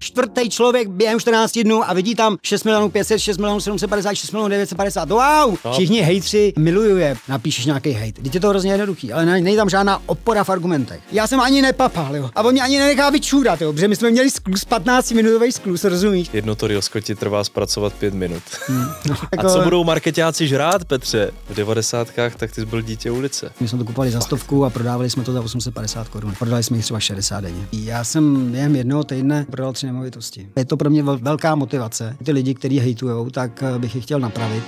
čtvrtý člověk během 14 dnů a vidí tam 6 milionů 500, 6 milionů 750, 6 milionů 950. Wow! Top. Všichni hejtři je napíšeš nějaký hejt. Teď je to hrozně jednoduchý, ale není tam žádná opora v argumentech. Já jsem ani nepapal, jo. A on mě ani nenechá vyčůrat, jo, protože my jsme měli sklus, 15 minutový sklus, rozumíš? Jedno to riosko ti trvá zpracovat 5 minut. Hmm. No, A co budou marketáci žrát, Petře? V 90. tak ty jsi byl dítě ulice. My jsme to kupovali za stovku a prodávali jsme to za 850 korun. Prodali jsme jich třeba 60 denně. Já jsem během jednoho týdne prodal 13 nemovitosti. Je to pro mě velká motivace. Ty lidi, kteří hejtují, tak eh, bych je chtěl napravit.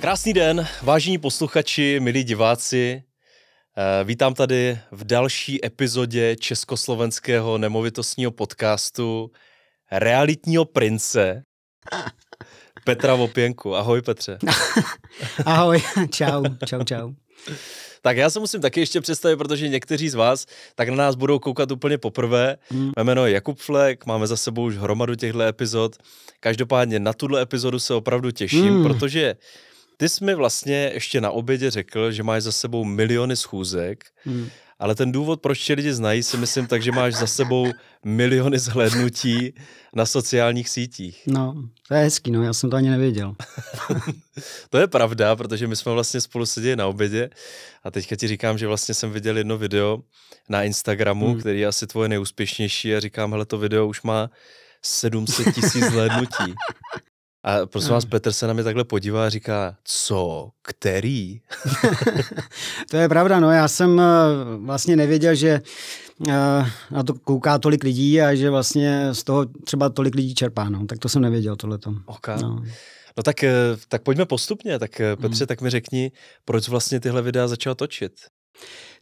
Krásný den, vážení posluchači, milí diváci. Eh, vítám tady v další epizodě československého nemovitostního podcastu Realitního prince Petra Vopěnku. Ahoj Petře. Ahoj, čau, čau, čau. Tak já se musím taky ještě představit, protože někteří z vás tak na nás budou koukat úplně poprvé. Mm. Mé jméno je Jakub Flek, máme za sebou už hromadu těchto epizod. Každopádně na tuhle epizodu se opravdu těším, mm. protože ty jsi mi vlastně ještě na obědě řekl, že máš za sebou miliony schůzek. Mm. Ale ten důvod, proč tě lidi znají, si myslím tak, že máš za sebou miliony zhlédnutí na sociálních sítích. No, to je hezký, no, já jsem to ani nevěděl. to je pravda, protože my jsme vlastně spolu seděli na obědě a teďka ti říkám, že vlastně jsem viděl jedno video na Instagramu, hmm. který je asi tvoje nejúspěšnější a říkám, hele, to video už má 700 tisíc zhlédnutí. A prosím vás, Petr se na mě takhle podívá a říká, co, který? to je pravda, no já jsem eh, vlastně nevěděl, že eh, na to kouká tolik lidí a že vlastně z toho třeba tolik lidí čerpá, no. Tak to jsem nevěděl tohleto. Okay. No. No tak, eh, tak pojďme postupně. Tak mhm. Petře, hmm. tak mi řekni, proč vlastně tyhle videa začal točit?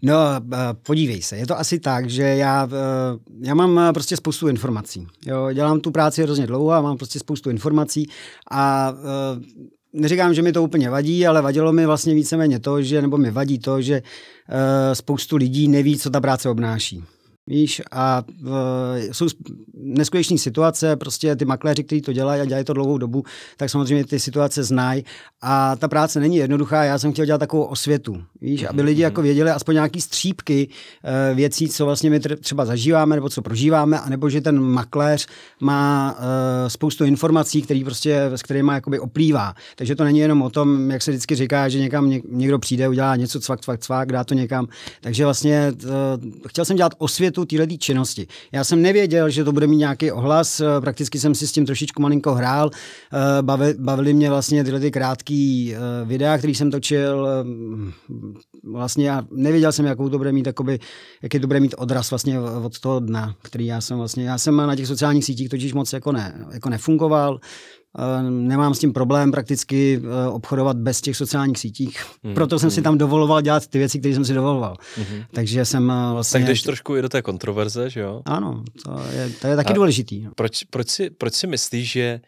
No, eh, podívej se, je to asi tak, že já, eh, já mám eh, prostě spoustu informací. Jo, dělám tu práci hrozně dlouho a mám prostě spoustu informací a neříkám, že mi to úplně vadí, ale vadilo mi vlastně víceméně to, že, nebo mi vadí to, že spoustu lidí neví, co ta práce obnáší. Víš, a e, jsou neskutečné situace, prostě ty makléři, kteří to dělají a dělají to dlouhou dobu, tak samozřejmě ty situace znají. A ta práce není jednoduchá, já jsem chtěl dělat takovou osvětu, víš, aby lidi mhm. jako věděli aspoň nějaký střípky uh, věcí, co vlastně my třeba zažíváme nebo co prožíváme, anebo že ten makléř má uh, spoustu informací, který prostě, s kterými jakoby oplývá. Takže to není jenom o tom, jak se vždycky říká, že někam někdo přijde, udělá něco cvak, cvak, cvak, dá to někam. Takže vlastně uh, chtěl jsem dělat osvětu kvalitu této činnosti. Já jsem nevěděl, že to bude mít nějaký ohlas, eh, prakticky jsem si s tím trošičku malinko hrál. Eh, bavili mě vlastně tyhle ty krátké eh, videa, které jsem točil. Vlastně já nevěděl jsem, jakou to bude mít, jakoby, jaký to bude mít odraz vlastně od toho dna, který já jsem vlastně, já jsem na těch sociálních sítích totiž moc jako, ne, jako nefungoval. Eh, nemám s tím problém prakticky eh, obchodovat bez těch sociálních sítích. Mm. Proto jsem si tam dovoloval dělat ty věci, které jsem si dovoloval. Mm. Takže jsem eh, vlastně... Tak jdeš trošku i do té kontroverze, že jo? Ano, to je, to je taky A důležitý. No. Proč, proč, si, proč si myslíš, že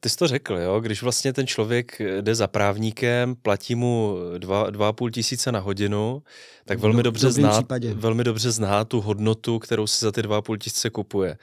ty jsi to řekl, jo? když vlastně ten člověk jde za právníkem, platí mu 2,5 tisíce na hodinu, tak velmi, dobře zná, velmi dobře zná tu hodnotu, kterou si za ty 2,5 tisíce kupuje.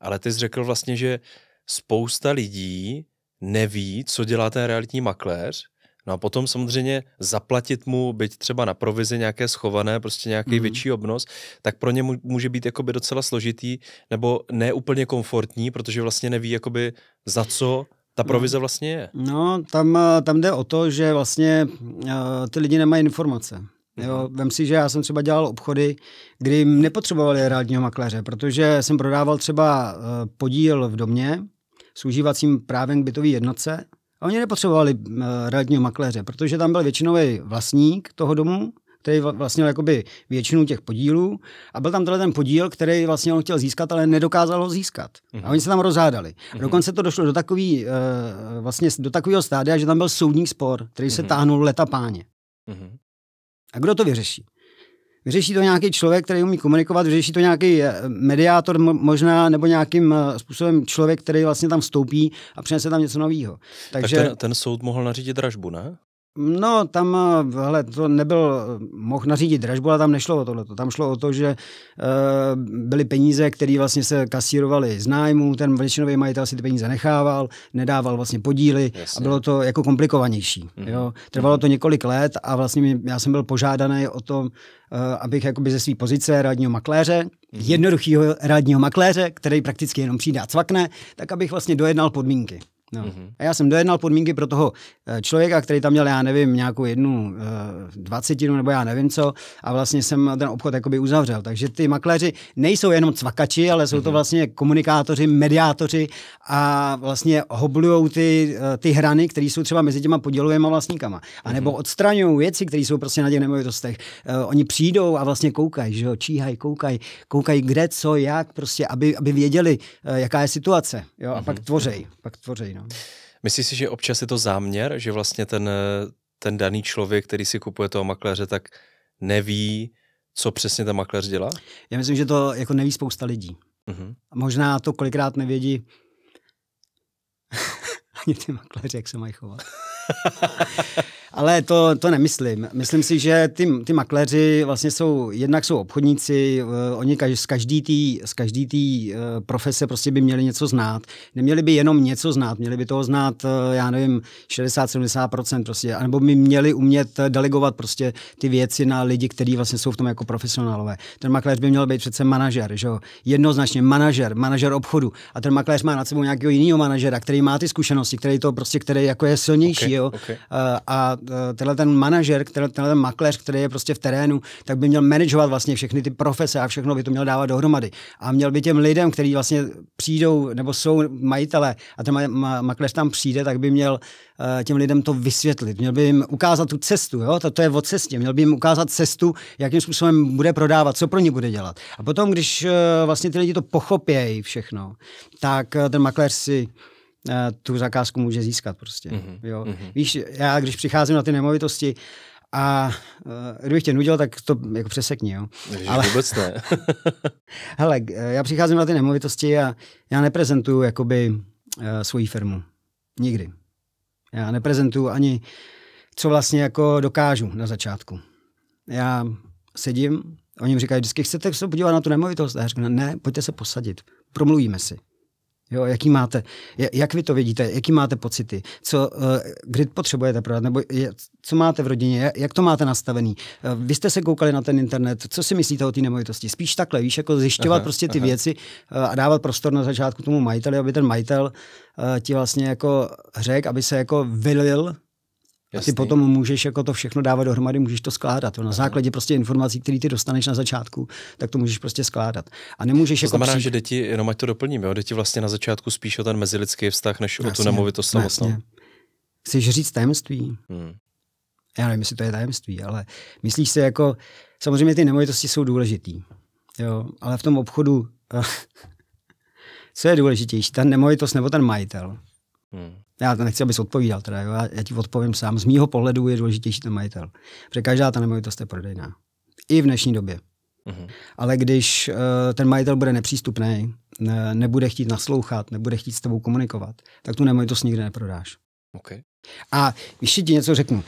Ale ty jsi řekl vlastně, že spousta lidí neví, co dělá ten realitní makléř, No a potom samozřejmě zaplatit mu, byť třeba na provizi nějaké schované, prostě nějaký mm větší obnos, tak pro ně může být jakoby docela složitý nebo neúplně komfortní, protože vlastně neví jakoby za co ta provize vlastně je. No, tam, eh, tam jde o to, že vlastně uh, ty lidi nemají informace. Jo, mhm. vem si, že já jsem třeba dělal obchody, kdy nepotřebovali realitního makléře, protože jsem prodával třeba eh, podíl v domě s užívacím právem k bytové jednotce a oni nepotřebovali eh, realitního makléře, protože tam byl většinový vlastník toho domu, který vlastnil jakoby většinu těch podílů a byl tam tenhle ten podíl, který vlastně on chtěl získat, ale nedokázal ho získat. A mhm. oni se tam rozhádali. A mhm. Dokonce to došlo do takový, eh, vlastně do takového stádia, že tam byl soudní spor, který se táhnul leta páně. A kdo to vyřeší? Vyřeší to nějaký člověk, který umí komunikovat, vyřeší to nějaký eh, mediátor možná, nebo nějakým eh, způsobem člověk, který vlastně tam vstoupí a přinese tam něco nového. Takže tak ten, ten soud mohl nařídit dražbu, ne? No, tam, eh, hele, to nebyl, eh, mohl nařídit dražbu, ale tam nešlo o tohle. Tam šlo o to, že e, byly peníze, které vlastně se kasírovaly z nájmu, ten většinový majitel si ty peníze nechával, nedával vlastně podíly Jasně. a bylo to jako komplikovanější. Mm. Jo. Trvalo to mhm. několik let a vlastně já jsem byl požádaný o to, e, abych jakoby ze své pozice radního makléře, mm. jednoduchého radního makléře, který prakticky jenom přijde a cvakne, tak abych vlastně dojednal podmínky. No. Mm-hmm. A já jsem dojednal podmínky pro toho eh, člověka, který tam měl, já nevím, nějakou jednu e, dvacetinu nebo já nevím co, a vlastně jsem ten obchod jakoby uzavřel. Takže ty makléři nejsou jenom cvakači, ale jsou mm-hmm. to mhm. vlastně komunikátoři, mediátoři a vlastně hoblujou ty, eh, ty hrany, které jsou třeba mezi těma podělujema vlastníkama. A mhm. nebo mm-hmm. odstraňují věci, které jsou prostě na těch nemovitostech. E, oni přijdou a vlastně koukají, že jo, číhají, koukají, koukají kde, co, jak, prostě, aby, aby věděli, jaká je situace. Jo, a mm-hmm. pak mhm. tvořej, pak tvořej. No. No. Myslíš si, že občas je to záměr, že vlastně ten, ten daný člověk, který si kupuje toho makléře, tak neví, co přesně ten makléř dělá? Já myslím, že to jako neví spousta lidí. Mm-hmm. Možná to kolikrát nevědí ani ty makléři, jak se mají chovat. Ale to, to nemyslím. Myslím si, že ty, ty makléři vlastně jsou, jednak jsou obchodníci, eh, oni kaž, z každý tý, z každý tý eh, profese prostě by měli něco znát. Neměli by jenom něco znát, měli by toho znát, eh, já nevím, 60-70% prostě, anebo by měli umět delegovat prostě ty věci na lidi, kteří vlastně jsou v tom jako profesionálové. Ten makléř by měl být přece manažer, že jo? Jednoznačně manažer, manažer obchodu. A ten makléř má nad sebou nějakého jiného manažera, který má ty zkušenosti, který to prostě, který jako je silnější rozdíl. Okay. Eh, a eh, tenhle ten manažer, tenhle ten makléř, který je prostě v terénu, tak by měl manažovat vlastně všechny ty profese a všechno by to měl dávat dohromady. A měl by těm lidem, kteří vlastně přijdou nebo jsou majitele a ten makléř tam přijde, tak by měl eh, těm lidem to vysvětlit. Měl by jim ukázat tu cestu, jo? To, to je o cestě. Měl by jim ukázat cestu, jakým způsobem bude prodávat, co pro ně bude dělat. A potom, když vlastně ty lidi to pochopějí všechno, tak ten makléř si Eh, tu zakázku může získat prostě. Mm-hmm. Jo. Mm-hmm. Víš, já když přicházím na ty nemovitosti a uh, kdybych tě nudil, tak to jako přesekni, jo. Ale vůbec ne. hele, eh, já přicházím na ty nemovitosti a já neprezentuju jakoby uh, svoji firmu. Nikdy. Já neprezentuju ani, co vlastně jako dokážu na začátku. Já sedím, oni mi říkají vždycky, chcete se podívat na tu nemovitost? A já říkám, ne, pojďte se posadit, promluvíme si. Jo, jaký máte, jak vy to vidíte, jaký máte pocity, co eh, kdy potřebujete prodat, nebo je, co máte v rodině, jak to máte nastavený. Eh, vy jste se koukali na ten internet, co si myslíte o té nemovitosti. Spíš takhle, víš, jako zjišťovat aha, prostě ty aha. věci eh, a dávat prostor na začátku tomu majiteli, aby ten majitel ti vlastně jako řekl, aby se jako vylil Jasný. A ty potom můžeš jako to všechno dávat dohromady, můžeš to skládat. Jo. Na základě prostě informací, které ty dostaneš na začátku, tak to můžeš prostě skládat. A nemůžeš to jako znamená, přijít... že děti, jenom ať to doplním, jo, děti vlastně na začátku spíš o ten mezilidský vztah, než jasně, o tu nemovitost samotnou. Chceš říct tajemství? Hmm. Já nevím, jestli to je tajemství, ale myslíš si jako, samozřejmě ty nemovitosti jsou důležitý, jo, ale v tom obchodu, co je důležitější, ta nemovitost nebo ten majitel? Hmm já to nechci, abys odpovídal, teda, jo? Já, ti odpovím sám. Z mýho pohledu je důležitější ten majitel. Protože každá ta nemovitost je prodejná. I v dnešní době. Mm-hmm. Ale když uh, ten majitel bude nepřístupný, ne, nebude chtít naslouchat, nebude chtít s tebou komunikovat, tak tu nemovitost nikdy neprodáš. Okay. A ještě ti něco řeknu.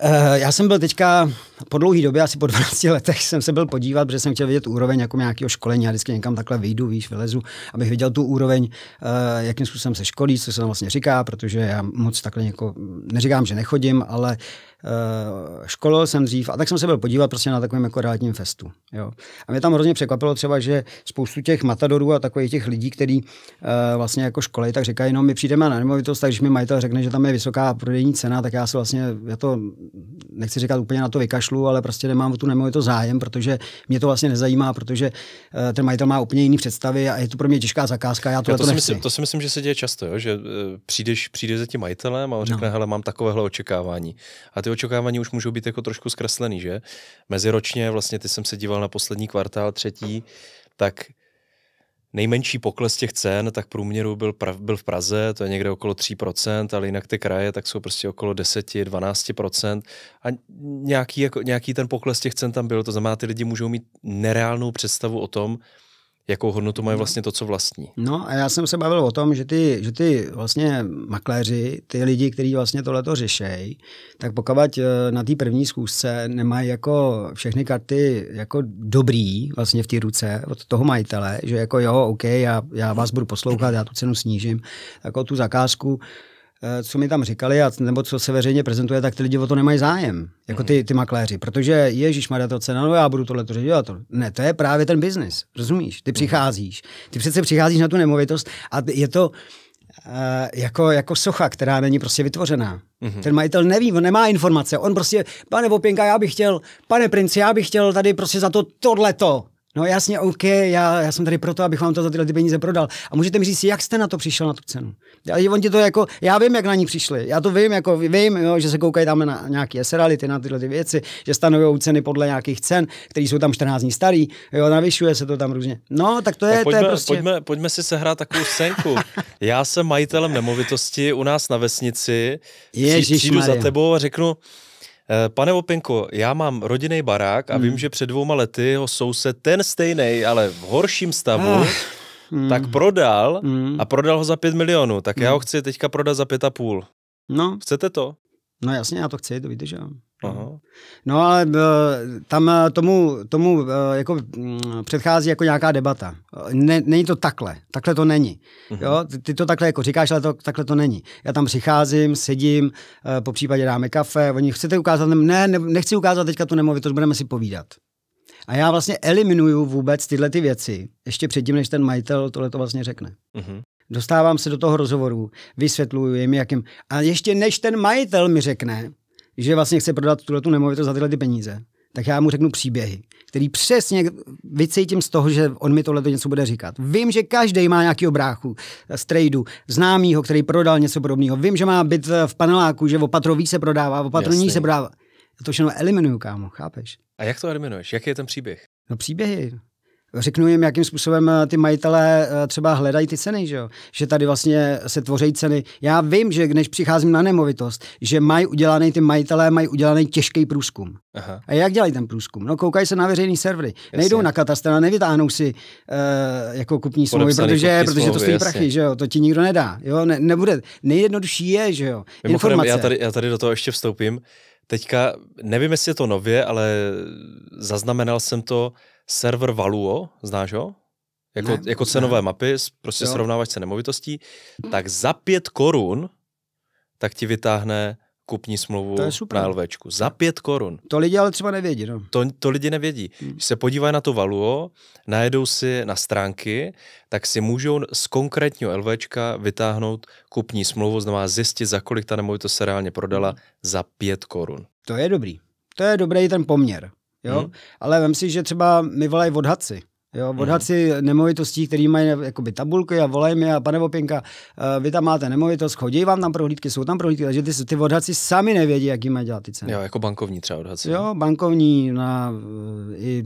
Eh, já jsem byl teďka po dlouhé době, asi po 12 letech, jsem se byl podívat, protože jsem chtěl vidět úroveň jako nějakého školení. Já vždycky někam takhle vyjdu, víš, vylezu, abych viděl tu úroveň, eh, jakým způsobem se školí, co se tam vlastně říká, protože já moc takhle něko, jako, neříkám, že nechodím, ale eh, školil jsem dřív a tak jsem se byl podívat prostě na takovém jako realitním festu. Jo. A mě tam hrozně překvapilo třeba, že spoustu těch matadorů a takových těch lidí, kteří uh, vlastně jako školej, tak říkají, no my přijdeme na nemovitost, takže mi majitel řekne, že tam je vysoká prodejní cena, tak já se vlastně, já to nechci říkat úplně na to vykašlu, ale prostě nemám o tu nemovitost zájem, protože mě to vlastně nezajímá, protože eh, ten majitel má úplně jiný představy a je to pro mě těžká zakázka. Já, já to, si myslím, to si myslím, že se děje často, jo? že eh, přijdeš, přijdeš za tím majitelem a on no. řekne, no. hele, mám takovéhle očekávání. A ty očekávání už můžou být jako trošku zkreslený, že? Meziročně, vlastně ty jsem se díval na poslední kvartál třetí, tak nejmenší pokles těch cen, tak průměru byl, byl v Praze, to je někde okolo 3%, ale jinak ty kraje tak jsou prostě okolo 10-12% a nějaký, jako, nějaký ten pokles těch cen tam byl, to znamená, ty lidi můžou mít nereálnou představu o tom, jakou hodnotu mají vlastně to, co vlastní. No a já jsem se bavil o tom, že ty, že ty vlastně makléři, ty lidi, kteří vlastně tohleto řešejí, tak pokud eh, na té první zkoušce nemají jako všechny karty jako dobrý vlastně v té ruce od toho majitele, že jako jo, OK, já, já vás budu poslouchat, já tu cenu snížím, jako tu zakázku Eh, co mi tam říkali, a, nebo co se veřejně prezentuje, tak ty lidi o to nemají zájem, jako ty, ty makléři, protože Ježíš má to cena, no já budu tohle to dělat. Ne, to je právě ten biznis, rozumíš? Ty přicházíš, ty přece přicházíš na tu nemovitost a je to, eh, jako, jako socha, která není prostě vytvořená. Mm-hmm. Ten majitel neví, on nemá informace. On prostě, pane Vopěnka, já bych chtěl, pane princi, já bych chtěl tady prostě za to tohleto. No jasně, OK, já, já jsem tady proto, abych vám to za tyhle ty peníze prodal. A můžete mi říct, jak jste na to přišel, na tu cenu? Já, on ti to jako, já vím, jak na ní přišli. Já to vím, jako vím, jo, že se koukají tam na nějaké serality, na tyhle ty věci, že stanovují ceny podle nějakých cen, které jsou tam 14 dní starý, jo, navyšuje se to tam různě. No, tak to je, tak pojďme, to je prostě... Pojďme, pojďme si sehrát takovou scénku. já jsem majitelem nemovitosti u nás na vesnici. Ježíš, přijdu za tebou a řeknu, Eh, pane Opinko, já mám rodinný barák a hmm. vím, že před dvouma lety ho soused, ten stejný, ale v horším stavu, ah. Hmm. tak prodal hmm. a prodal ho za 5 milionů, tak hmm. já ho chci teďka prodat za 5,5. No. Chcete to? No jasně, já to chci, to víte, že No. Aha. No ale e, tam e, tomu, tomu e, jako mm, předchází jako nějaká debata. Ne, není to takhle, takhle to není. Mhm. Jo? Ty, ty to takhle jako říkáš, ale to, takhle to není. Já tam přicházím, sedím, po případě dáme kafe, oni chcete ukázat, ne, ne, nechci ukázat teďka tu nemovitost, budeme si povídat. A já vlastně eliminuju vůbec tyhle ty věci, ještě předtím, než ten majitel tohle to vlastně řekne. Aha. Mhm. Dostávám se do toho rozhovoru, vysvětluju jim, jakým. A ještě než ten majitel mi řekne, že vlastně chce prodat tuhle tu nemovitost za tyhle ty peníze, tak já mu řeknu příběhy, který přesně vycítím z toho, že on mi tohle něco bude říkat. Vím, že každý má nějaký obráchu z tradu, známýho, který prodal něco podobného. Vím, že má byt v paneláku, že opatrový se prodává, opatrovní se prodává. Já to všechno eliminuju, kámo, chápeš? A jak to eliminuješ? Jaký je ten příběh? No příběhy řeknu jim, jakým způsobem eh, ty majitelé eh, třeba hledají ty ceny, že, jo? že tady vlastně se tvoří ceny. Já vím, že když přicházím na nemovitost, že mají udělaný ty majitelé, mají udělaný těžký průzkum. Aha. A jak dělají ten průzkum? No koukají se na veřejný servery, jasně. nejdou na katastr a nevytáhnou si uh, jako kupní smlouvy, protože, protože smlouvy, to stojí jasně. prachy, že jo? to ti nikdo nedá. Jo? Ne, nebude. Nejjednodušší je, že jo. Informace. já tady, já tady do toho ještě vstoupím. Teďka, nevím, jestli je to nově, ale zaznamenal jsem to, server Valuo, znáš ho? Jako, ne, jako cenové ne. mapy, prostě jo. se nemovitostí, tak za pět korun tak ti vytáhne kupní smlouvu to je super. na LVčku. Za pět korun. To lidi ale třeba nevědí. No. To, to lidi nevědí. Hmm. Když se podívají na to Valuo, najedou si na stránky, tak si můžou z konkrétního LVčka vytáhnout kupní smlouvu, znamená zjistit, za kolik ta nemovitost se reálně prodala hmm. za pět korun. To je dobrý. To je dobrý ten poměr. Jo? Mm. Ale vem si, že třeba mi volají odhadci. Jo, mhm. odhadci hmm. nemovitostí, který mají eh, jakoby tabulky a volají mi a pane Vopinka, eh, vy tam máte nemovitost, chodí vám tam prohlídky, jsou tam prohlídky, takže ty, ty odhadci sami nevědí, jaký mají dělat ty ceny. Jo, jako bankovní třeba odhadci. Jo, bankovní na, eh, i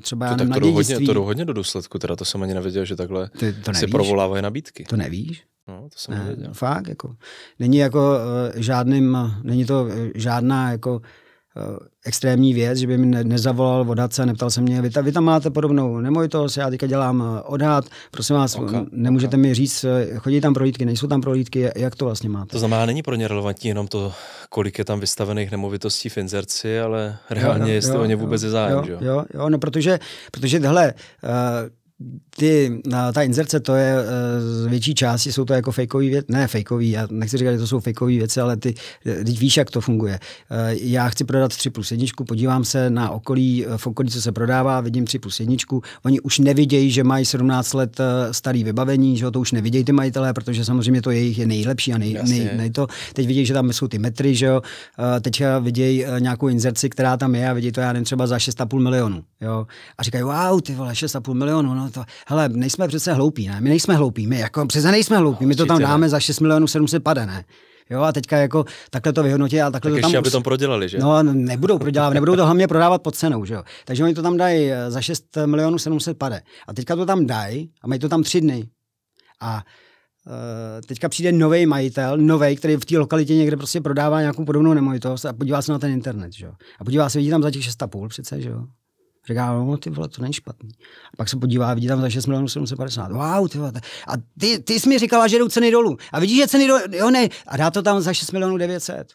třeba to, tak na to jdou hodně, to jdu hodně do důsledku, teda to jsem ani nevěděl, že takhle ty, to si provolávají nabídky. To nevíš? No, to jsem ne, nevěděl. Fakt, jako. Není jako žádným, není to žádná jako Eh, extrémní věc, že by mi nezavolal vodat se, neptal se mě, vy, ta, vy tam máte podobnou nemovitost, já teďka dělám eh, odhad, prosím vás, okay, nemůžete okay. mi říct, eh, chodí tam prohlídky, nejsou tam prohlídky, jak to vlastně máte? To znamená, není pro ně relevantní jenom to, kolik je tam vystavených nemovitostí v inzerci, ale reálně, jo, no, jestli jo, o ně vůbec jo, je zájem. Jo, jo, jo, no protože, protože hele, uh, ty, ta inzerce, to je eh, z větší části, jsou to jako fejkový věci, ne fejkový, já nechci říkat, že to jsou fejkový věci, ale ty, eh, teď víš, jak to funguje. Eh, já chci prodat 3 plus 1, podívám se na okolí, v okolí, co se prodává, vidím 3 plus 1, oni už nevidějí, že mají 17 let starý vybavení, že to už nevidějí ty majitelé, protože samozřejmě to jejich je nejlepší a nej, nej, nej to. Teď vidějí, že tam jsou ty metry, že jo, teď vidějí nějakou inzerci, která tam je a vidějí to, já nevím, třeba za 6,5 milionů, jo. A říkají, wow, ty vole, 6,5 milionů, no to, hele, nejsme přece hloupí, ne? My nejsme hloupí, my jako přece nejsme hloupí, no, my to tam dáme ne. za 6 milionů pade, ne? Jo, a teďka jako takhle to vyhodnotí a takhle tak to ještě, tam... aby us... tam prodělali, že? No, nebudou prodělávat, nebudou to hlavně prodávat pod cenou, že jo. Takže oni to tam dají eh, za 6 milionů pade. A teďka to tam dají a mají to tam tři dny. A eh, teďka přijde nový majitel, nový, který v té lokalitě někde prostě prodává nějakou podobnou nemovitost a podívá se na ten internet, že jo. A podívá se, vidí tam za těch 6,5 přece, že jo. Říká, no ty vole, to není špatný. A pak se podívá, vidí tam za 6 milionů 750. Wow, ty vole. A ty, ty jsi mi říkala, že jdou ceny dolů. A vidíš, že ceny dolů, jo ne. A dá to tam za 6 milionů 900.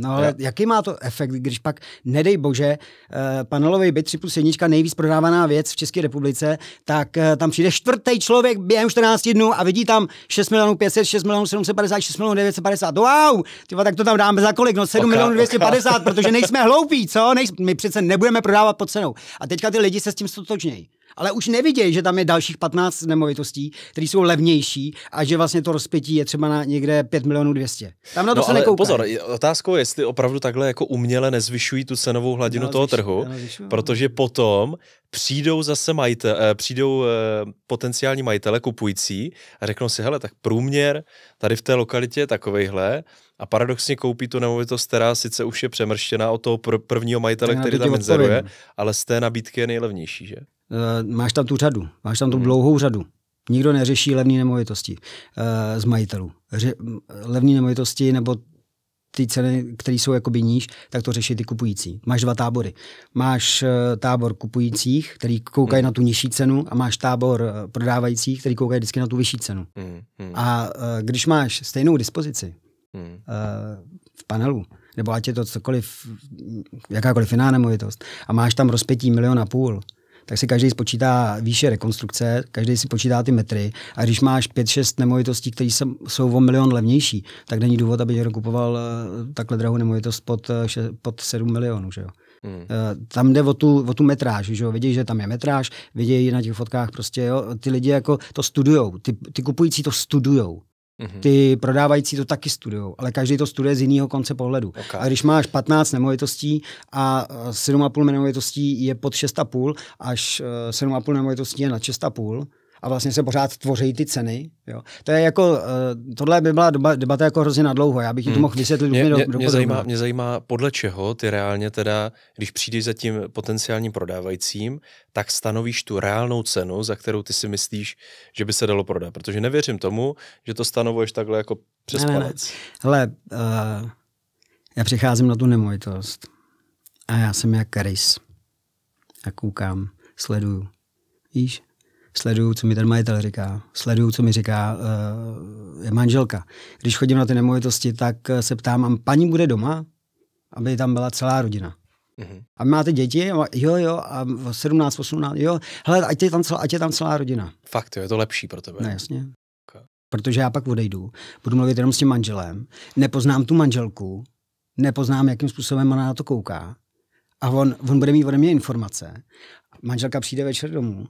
No ale ja. jaký má to efekt, když pak, nedej bože, eh, panelový byt 3 plus 1, nejvíc prodávaná věc v České republice, tak eh, tam přijde čtvrtý člověk během 14 dnů a vidí tam 6 milionů 500, 6 milionů 750, 6 milionů 950. Wow, tyva, tak to tam dáme za kolik? No 7 okay, milionů 250, okay. protože nejsme hloupí, co? Nejsme, my přece nebudeme prodávat pod cenou. A teďka ty lidi se s tím stotočnějí ale už nevidějí, že tam je dalších 15 nemovitostí, které jsou levnější a že vlastně to rozpětí je třeba na někde 5 milionů 200. Tam na to no, se nekouká. Pozor, otázkou je, jestli opravdu takhle jako uměle nezvyšují tu cenovou hladinu no, toho zvyšu, trhu, no, protože potom přijdou zase majitel, eh, přijdou eh, potenciální majitele kupující a řeknou si, hele, tak průměr tady v té lokalitě je takovejhle a paradoxně koupí tu nemovitost, která sice už je přemrštěná od toho prvního majitele, který tam inzeruje, ale z té nabídky je nejlevnější, že? Eh, máš tam tu řadu, máš tam tu hmm. dlouhou řadu. Nikdo neřeší levné nemovitosti eh, z majitelů. Ře, levné nemovitosti nebo ty ceny, které jsou jakoby níž, tak to řeší ty kupující. Máš dva tábory. Máš eh, tábor kupujících, který koukají hmm. na tu nižší cenu a máš tábor prodávajících, který koukají vždycky na tu vyšší cenu. Hmm. Hmm. A když máš stejnou dispozici hmm. v panelu, nebo ať je to cokoliv, jakákoliv jiná nemovitost, a máš tam rozpětí milion a půl, tak si každý spočítá výše rekonstrukce, každý si počítá ty metry a když máš 5-6 nemovitostí, které jsou o milion levnější, tak není důvod, aby někdo kupoval eh, takhle drahou nemovitost pod, eh, pod 7 milionů. Že jo? Hmm. Eh, tam jde o tu, o tu metráž, že jo? vidějí, že tam je metráž, vidějí na těch fotkách prostě, jo? ty lidi jako to studujou, ty, ty kupující to studujou. Mm-hmm. Ty prodávající to taky studují, ale každý to studuje z jiného konce pohledu. Okay. A když máš 15 nemovitostí a 7,5 eh, nemovitostí je pod 6,5, až 7,5 eh, nemovitostí je na 6,5, a vlastně se pořád tvoří ty ceny. Jo. To je jako, eh, tohle by byla debata jako hrozně dlouho. já bych ji to hmm. mohl vysvětlit. Mě, mě, do, mě, zajímá, no. mě zajímá, podle čeho ty reálně teda, když přijdeš za tím potenciálním prodávajícím, tak stanovíš tu reálnou cenu, za kterou ty si myslíš, že by se dalo prodat. Protože nevěřím tomu, že to stanovuješ takhle jako přes ne, palec. Hele, uh, já přicházím na tu nemovitost a já jsem jak rys a koukám, sleduju. Víš, sleduju, co mi ten majitel říká, sleduju, co mi říká uh, je manželka. Když chodím na ty nemovitosti, tak eh, se ptám, mám, paní bude doma? Aby tam byla celá rodina. Mm-hmm. A máte děti? Jo, jo, a 17, 18, jo. Hele, ať je tam celá, ať je tam celá rodina. Fakt, jo, je to lepší pro tebe. Ne, no, jasně. Okay. Protože já pak odejdu, budu mluvit jenom s tím manželem, nepoznám tu manželku, nepoznám, jakým způsobem ona na to kouká a on, on bude mít ode mě informace manželka přijde večer domů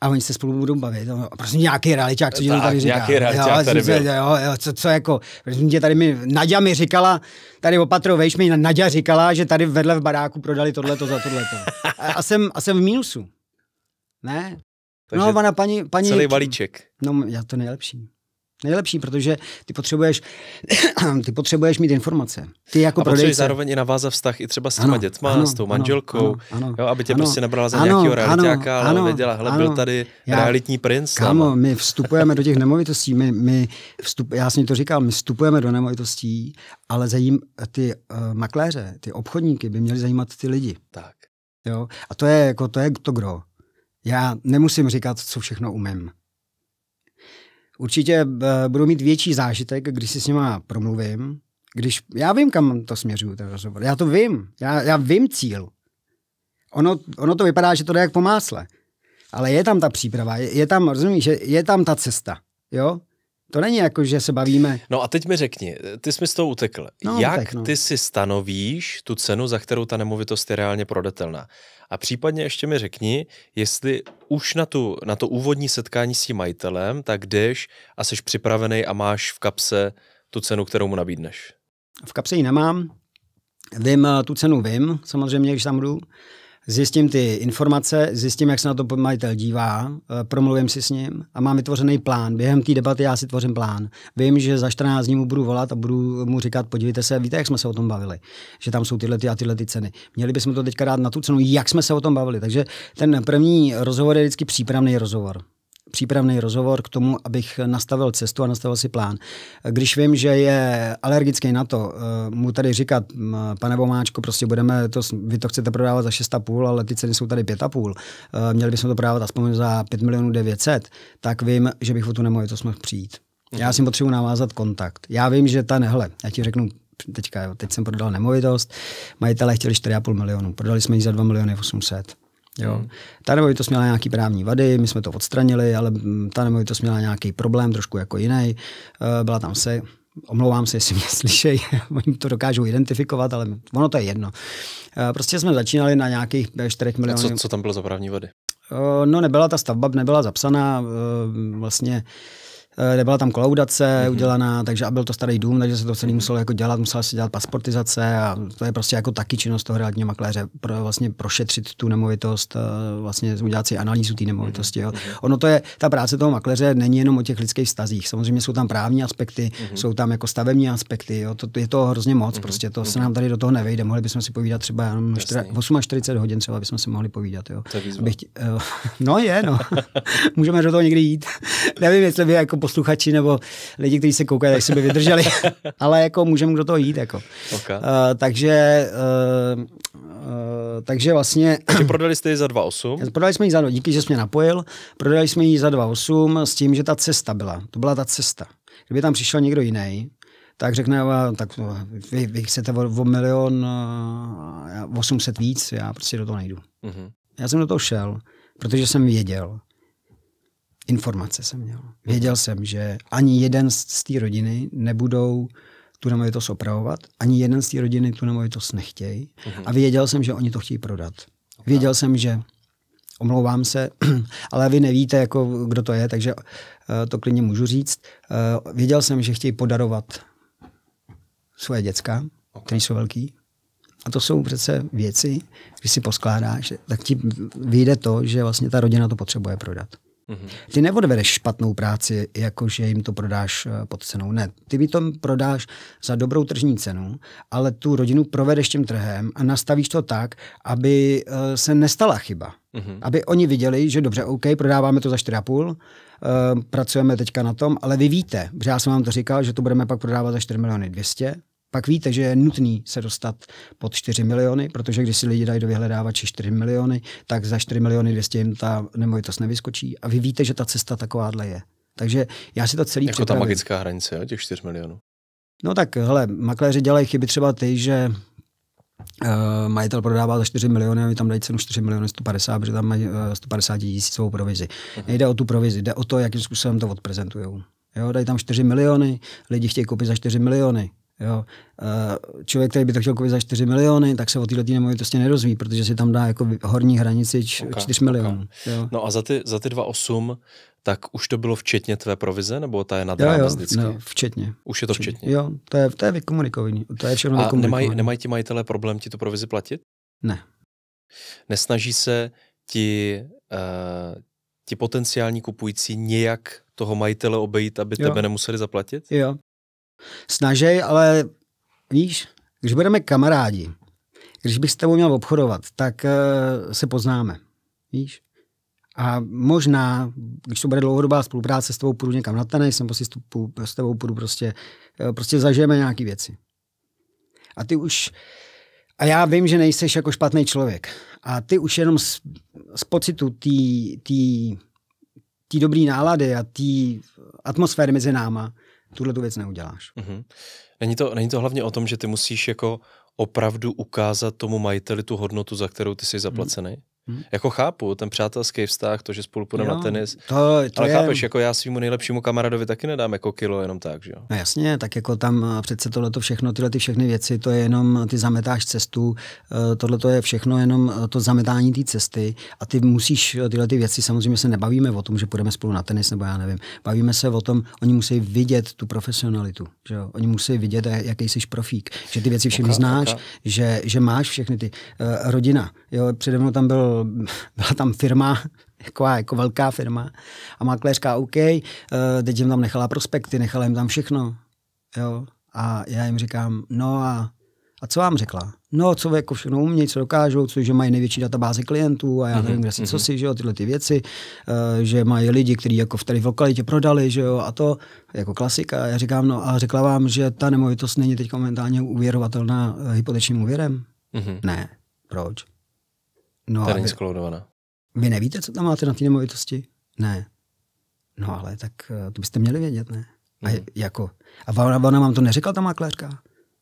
a oni se spolu budou bavit. No, a prostě nějaký realiták, co ti tady říká. Nějaký realiták jo, tady byl. Jo, jo, co, co jako, prostě tady mi, Nadia mi říkala, tady opatro, vejš mi, Nadia říkala, že tady vedle v baráku prodali tohleto za tohleto. A, a, jsem, a jsem v mínusu. Ne? Takže no, pana paní, paní... Celý balíček. No, já to nejlepší nejlepší, protože ty potřebuješ, ty potřebuješ mít informace. Ty jako a prodejce. zároveň i navázat vztah i třeba s těma ano, dětma, ano, s tou manželkou, ano, ano, jo, aby tě ano, prostě nebrala za ano, nějakého realitáka, ale věděla, hele, ano, byl tady já, realitní princ. Kámo, my vstupujeme do těch nemovitostí, my, my vstup, já jsem to říkal, my vstupujeme do nemovitostí, ale zajím ty uh, makléře, ty obchodníky by měli zajímat ty lidi. Tak. Jo? A to je, jako, to je to gro. Já nemusím říkat, co všechno umím určitě eh, budu mít větší zážitek, když si s nima promluvím, když já vím, kam to směřuju, ten rozhovor. Já to vím. Já, já vím cíl. Ono, ono to vypadá, že to jde jak po másle. Ale je tam ta příprava, je, je tam, rozumíš, že je tam ta cesta. Jo? To není jako, že se bavíme. No a teď mi řekni, ty jsi mi z toho utekl. No, no, Jak tak, no. ty si stanovíš tu cenu, za kterou ta nemovitost je reálně prodatelná? A případně ještě mi řekni, jestli už na, tu, na to úvodní setkání s tím majitelem, tak jdeš a jsi připravený a máš v kapse tu cenu, kterou mu nabídneš. V kapse ji nemám. Vím, eh, tu cenu vím, samozřejmě, když tam jdu zjistím ty informace, zjistím, jak se na to majitel dívá, eh, promluvím si s ním a mám vytvořený plán. Během té debaty já si tvořím plán. Vím, že za 14 dní mu budu volat a budu mu říkat, podívejte se, víte, jak jsme se o tom bavili, že tam jsou tyhle ty a tyhle ty ceny. Měli bychom to teďka dát na tu cenu, jak jsme se o tom bavili. Takže ten první rozhovor je vždycky přípravný rozhovor přípravný rozhovor k tomu, abych nastavil cestu a nastavil si plán. Když vím, že je alergický na to, eh, mu tady říkat, pane Vomáčko, prostě budeme to, vy to chcete prodávat za 6,5, ale ty ceny jsou tady 5,5, eh, měli bychom to prodávat aspoň za 5 milionů 900, tak vím, že bych o tu nemovitost mohl přijít. Já si potřebuji navázat kontakt. Já vím, že ta nehle, já ti řeknu teďka, jo, teď jsem prodal nemovitost, majitele chtěli 4,5 milionu, prodali jsme ji za 2 miliony 800. Jo. Hmm. Ta nemovitost měla nějaký právní vady, my jsme to odstranili, ale mm, ta nemovitost měla nějaký problém, trošku jako jiný. Eh, byla tam se, omlouvám se, jestli mě slyšejí, oni to dokážou identifikovat, ale ono to je jedno. Eh, prostě jsme začínali na nějakých 4 eh, milionů. co, co tam bylo za právní vady? No nebyla ta stavba, nebyla zapsaná, vlastně Eh, nebyla tam kolaudace mm-hmm. udělaná, takže a byl to starý dům, takže se to celý muselo jako dělat, musela se dělat pasportizace a to je prostě jako taky činnost toho realitního makléře, pro, vlastně prošetřit tu nemovitost, eh, vlastně udělat si analýzu té nemovitosti. Jo. Mhm. Ono to je, ta práce toho makléře není jenom o těch lidských vztazích, samozřejmě jsou tam právní aspekty, mm-hmm. jsou tam jako stavební aspekty, jo. To, je to hrozně moc, mm-hmm. prostě to mhm. se nám tady do toho nevejde, mohli bychom si povídat třeba jenom 48 40 hodin třeba bychom si mohli povídat. Jo. To je eh, no je, no. Můžeme do toho někdy jít. Nevím, jestli by jako posluchači nebo lidi, kteří se koukají, tak si by vydrželi. Ale jako můžeme do toho jít. Jako. Okay. Uh, takže, uh, uh, takže vlastně... Takže prodali jste ji za 2,8? Prodali jsme ji za 2, díky, že jsi mě napojil. Prodali jsme ji za 2,8 s tím, že ta cesta byla. To byla ta cesta. Kdyby tam přišel někdo jiný, tak řekne, tak vy, vy chcete o, o milion osmset víc, já prostě do toho nejdu. Mm-hmm. Já jsem do toho šel, protože jsem věděl, informace jsem měl. Věděl jsem, že ani jeden z té rodiny nebudou tu nemovitost opravovat, ani jeden z té rodiny tu nemovitost nechtějí uh-huh. a věděl jsem, že oni to chtějí prodat. Okay. Věděl jsem, že omlouvám se, ale vy nevíte, jako, kdo to je, takže eh, to klidně můžu říct. Eh, věděl jsem, že chtějí podarovat svoje děcka, okay. které jsou velký. A to jsou přece věci, když si poskládáš, tak ti vyjde to, že vlastně ta rodina to potřebuje prodat. Mm-hmm. Ty neodvedeš špatnou práci, jakože jim to prodáš eh, pod cenou. Ne, ty mi to prodáš za dobrou tržní cenu, ale tu rodinu provedeš tím trhem a nastavíš to tak, aby eh, se nestala chyba. Mm-hmm. Aby oni viděli, že dobře, OK, prodáváme to za 4,5, eh, pracujeme teďka na tom, ale vy víte, že já jsem vám to říkal, že to budeme pak prodávat za 4 miliony 200, pak víte, že je nutný se dostat pod 4 miliony, protože když si lidi dají do vyhledávače 4 miliony, tak za 4 miliony 200 jim ta nemovitost nevyskočí. A vy víte, že ta cesta takováhle je. Takže já si to celý Jako připravím. ta magická hranice, jo, těch 4 milionů. No tak, hele, makléři dělají chyby třeba ty, že uh, majitel prodává za 4 miliony a oni tam dají cenu 4 miliony 150, protože tam mají uh, eh, 150 tisícovou provizi. Uh-huh. Nejde o tu provizi, jde o to, jakým způsobem to odprezentují. Jo, dají tam 4 miliony, lidi chtějí koupit za 4 miliony. Jo. Eh, člověk, který by to chtěl koupit za 4 miliony, tak se o této nemovitosti nerozví, protože si tam dá jako horní hranici 4 okay, milionů. Okay. No a za ty, za ty 2,8, tak už to bylo včetně tvé provize, nebo ta je nad jo, jo, No, včetně. Už je to včetně. včetně. Jo, to je, to je vykomunikovaný. To je všechno a nemají, nemají ti majitelé problém ti tu provizi platit? Ne. Nesnaží se ti, uh, ti potenciální kupující nějak toho majitele obejít, aby jo. tebe nemuseli zaplatit? Jo, Snažej, ale víš, když budeme kamarádi, když bych s tebou měl obchodovat, tak uh, se poznáme. Víš? A možná, když to bude dlouhodobá spolupráce, s tebou půjdu někam na tenis, nebo si s tebou půjdu prostě, eh, prostě zažijeme nějaké věci. A ty už, a já vím, že nejseš jako špatný člověk. A ty už jenom z, z pocitu té dobré nálady a té atmosféry mezi náma, tuhle tu věc neuděláš. Mm-hmm. Není, to, není to hlavně o tom, že ty musíš jako opravdu ukázat tomu majiteli tu hodnotu, za kterou ty jsi mhm. zaplacený? Mm. Hmm. Jako chápu ten přátelský vztah, to, že spolu půjdeme na tenis. To, to ale je... chápeš, jako já svýmu nejlepšímu kamarádovi taky nedám jako kilo jenom tak, že jo? No jasně, tak jako tam eh, přece to všechno, tyhle ty všechny věci, to je jenom, eh, ty zametáš cestu, eh, tohle to je všechno jenom to zametání té cesty a ty musíš tyhle ty věci, samozřejmě se nebavíme o tom, že půjdeme spolu na tenis, nebo já nevím. Bavíme se o tom, oni musí vidět tu profesionalitu, že jo? Oni musí vidět, jaký jsi profík, že ty věci všechny znáš, Že, že máš všechny ty uh, rodina Jo, přede mnou tam byl, byla tam firma, jako, jako velká firma a makléřka OK, eh, teď jim tam nechala prospekty, nechala jim tam všechno. Jo. A já jim říkám, no a, a co vám řekla? No, co jako všechno umějí, co dokážou, co, že mají největší databáze klientů a já mhm, nevím, kde si, co mhm. si, že jo, tyhle ty věci, eh, že mají lidi, kteří jako v tady v lokalitě prodali, že jo, a to jako klasika. Já říkám, no a řekla vám, že ta nemovitost není teď momentálně uvěrovatelná eh, hypotečním úvěrem? Mm-hmm. Ne. Proč? No, Terén skloudovaná. Vy nevíte, co tam máte na té nemovitosti? Ne. No ale tak eh, to byste měli vědět, ne? A, mm. jako, a ona, ona vám to neřekla, ta makléřka?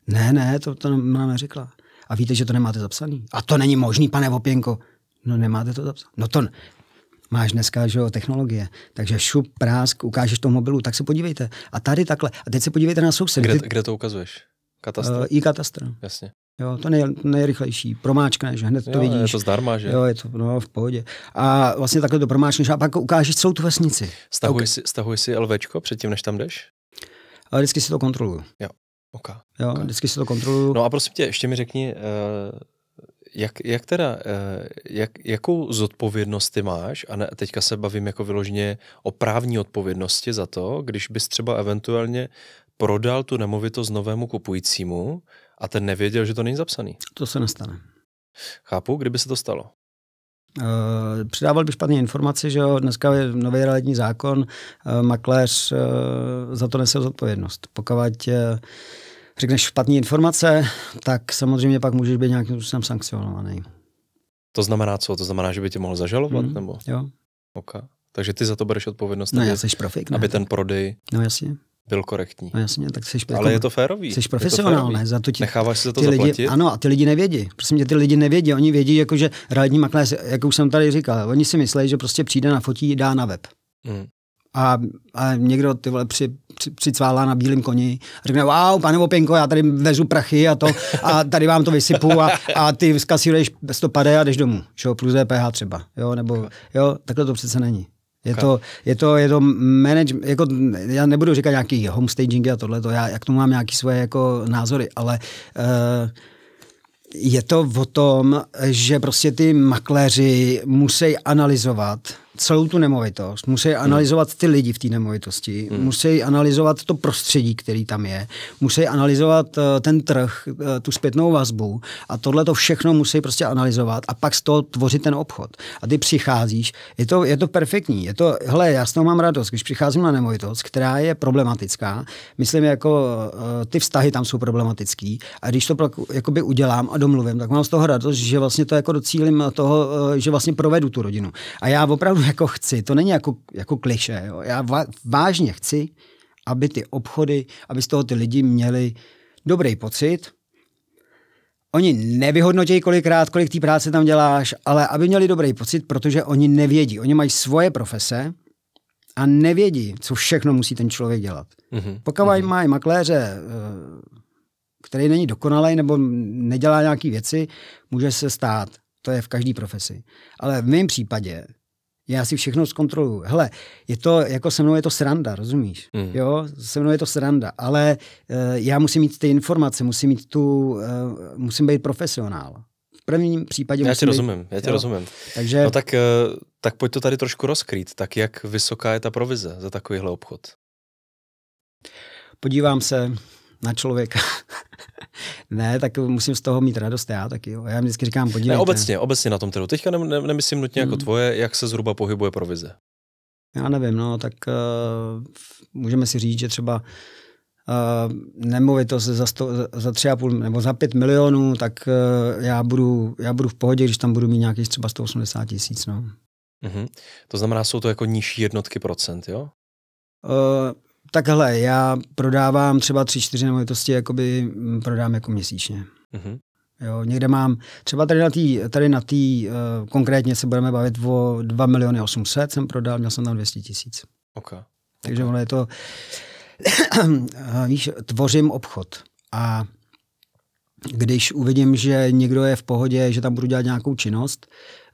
Ne, ne, to, to nám neřekla. A víte, že to nemáte zapsaný? A to není možný, pane Vopěnko. No nemáte to zapsané. No to, máš dneska že jo, technologie, takže šup, prásk, ukážeš to mobilu, tak se podívejte. A tady takhle. A teď se podívejte na soused. Kde, kde to ukazuješ? Katastr. Uh, eh, I katastr. Jasně. Jo, to nej, nejrychlejší. Promáčkneš, hned jo, to vidíš. Je to zdarma, že? Jo, je to no, v pohodě. A vlastně takhle to promáčkneš a pak ukážeš celou tu vesnici. Stahuj, okay. si, stahuj si LVčko předtím, než tam jdeš? A vždycky si to kontroluju. Jo, ok. jo okay. vždycky si to kontroluju. No a prosím tě, ještě mi řekni, uh, jak, jak teda, eh, jak, jakou zodpovědnost ty máš, a ne, teďka se bavím jako vyloženě o právní odpovědnosti za to, když bys třeba eventuálně prodal tu nemovitost novému kupujícímu a ten nevěděl, že to není zapsaný. To se nestane. Chápu, kdyby se to stalo. Uh, eh, předával bych špatné informace, že jo, dneska je nový realitní zákon, uh, makléř uh, za to nese zodpovědnost. Pokud řekneš špatné informace, tak samozřejmě pak můžeš být nějakým způsobem sankcionovaný. To znamená co? To znamená, že by tě mohl zažalovat? Mm, nebo? Jo. Okay. Takže ty za to bereš odpovědnost, no, aby, jasný, profik, aby ten prodej... No jasně byl korektní. No jasně, tak jsi jako, Ale je to férový. Jsi profesionál, ne? Za to ti, Necháváš se za to ty zaplatit? lidi, Ano, a ty lidi nevědí. Prostě mě ty lidi nevědí. Oni vědí, jako, že rádní makléř, jak už jsem tady říkal, oni si myslí, že prostě přijde na fotí, dá na web. Hmm. A, a někdo ty vole při, při, přicválá na bílém koni a řekne, wow, pane Vopinko, já tady vezu prachy a to, a tady vám to vysypu a, a ty zkasíruješ 150 a jdeš domů, čo, plus DPH třeba, jo, nebo, jo, takhle to přece není. Je to, je to, je to manage, jako, já nebudu říkat nějaký homestaging a tohle, já, jak tomu mám nějaký svoje jako názory, ale uh, je to o tom, že prostě ty makléři musí analyzovat celou tu nemovitost, musí hmm. analyzovat ty lidi v té nemovitosti, hmm. musí analyzovat to prostředí, který tam je, musí analyzovat eh, ten trh, eh, tu zpětnou vazbu a tohle to všechno musí prostě analyzovat a pak z toho tvořit ten obchod. A ty přicházíš, je to, je to perfektní, je to, hele, já s toho mám radost, když přicházím na nemovitost, která je problematická, myslím jako eh, ty vztahy tam jsou problematický a když to jakoby udělám a domluvím, tak mám z toho radost, že vlastně to jako docílim toho, že vlastně provedu tu rodinu. A já opravdu opravdu jako chci, to není jako, jako kliše, jo. já vážně chci, aby ty obchody, aby z toho ty lidi měli dobrý pocit, Oni nevyhodnotí kolikrát, kolik té práce tam děláš, ale aby měli dobrý pocit, protože oni nevědí. Oni mají svoje profese a nevědí, co všechno musí ten člověk dělat. Mm-hmm. Pokud mm-hmm. mají makléře, eh, který není dokonalý nebo nedělá nějaké věci, může se stát. To je v každé profesi. Ale v mém případě já si všechno zkontroluju. Hele, je to, jako se mnou je to sranda, rozumíš? Mm. Jo, se mnou je to sranda, ale e, já musím mít ty informace, musím mít tu, e, musím být profesionál. V prvním případě... Já ti rozumím, já ti rozumím. Takže... No tak, e, tak pojď to tady trošku rozkrýt. Tak jak vysoká je ta provize za takovýhle obchod? Podívám se na člověka. ne, tak musím z toho mít radost já taky. Jo. Já vždycky říkám, podívejte. Ne, obecně, obecně na tom trhu. Teďka ne, ne, nemyslím nutně jako jako tvoje, jak se zhruba pohybuje provize. Já nevím, no, tak uh, můžeme si říct, že třeba Uh, nemovitost za, sto, za tři a půl nebo za pět milionů, tak uh, já, budu, já budu v pohodě, když tam budu mít nějakých třeba 180 tisíc. No. Mm-hmm. To znamená, jsou to jako nižší jednotky procent, jo? Uh, Takhle, já prodávám třeba tři, čtyři nemovitosti, jakoby mm, prodám jako měsíčně. Mm-hmm. Jo, někde mám, třeba tady na tý, tady na tý uh, konkrétně se budeme bavit o 2 miliony 800, jsem prodal, měl jsem tam 200 tisíc. Okay. Takže okay. ono je to, víš, tvořím obchod a když uvidím, že někdo je v pohodě, že tam budu dělat nějakou činnost,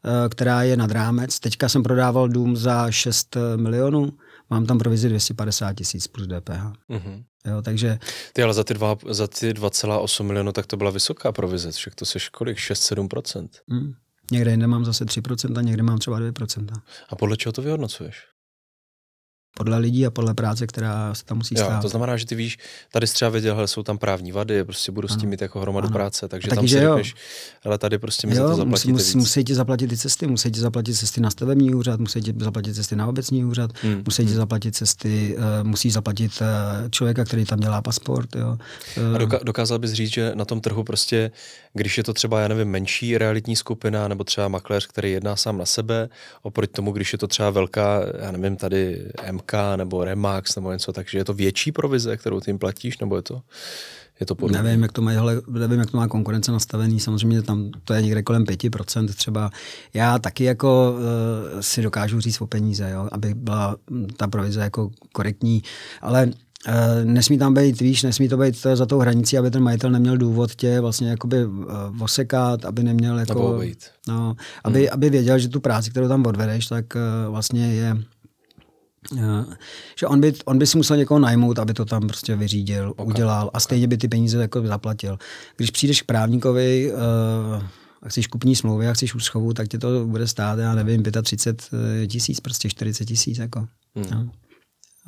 eh, která je nad rámec. Teďka jsem prodával dům za 6 milionů, mám tam provizi 250 tisíc plus DPH. Mm-hmm. Jo, takže... Ty ale za ty, dva, za ty 2,8 milionů, tak to byla vysoká provize, však to seš kolik? 6-7%? Mm. Někde jinde mám zase 3%, a někde mám třeba 2%. A podle čeho to vyhodnocuješ? podle lidí a podle práce, která se tam musí stát. Jo, to znamená, že ty víš, tady třeba věděl, hele, jsou tam právní vady, prostě budu ano. s tím mít jako hromadu ano. práce, takže taky, tam si řekneš, ale tady prostě mi jo, za to zaplatíte musí, musí, musí ti zaplatit ty cesty, musí ti zaplatit cesty na stavební úřad, musí ti zaplatit cesty na obecní úřad, hmm. musí ti hmm. zaplatit cesty, uh, musí zaplatit uh, člověka, který tam dělá pasport. Jo. Uh, a eh, doka- dokázal bys říct, že na tom trhu prostě, když je to třeba, já nevím, menší realitní skupina, nebo třeba makléř, který jedná sám na sebe, oproti tomu, když je to třeba velká, já nevím, tady MK banka nebo Remax nebo něco, takže je to větší provize, kterou tím platíš, nebo je to, je to podobné? Nevím, jak to, má, hele, nevím, jak to má konkurence nastavený, samozřejmě tam to je někde kolem 5% třeba. Já taky jako uh, si dokážu říct o peníze, jo, aby byla ta provize jako korektní, ale eh, nesmí tam být, víš, nesmí to být eh, za tou hranicí, aby ten majitel neměl důvod tě vlastně jakoby vosekat, aby neměl jako... no, aby, hmm. aby věděl, že tu práci, kterou tam odvedeš, tak vlastně je Eh, že on by, on by si musel někoho najmout, aby to tam prostě vyřídil, okay. udělal a stejně by ty peníze jako zaplatil. Když přijdeš k právníkovi uh, a chceš kupní smlouvy a chceš úschovu, tak tě to bude stát, já nevím, 35 tisíc, prostě 40 tisíc. Jako. Hmm. No.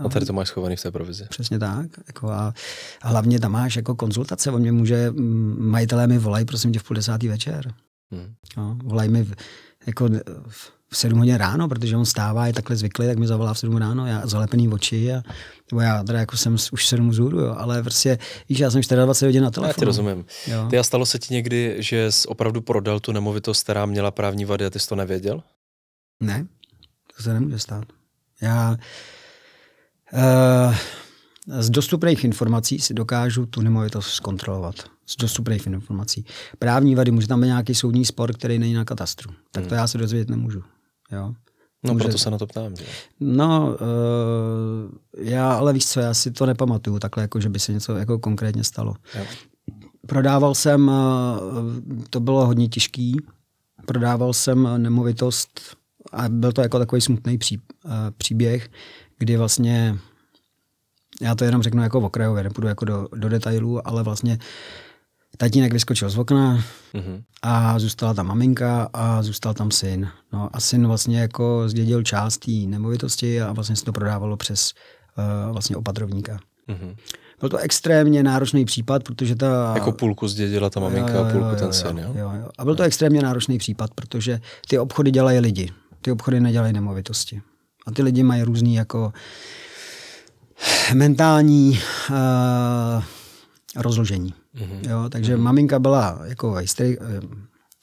A tady to máš schovaný v té provizi. Přesně tak. Jako a hlavně tam máš jako konzultace. On mě může, majitelé mi volají, prosím tě, v půl desátý večer. Hmm. No, volají mi jako v, v 7 hodin ráno, protože on stává, je takhle zvyklý, tak mi zavolá v 7 ráno, já zalepený oči, a, nebo já teda jako jsem už 7 zůru, jo, ale prostě, víš, já jsem 24 hodin na telefonu. Já ti rozumím. Ty a stalo se ti někdy, že jsi opravdu prodal tu nemovitost, která měla právní vady a ty jsi to nevěděl? Ne, to se nemůže stát. Já uh, z dostupných informací si dokážu tu nemovitost zkontrolovat. Z dostupných informací. Právní vady, může tam být nějaký soudní spor, který není na katastru. Tak to hmm. já se dozvědět nemůžu. Jo. No, Může... proto se na to ptám. Že? No, uh, já, ale víš co, já si to nepamatuju takhle, jako, že by se něco jako konkrétně stalo. Jo. Prodával jsem, uh, to bylo hodně těžký, prodával jsem nemovitost a byl to jako takový smutný pří, uh, příběh, kdy vlastně, já to jenom řeknu jako v okrajově, nepůjdu jako do, do detailů, ale vlastně uh, Tatínek vyskočil z okna mm-hmm. a zůstala tam maminka a zůstal tam syn. No a syn vlastně jako zdědil část té nemovitosti a vlastně se to prodávalo přes uh, vlastně opatrovníka. Mm-hmm. Byl to extrémně náročný případ, protože ta... Jako půlku zdědila ta maminka jo, jo, a půlku jo, jo, ten syn, jo? jo, jo. A byl to extrémně náročný případ, protože ty obchody dělají lidi. Ty obchody nedělají nemovitosti. A ty lidi mají různý jako mentální uh, rozložení. Mm-hmm. Jo, takže mm-hmm. maminka byla jako hysteri- eh,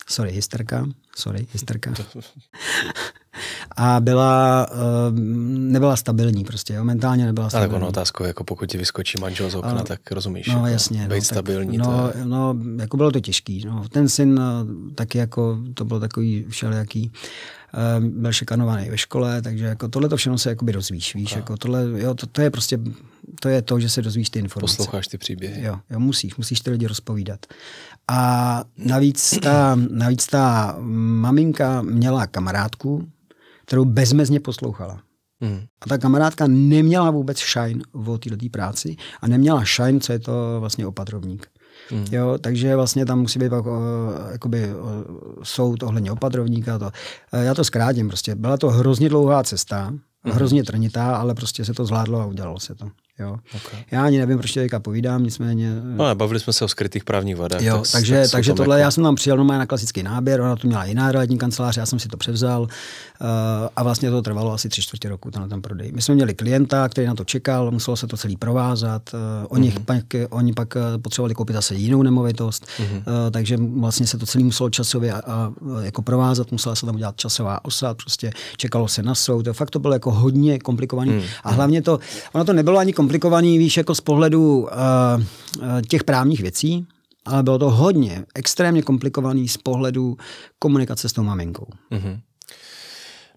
sorry, hysterka, sorry, hysterka. A byla, eh, nebyla stabilní prostě, jo, mentálně nebyla stabilní. Ale ono otázkou, jako pokud ti vyskočí manžel z okna, no, tak rozumíš. No jako jasně. No, být no, stabilní. Tak, to je... no, jako bylo to těžký. No. Ten syn eh, taky jako, to bylo takový všelijaký. Ehm, byl šikanovaný ve škole, takže jako tohle to všechno se jakoby dozvíš, víš, jako tohle, jo, to, to, je prostě, to je to, že se dozvíš ty informace. Posloucháš ty příběhy. Jo, jo musíš, musíš ty lidi rozpovídat. A navíc ta, navíc ta maminka měla kamarádku, kterou bezmezně poslouchala. Hmm. A ta kamarádka neměla vůbec shine o této práci a neměla shine, co je to vlastně opatrovník. Mm. Jo, takže vlastně tam musí být pak uh, jakoby, uh, soud ohledně opatrovníka. To. Uh, já to zkrátím prostě. Byla to hrozně dlouhá cesta, mm. hrozně trnitá, ale prostě se to zvládlo a udělalo se to. Jo. Okay. Já ani nevím, proč teďka povídám, nicméně... No, bavili jsme se o skrytých právních vadách. Jo, tak, takže, tak takže tohle, jako... já jsem tam přijel na klasický náběr, ona tu měla jiná realitní kancelář, já jsem si to převzal uh, a vlastně to trvalo asi tři čtvrtě roku, ten, ten prodej. My jsme měli klienta, který na to čekal, muselo se to celý provázat, uh, oni, mm-hmm. pak, oni pak eh, potřebovali koupit zase jinou nemovitost, mm-hmm. uh, takže vlastně se to celý muselo časově a, a, jako provázat, musela se tam udělat časová osa, prostě čekalo se na soud, fakt to bylo jako hodně komplikovaný mm-hmm. a hlavně to, ono to nebylo ani komplikovaný, víš, jako z pohledu uh, těch právních věcí, ale bylo to hodně, extrémně komplikovaný z pohledu komunikace s tou maminkou. Mm-hmm.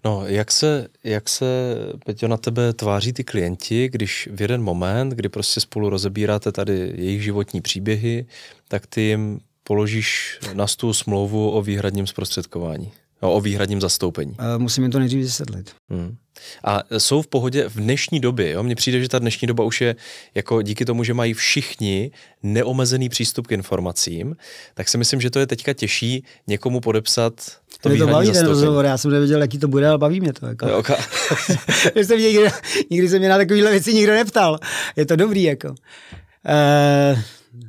No, jak se, jak se, Peťo, na tebe tváří ty klienti, když v jeden moment, kdy prostě spolu rozebíráte tady jejich životní příběhy, tak ty jim položíš na stůl smlouvu o výhradním zprostředkování? o výhradním zastoupení? Eh, musím jim to nejdřív vysvětlit. Hmm. A jsou v pohodě v dnešní době, jo? Mně přijde, že ta dnešní doba už je jako díky tomu, že mají všichni neomezený přístup k informacím, tak si myslím, že to je teďka těžší někomu podepsat to mě to baví zastoupení. ten rozhovor, já jsem nevěděl, jaký to bude, ale baví mě to. Jako. No, okay. jsem nikdy, nikdy se mě na takovéhle věci nikdo neptal. Je to dobrý, jako. Uh,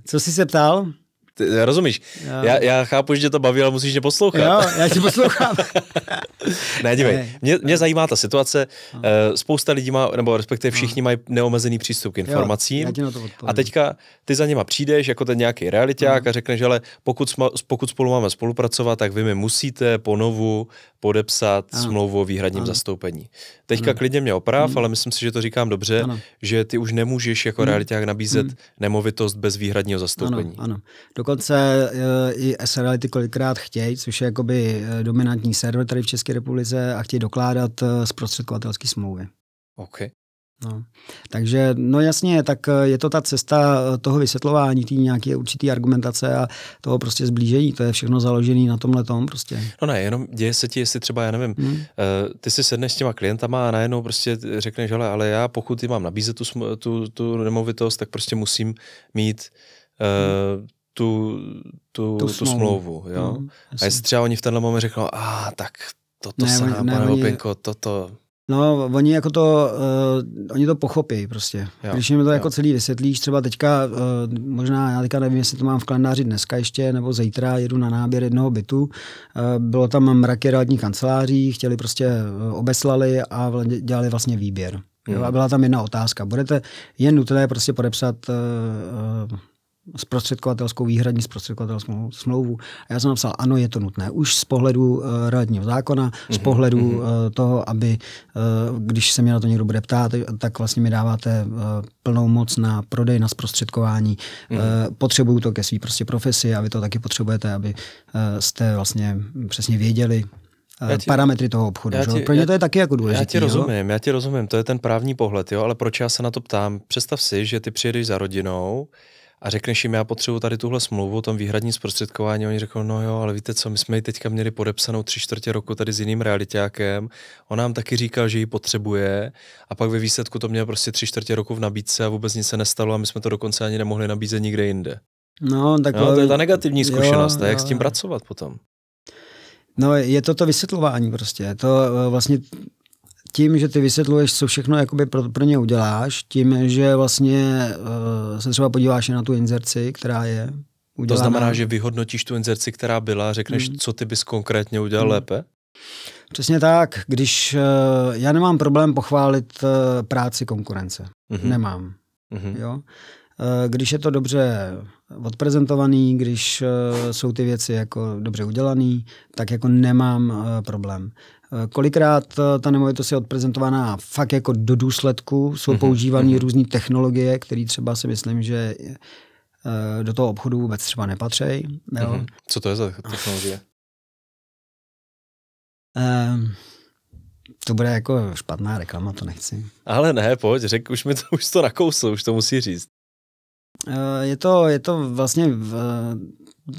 co jsi se ptal? Ty, rozumíš? Já, já chápu, že tě to baví, ale musíš mě poslouchat. Jo, já tě poslouchám. ne, dívej, mě, mě zajímá ta situace. No. Eh, spousta lidí má, nebo respektive všichni no. mají neomezený přístup k informacím. Jo, a teďka ty za něma přijdeš jako ten nějaký realiták mhm. a řekneš, ale pokud, sma, pokud spolu máme spolupracovat, tak vy mi musíte ponovu podepsat ano. smlouvu o výhradním ano. zastoupení. Teďka ano. klidně mě oprav, ano. Mhm. ale myslím si, že to říkám dobře, ano. že ty už nemůžeš jako ano. Mhm. realiták nabízet ano. nemovitost bez výhradního zastoupení. Ano, ano. Dokonce eh, i SRL ty kolikrát chtějí, což je jakoby eh, dominantní server tady v České republice a chtějí dokládat eh, zprostředkovatelské smlouvy. OK. No. Takže, no jasně, tak eh, je to ta cesta eh, toho vysvětlování, té nějaké určité argumentace a toho prostě zblížení, to je všechno založené na tomhle tom prostě. No ne, jenom děje se ti, jestli třeba, já nevím, hmm. ty si sedneš s těma klientama a najednou prostě řekneš, hele, ale já pokud ty mám nabízet tu, tu, tu nemovitost, tak prostě musím mít hmm. uh, tu, tu, tu smlouvu. Tu smlouvu jo? Mm, a jestli třeba oni v tenhle moment řeknou, a ah, tak toto ne, se ne, pane Hopinko, toto... No, oni jako to, uh, oni to pochopí prostě. Jo, Když jim to jo. jako celý vysvětlíš, třeba teďka, uh, možná já teďka nevím, jestli to mám v kalendáři dneska ještě, nebo zítra jedu na náběr jednoho bytu. Uh, bylo tam mraky realitní kanceláří, chtěli prostě, uh, obeslali a dělali vlastně výběr. Jo, a hmm. byla tam jedna otázka. Budete jen nutné prostě podepsat uh, zprostředkovatelskou, výhradní zprostředkovatelskou smlouvu. A já jsem napsal, ano, je to nutné. Už z pohledu uh, radního zákona, mm-hmm. z mhm, pohledu uh, toho, aby, uh, když se mě na to někdo bude ptát, tak vlastně mi dáváte uh, plnou moc na prodej, na zprostředkování. Mm-hmm. Uh, potřebuju to ke své prostě profesi a vy to taky potřebujete, aby uh, jste vlastně přesně věděli, ti, parametry toho obchodu. ti, Pro ně to je taky jako důležité. Já ti rozumím, jo? já ti rozumím, to je ten právní pohled, jo, ale proč já se na to ptám? Představ si, že ty přijedeš za rodinou, a řekneš jim, já potřebuji tady tuhle smlouvu, tam výhradní zprostředkování, oni řeknou, no jo, ale víte co, my jsme ji teďka měli podepsanou tři čtvrtě roku tady s jiným realitákem, on nám taky říkal, že ji potřebuje a pak ve výsledku to měl prostě tři čtvrtě roku v nabídce a vůbec nic se nestalo a my jsme to dokonce ani nemohli nabízet nikde jinde. No, tak no, to je ta negativní zkušenost, jo, jak jo. s tím pracovat potom. No, je to to vysvětlování prostě. To e, vlastně tím, že ty vysvětluješ, co všechno jakoby pro, pro ně uděláš, tím, že vlastně uh, se třeba podíváš na tu inzerci, která je udělána. To znamená, že vyhodnotíš tu inzerci, která byla, řekneš, mm. co ty bys konkrétně udělal mm. lépe? Přesně tak. Když uh, já nemám problém pochválit uh, práci konkurence. Mm-hmm. Nemám. Mm-hmm. Jo? Když je to dobře odprezentovaný, když jsou ty věci jako dobře udělaný, tak jako nemám problém. Eh, kolikrát eh, ta nemovitost je odprezentovaná fakt jako do důsledku, jsou mhm, používané mm-hmm. různé technologie, které třeba si myslím, že eh, do toho obchodu vůbec třeba nepatří. Mm-hmm. Co to je za technologie? Um, to bude jako špatná reklama, to nechci. Ale ne, pojď, řek, už mi to, už to nakousl, už to musí říct. Je to, je to vlastně,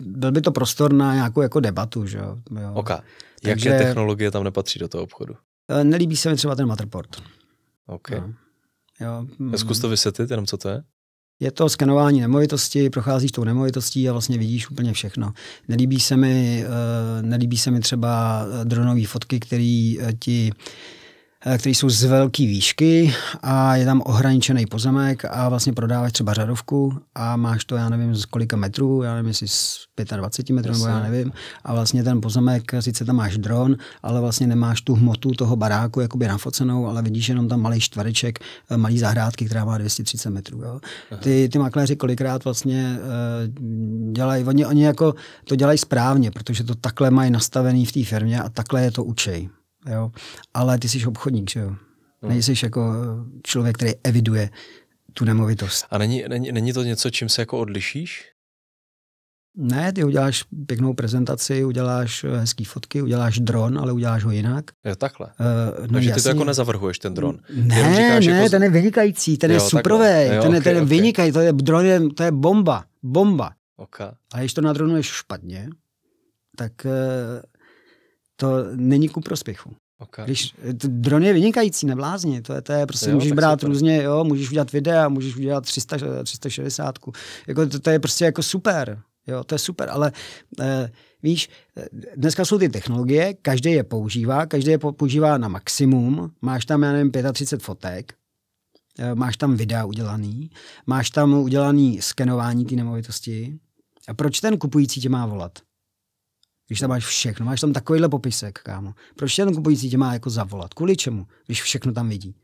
byl by to prostor na nějakou jako debatu, že jo. Okay. Takže Jaké technologie tam nepatří do toho obchodu? Eh, nelíbí se mi třeba ten Matterport. OK. No. Jo. Mm. Zkus to vysvětlit, jenom co to je? Je to skenování nemovitosti, procházíš tou nemovitostí a vlastně vidíš úplně všechno. Nelíbí se mi, eh, nelíbí se mi třeba eh, dronové fotky, které ti Eh, které jsou z velké výšky a je tam ohraničený pozemek a vlastně prodáváš třeba řadovku a máš to, já nevím, z kolika metrů, já nevím, jestli z 25 metrů, nebo já nevím. A vlastně ten pozemek, sice tam máš dron, ale vlastně nemáš tu hmotu toho baráku jakoby nafocenou, ale vidíš jenom tam malý čtvereček, eh, malý zahrádky, která má 230 metrů. Jo. Ty, ty makléři kolikrát vlastně uh, dělají, oni, oni jako to dělají správně, protože to takhle mají nastavený v té firmě a takhle je to učej. Jo? Ale ty jsi obchodník, že jo? Hmm. Nejsi jako eh, člověk, který eviduje tu nemovitost. A není, není, není to něco, čím se jako odlišíš? Ne, ty uděláš pěknou prezentaci, uděláš eh, hezký fotky, uděláš dron, ale uděláš ho jinak. Jo, takhle. Uh, no, Takže jasný. ty to jako nezavrhuješ, ten dron. Ne, říkáš, ne, jako... ten je vynikající, ten jo, je superový, ten, okay, ten je okay. vynikající, to je, dron je, to je bomba, bomba. Okay. A když to nadronuješ špatně, tak uh, to není ku prospěchu. Okay. Když, dron je vynikající, neblázně. to je, to je prostě jo, můžeš brát super. různě, jo, můžeš udělat videa, můžeš udělat 300, 360, jako to, to je prostě jako super, jo, to je super, ale eh, víš, eh, dneska jsou ty technologie, každý je používá, každý je používá na maximum, máš tam, já nevím, 35 fotek, eh, máš tam videa udělaný, máš tam udělaný skenování té nemovitosti, a proč ten kupující tě má volat? Když tam máš všechno, máš tam takovýhle popisek, kámo. Proč ten kupující tě má jako zavolat? Kvůli čemu? Když všechno tam vidí.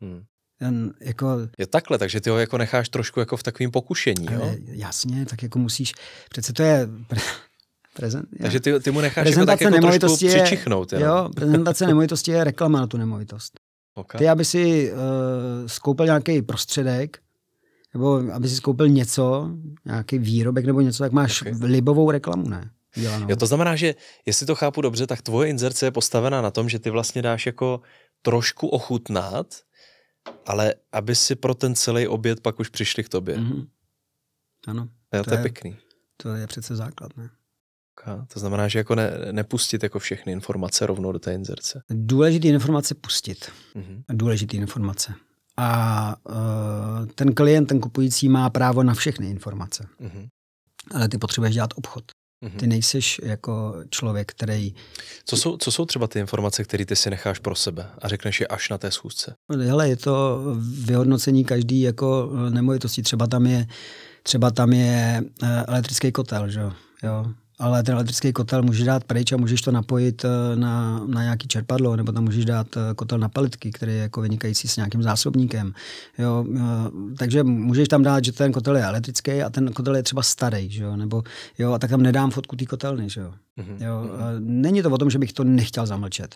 Hmm. Ten, jako... Je takhle, takže ty ho jako necháš trošku jako v takovém pokušení, jo? Jasně, tak jako musíš, přece to je... Prezent, jo. Takže ty, ty mu necháš jako prezentace jako tak jako nemovitosti trošku je, přičichnout. jo? Jo, prezentace nemovitosti je reklama na tu nemovitost. Okay. Ty, aby si uh, skoupil nějaký prostředek, nebo aby si skoupil něco, nějaký výrobek nebo něco, tak máš okay. libovou reklamu, ne? Dělanou. Jo, to znamená, že jestli to chápu dobře, tak tvoje inzerce je postavená na tom, že ty vlastně dáš jako trošku ochutnat, ale aby si pro ten celý oběd pak už přišli k tobě. Mm-hmm. Ano. Jo, to, to je, je pěkný. To je přece základ, ne? To znamená, že jako ne, nepustit jako všechny informace rovnou do té inzerce. Důležité informace pustit. Mm-hmm. Důležité informace. A eh, ten klient, ten kupující má právo na všechny informace. Mm-hmm. Ale ty potřebuješ dělat obchod. Mm-hmm. Ty nejseš jako člověk, který... Co jsou, co jsou třeba ty informace, které ty si necháš pro sebe a řekneš je až na té schůzce? Hele, je to vyhodnocení každý jako eh, nemovitosti. Třeba tam je, třeba tam je eh, elektrický kotel, že jo? ale ten elektrický kotel můžeš dát pryč a můžeš to napojit eh, na, na nějaký čerpadlo, nebo tam můžeš dát eh, kotel na palitky, který je jako vynikající s nějakým zásobníkem. Jo, eh, takže můžeš tam dát, že ten kotel je elektrický a ten kotel je třeba starý, že jo, nebo jo, a tak tam nedám fotku té kotelny, že jo. Mm-hmm. jo. Mhm. Není to o tom, že bych to nechtěl zamlčet.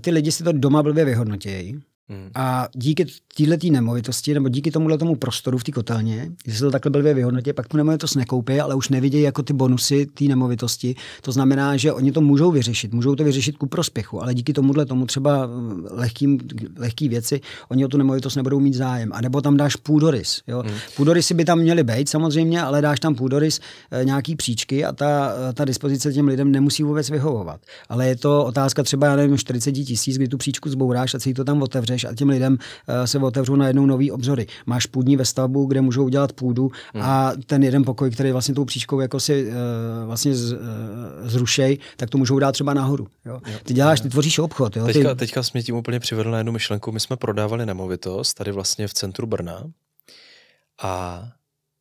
Ty lidi si to doma blbě vyhodnotějí, Hmm. A díky této nemovitosti, nebo díky tomuhle tomu prostoru v té kotelně, když se to takhle blbě vyhodnotě, pak tu nemovitost nekoupí, ale už nevidějí jako ty bonusy té nemovitosti. To znamená, že oni to můžou vyřešit, můžou to vyřešit ku prospěchu, ale díky tomuhle tomu třeba eh, lehkým, lehký věci, oni o tu nemovitost nebudou mít zájem. A nebo tam dáš půdorys. Jo? Hmm. Půdorysy by tam měly být samozřejmě, ale dáš tam půdorys eh, nějaký příčky a ta, eh, ta dispozice těm lidem nemusí vůbec vyhovovat. Ale je to otázka třeba, já nevím, 40 tisíc, kdy tu příčku zbouráš a si to tam otevře otevřeš a těm lidem eh, se otevřou najednou nový obzory. Máš půdní ve stavbu, kde můžou udělat půdu hmm. a ten jeden pokoj, který vlastně tou příčkou jako si eh, vlastně z, eh, zrušej, tak to můžou dát třeba nahoru. Jo. Ty děláš, ty tvoříš obchod. Jo? Teďka, teďka jsme tím úplně přivedl na jednu myšlenku. My jsme prodávali nemovitost tady vlastně v centru Brna a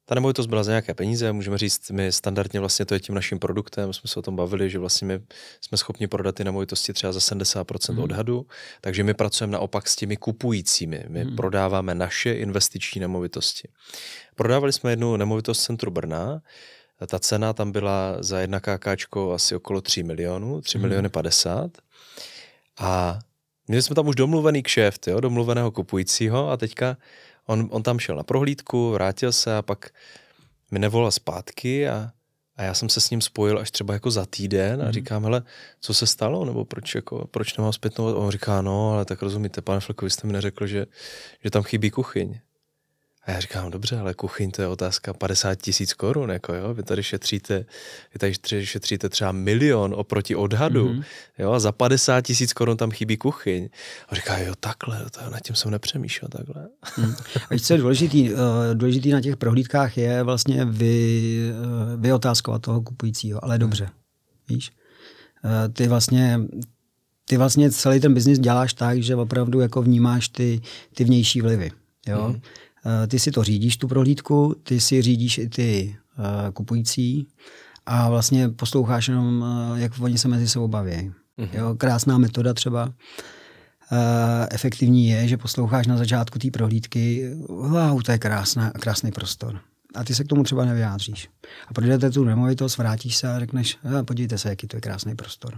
ta nemovitost byla za nějaké peníze, můžeme říct, my standardně vlastně to je tím naším produktem, jsme se o tom bavili, že vlastně my jsme schopni prodat ty nemovitosti třeba za 70% hmm. odhadu, takže my pracujeme naopak s těmi kupujícími, my hmm. prodáváme naše investiční nemovitosti. Prodávali jsme jednu nemovitost v centru Brna, ta cena tam byla za jedna kákáčko asi okolo 3 milionů, 3 hmm. miliony 50. A měli jsme tam už domluvený kšeft, jo, domluveného kupujícího a teďka On, on tam šel na prohlídku, vrátil se a pak mi nevolal zpátky a, a já jsem se s ním spojil až třeba jako za týden a mhm. říkám, hele, co se stalo, nebo proč, jako, proč nemám zpětnou? A on říká, no, ale tak rozumíte, pane Flekovi, jste mi neřekl, že, že tam chybí kuchyň. A já říkám, dobře, ale kuchyň to je otázka 50 tisíc korun, jako jo, vy tady šetříte, vy tady šetříte třeba milion oproti odhadu, mm-hmm. jo, a za 50 tisíc korun tam chybí kuchyň. A říká, jo, takhle, to, nad tím jsem nepřemýšlel, takhle. Mm. A co je důležitý, eh, důležitý na těch prohlídkách je vlastně vy, eh, vyotázkovat toho kupujícího, ale mhm. dobře, víš. Eh, ty vlastně, ty vlastně celý ten biznis děláš tak, že opravdu jako vnímáš ty, ty vnější vlivy. Jo? Mm. Eh, ty si to řídíš, tu prohlídku, ty si řídíš i ty eh, kupující a vlastně posloucháš jenom, eh, jak oni se mezi sebou baví. Mm-hmm. Jo, krásná metoda třeba efektivní je, že posloucháš na začátku té prohlídky, wow, to je krásná, krásný prostor. A ty se k tomu třeba nevyjádříš. A projdete tu nemovitost, vrátíš se a řekneš, podívejte se, jaký to je krásný prostor.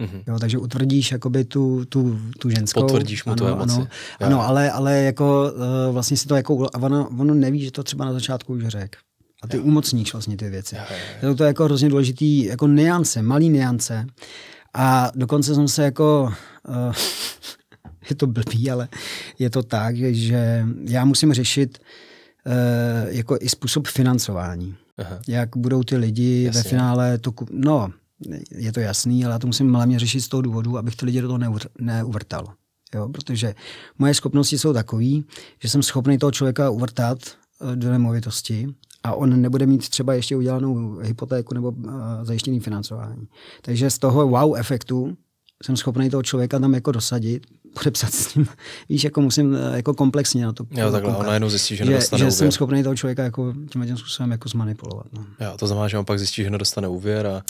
Mm-hmm. Jo, takže utvrdíš jakoby tu, tu, tu ženskou. Potvrdíš mu ano, tu emoci. Ano, ano ale, ale jako uh, vlastně si to jako, a ono, ono neví, že to třeba na začátku už řekl. A ty umocníš vlastně ty věci. Já. To je jako hrozně důležitý, jako neance, malý neance. A dokonce jsem se jako, uh, je to blbý, ale je to tak, že já musím řešit uh, jako i způsob financování. Aha. Jak budou ty lidi Jasně. ve finále to kup... No, je to jasný, ale já to musím hlavně řešit z toho důvodu, abych ty lidi do toho neuvr- neuvrtal. Jo? Protože moje schopnosti jsou takové, že jsem schopný toho člověka uvrtat eh, do nemovitosti a on nebude mít třeba ještě udělanou hypotéku nebo uh, zajištěný financování. Takže z toho wow efektu jsem schopný toho člověka tam jako dosadit, podepsat s ním. Víš, jako musím eh, jako komplexně na to Jo, takhle koukat, on najednou zjistí, že, že že úvěr. jsem schopný toho člověka jako tím, tím způsobem jako zmanipulovat. No. Jo, to znamená, že on pak zjistí, že nedostane úvěr a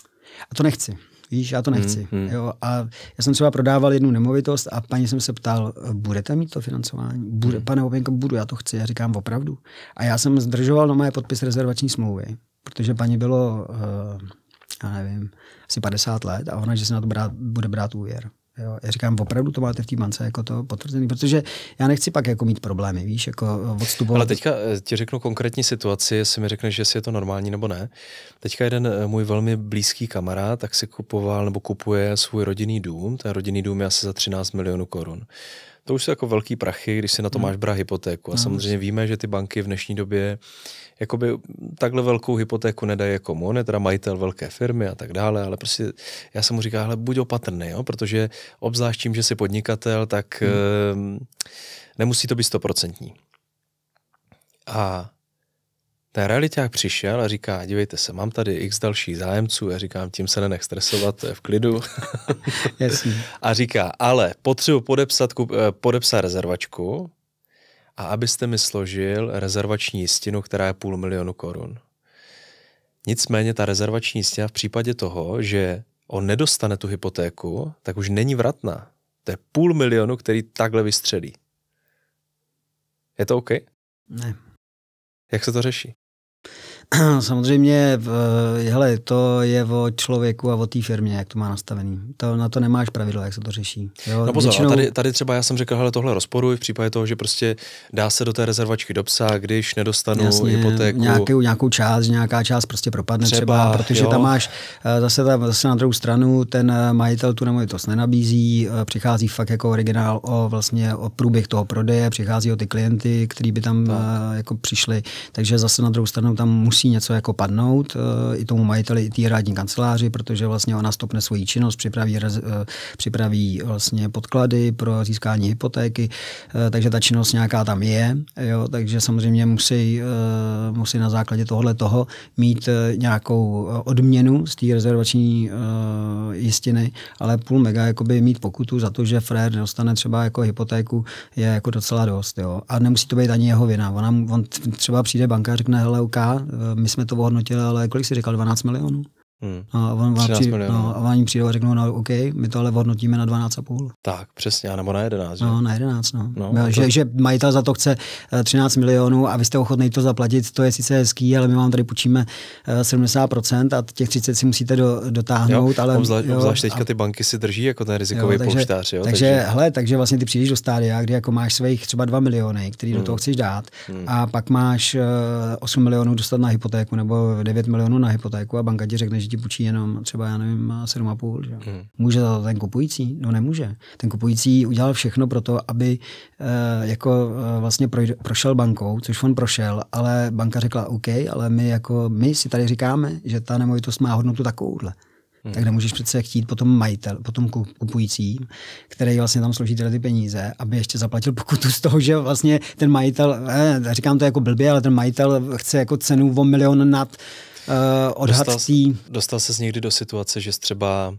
a to nechci. Víš, já to nechci. Hmm, hmm. Jo, a já jsem třeba prodával jednu nemovitost a paní jsem se ptal, budete mít to financování? Bude, hmm. Pane Openka, budu, já to chci. Já říkám opravdu. A já jsem zdržoval na moje podpis rezervační smlouvy, protože paní bylo, uh, já nevím, asi 50 let a ona, že se na to brát, bude brát úvěr. Jo, já říkám, opravdu to máte v té mance jako to potvrzený, protože já nechci pak jako mít problémy, víš, jako eh, odstupovat. Ale teďka eh, ti řeknu konkrétní situaci, jestli mi řekneš, jestli je to normální nebo ne. Teďka jeden eh, můj velmi blízký kamarád tak si kupoval nebo kupuje svůj rodinný dům. Ten rodinný dům je asi za 13 milionů korun. To už jsou jako velký prachy, když si na to hmm. máš brát hypotéku. A no, samozřejmě víme, že ty banky v dnešní době jakoby takhle velkou hypotéku nedají jako on, teda majitel velké firmy a tak dále, ale prostě já jsem mu říkal, ale buď opatrný, jo? protože obzvlášť tím, že jsi podnikatel, tak hmm. e, nemusí to být stoprocentní. A ten realiták přišel a říká, dívejte se, mám tady x další zájemců, já říkám, tím se nenech stresovat, to je v klidu. a říká, ale potřebuji podepsat, eh, podepsat rezervačku a abyste mi složil rezervační jistinu, která je půl milionu korun. Nicméně ta rezervační jistina v případě toho, že on nedostane tu hypotéku, tak už není vratná. To je půl milionu, který takhle vystřelí. Je to OK? Ne. Jak se to řeší? Samozřejmě, hele, to je o člověku a o té firmě, jak to má nastavený. To, na to nemáš pravidlo, jak se to řeší. Jo, no pozor, většinou... tady, tady třeba já jsem řekl, hele, tohle rozporuji v případě toho, že prostě dá se do té rezervačky dopsat, když nedostanu Jasně, hypotéku. Nějakou, nějakou část, nějaká část prostě propadne třeba, třeba protože jo. tam máš eh, zase, tam, zase na druhou stranu, ten eh, majitel tu nemovitost nenabízí, eh, přichází fakt jako originál o vlastně o průběh toho prodeje, přichází o ty klienty, který by tam tak. jako přišli. Takže zase na druhou stranu tam musí musí něco jako padnout eh, i tomu majiteli, i té rádní kanceláři, protože vlastně ona stopne svoji činnost, připraví, eh, připraví vlastně podklady pro získání hypotéky, eh, takže ta činnost nějaká tam je, jo, takže samozřejmě musí, musí na základě tohle toho mít nějakou odměnu z té rezervační jistiny, ale půl mega jakoby mít pokutu za to, že frér dostane třeba jako hypotéku, je jako docela dost. Jo. A nemusí to být ani jeho vina. Ona, on třeba přijde banka a řekne, hele, OK, Eh, my jsme to ohodnotili, ale kolik si říkal, 12 milionů? Hmm. A on vám přijde, no, a vám přijde a řeknou, no OK, my to ale hodnotíme na 12,5. Tak, přesně, nebo na 11. Že? No, na 11, no. no že, to... že, že majitel za to chce 13 eh, milionů a vy jste ochotný to zaplatit, to je sice hezký, ale my vám tady půjčíme 70% eh, a těch 30 si musíte do, dotáhnout. Jo, ale, obzla, jo, obzvlášť teďka a... ty banky si drží jako ten rizikový jo, takže, polštář. Jo, takže, takže, Hle, takže vlastně ty přijdeš do stádia, kdy jako máš svých třeba 2 miliony, který hmm. do toho chceš dát hmm. a pak máš 8 eh, milionů dostat na hypotéku nebo 9 milionů na hypotéku a banka ti řekne, že ti půjčí jenom třeba, já nevím, 7,5. Že? Hmm. Může to ten kupující? No nemůže. Ten kupující udělal všechno pro to, aby e, jako e, vlastně prošel bankou, což on prošel, ale banka řekla OK, ale my jako my si tady říkáme, že ta nemovitost má hodnotu takovouhle. Hmm. Tak nemůžeš přece chtít potom majitel, potom kupující, který vlastně tam složí tyhle ty peníze, aby ještě zaplatil pokutu z toho, že vlastně ten majitel, eh, říkám to jako blbě, ale ten majitel chce jako cenu o milion nad Eh, odhad dostal, tý... dostal ses někdy do situace, že jsi třeba uh,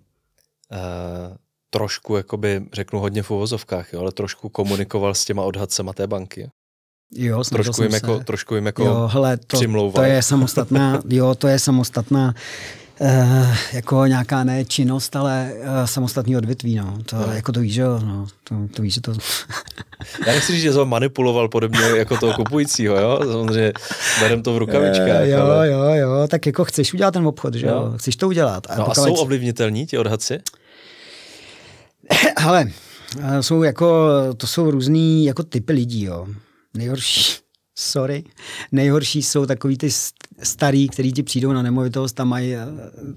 trošku, jakoby, řeknu hodně v uvozovkách, jo, ale trošku komunikoval s těma odhadcema té banky. Jo, trošku jim, jako, se. jako, trošku jim jako jo, hele, to, přimlouval. To je samostatná, jo, to je samostatná Eh, jako nějaká nečinnost, ale uh, samostatný odvětví. No. To, no. Jako to víš, jo, no. to, to víš, že to... Já nechci říct, že jsem manipuloval podobně jako toho kupujícího, jo? samozřejmě berem to v rukavičkách. Eh, jo, ale... jo, jo, tak jako chceš udělat ten obchod, že jo? No. Chceš to udělat. A, no pokud... a jsou ovlivnitelní ti odhadci? Eh, hele, jsou jako, to jsou různý jako typy lidí, jo. Nejhorší, sorry. Nejhorší jsou takový ty starý, který ti přijdou na nemovitost a mají eh,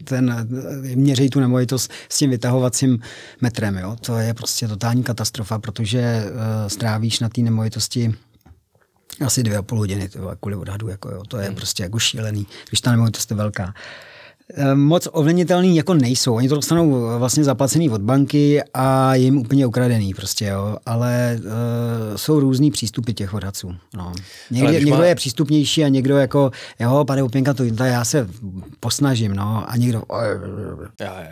ten, eh, měřej tu nemovitost s tím vytahovacím metrem. Jo? To je prostě totální katastrofa, protože uh, strávíš na té nemovitosti asi dvě a půl hodiny, tyhle, kvůli odhadu, jako jo, to je hmm. prostě jako šílený, když ta nemovitost je velká. Uh, Eh, moc ovlivnitelný jako nejsou. Oni to dostanou eh, vlastně zaplacený od banky a jim úplně ukradený prostě, jo. Ale uh, jsou různý přístupy těch odhadců. No. Někde, někdo má... je přístupnější a někdo jako, jo, pane Upěnka, to já se posnažím, no. A někdo... Já, já.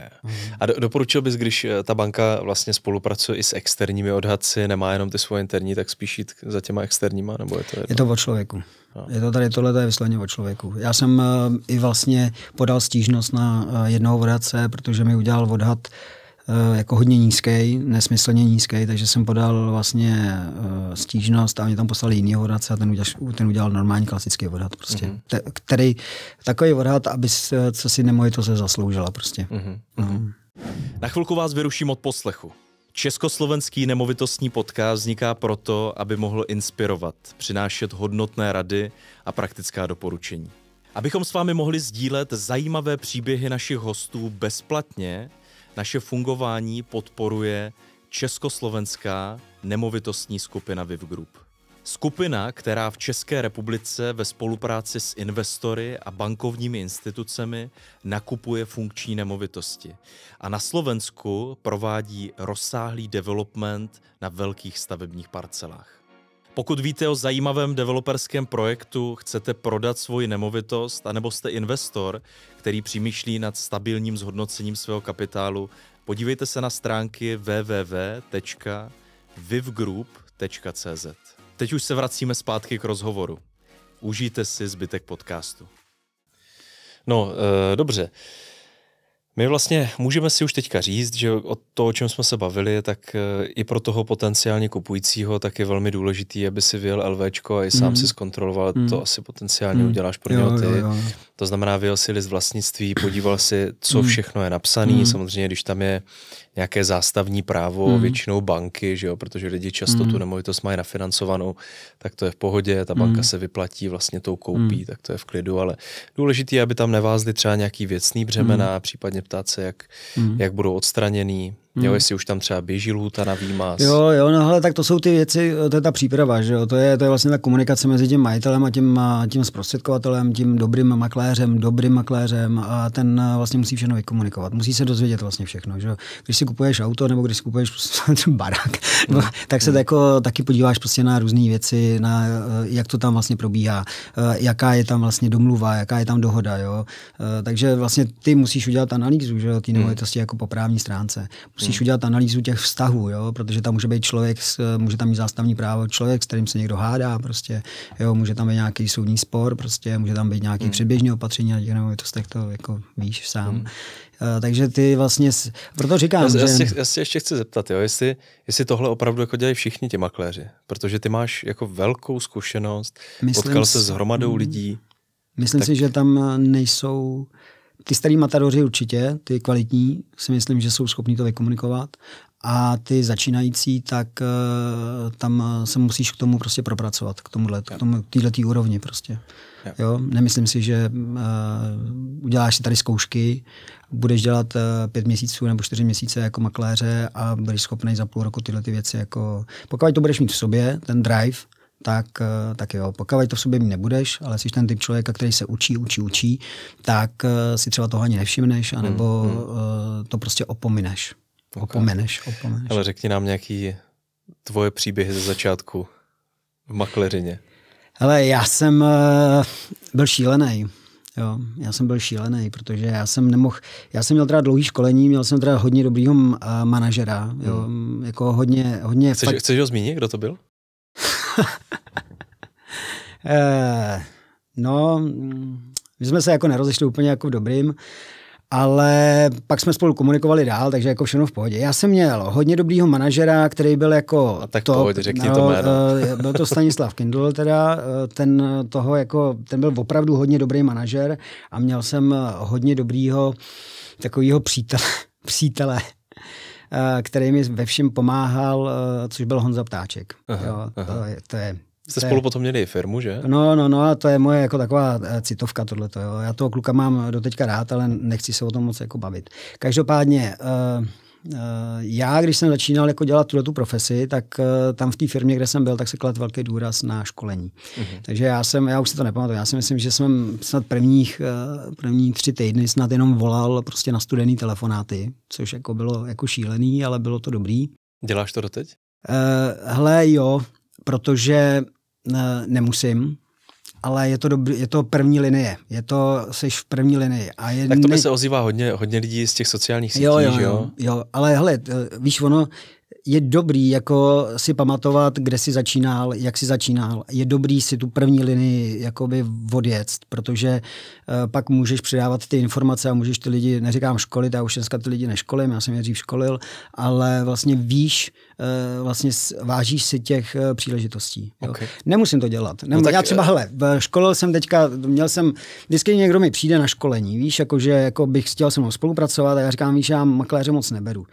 A do, doporučil bys, když ta banka vlastně spolupracuje i s externími odhadci, nemá jenom ty svoje interní, tak spíš jít za těma externíma, nebo je to jedno? Je to o člověku. No. Je to tady tohle je vysleně o člověku. Já jsem uh, i vlastně podal stížnost na uh, jednoho vodace, protože mi udělal odhad eh, jako hodně nízký, nesmyslně nízký, takže jsem podal vlastně stížnost a oni tam poslali jiný vodáce a ten udělal, ten udělal normální klasický odhad prostě. Mm-hmm. Te, který, takový odhad, aby co si nemoje to se zasloužila prostě. Mm-hmm. Mm-hmm. Na chvilku vás vyruším od poslechu. Československý nemovitostní podcast vzniká proto, aby mohl inspirovat, přinášet hodnotné rady a praktická doporučení. Abychom s vámi mohli sdílet zajímavé příběhy našich hostů bezplatně, naše fungování podporuje Československá nemovitostní skupina VIV Group. Skupina, která v České republice ve spolupráci s investory a bankovními institucemi nakupuje funkční nemovitosti a na Slovensku provádí rozsáhlý development na velkých stavebních parcelách. Pokud víte o zajímavém developerském projektu, chcete prodat svoji nemovitost, anebo jste investor, který přemýšlí nad stabilním zhodnocením svého kapitálu, podívejte se na stránky www.vivgroup.cz. Teď už se vracíme zpátky k rozhovoru. Užijte si zbytek podcastu. No, e, dobře. My vlastně můžeme si už teďka říct, že o to, o čem jsme se bavili, tak eh, i pro toho potenciálně kupujícího tak je velmi důležitý, aby si vyjel LVčko a i sám mm. si zkontroloval, mm. to mhm. asi potenciálně mm. uděláš pro něho ty. Jo, jo, jo. To znamená, vyjel si list vlastnictví, podíval si, co hmm. všechno je napsané. Mm. Samozřejmě, když tam je nějaké zástavní právo, mm. většinou banky, že jo, protože lidi často mm. tu nemovitost mají nafinancovanou, tak to je v pohodě, ta banka mm. se vyplatí, vlastně tou koupí, mm. tak to je v klidu, ale důležité je, aby tam nevázly třeba nějaký věcný břemena, mm. případně ptát se, jak, mm. jak budou odstraněný, Hmm. Jo, jestli už tam třeba běží lhůta na výmaz. Jo, jo, no hele, tak to jsou ty věci, to je ta příprava, že jo, to je, to je vlastně ta komunikace mezi tím majitelem a tím, a tím zprostředkovatelem, tím dobrým makléřem, dobrým makléřem a ten eh, vlastně musí všechno vykomunikovat, musí se dozvědět vlastně všechno, že jo. Když si kupuješ auto nebo když si kupuješ prostě barák, hmm. tak se hmm. jako, taky podíváš prostě na různé věci, na eh, jak to tam vlastně probíhá, eh, jaká je tam vlastně domluva, jaká je tam dohoda, jo. Takže vlastně ty musíš udělat analýzu, že jo, ty hmm. jako po právní stránce. Musí musíš hmm. udělat analýzu těch vztahů, jo, protože tam může být člověk, eh, může tam mít zástavní právo člověk, s kterým se někdo hádá, prostě, jo, může tam být nějaký soudní spor, prostě, může tam být nějaký hmm. předběžné opatření na těch nemovitostech, to jako víš sám. Hmm. Uh, takže ty vlastně, proto říkám, já, že... Já se, já se ještě chci zeptat, jo, jestli, jestli tohle opravdu jako dělají všichni ti makléři, protože ty máš jako velkou zkušenost, Myslím potkal se s hromadou hmm. lidí. Myslím tak... si, že tam nejsou ty starý matadoři určitě, ty kvalitní, si myslím, že jsou schopni to vykomunikovat. A ty začínající, tak eh, tam eh, se musíš k tomu prostě propracovat, k tomuhle, k tomu, k úrovni prostě. Jo. jo. Nemyslím si, že uh, uděláš si tady zkoušky, budeš dělat uh, pět měsíců nebo čtyři měsíce jako makléře a budeš schopný za půl roku tyhle ty věci jako... Pokud to budeš mít v sobě, ten drive, tak, eh, tak jo, pokud to v sobě mít nebudeš, ale jsi ten typ člověka, který se učí, učí, učí, tak eh, si třeba toho ani nevšimneš, hmm, anebo hmm, hmm. to prostě opomineš. Okay. Opomeneš, opomeneš. Ale řekni nám nějaký tvoje příběhy ze začátku v makleřině. Hele, já jsem byl šílený. Jo, já jsem byl šílený, protože já jsem nemohl, já jsem měl teda dlouhý školení, měl jsem teda hodně dobrýho manažera, jo, hmm. jako hodně, hodně... Chceš, fakt... chceš ho zmínit, kdo to byl? Eh, no, my jsme se jako nerozešli úplně jako v dobrým, ale pak jsme spolu komunikovali dál, takže jako všechno v pohodě. Já jsem měl hodně dobrýho manažera, který byl jako A tak top, pojď, řekni no, to jméno. Eh, byl to Stanislav Kindl teda, eh, ten, toho jako, ten byl opravdu hodně dobrý manažer a měl jsem hodně dobrýho takového přítele, přítele Eh, který mi ve všem pomáhal, eh, což byl Honza Ptáček. Aha, jo, aha. To, je, to je jste spolu potom měli firmu, že? No, no, no a to je moje jako taková eh, citovka tohle. Já toho kluka mám doteďka rád, ale nechci se o tom moc jako bavit. Každopádně, uh, Eh, já, když jsem začínal jako dělat tuto tu profesi, tak eh, tam v té firmě, kde jsem byl, tak se klad velký důraz na školení. Uh-huh. Takže já jsem, já už si to nepamatuju, já si myslím, že jsem snad prvních, eh, první tři týdny snad jenom volal prostě na studený telefonáty, což jako bylo jako šílený, ale bylo to dobrý. Děláš to doteď? Uh, Hle, jo, protože uh, nemusím, ale je to, dobrý, je to první linie, je to, seš v první linii. A je, tak to mi ne... se ozývá hodně, hodně lidí z těch sociálních sítí, jo? Jo, jo, jo, ale hele, víš, ono, je dobrý jako si pamatovat, kde si začínal, jak si začínal. Je dobrý si tu první linii jakoby odjet, protože eh, pak můžeš předávat ty informace a můžeš ty lidi, neříkám školit, já už dneska ty lidi neškolím, já jsem je dřív školil, ale vlastně víš, eh, vlastně vážíš si těch eh, příležitostí. Jo? Okay. Nemusím to dělat. Nemu, no tak, já třeba, hele, školil jsem teďka, měl jsem, vždycky někdo mi přijde na školení, víš, jakože jako bych chtěl se mnou spolupracovat a já říkám, víš, já makléře moc neberu.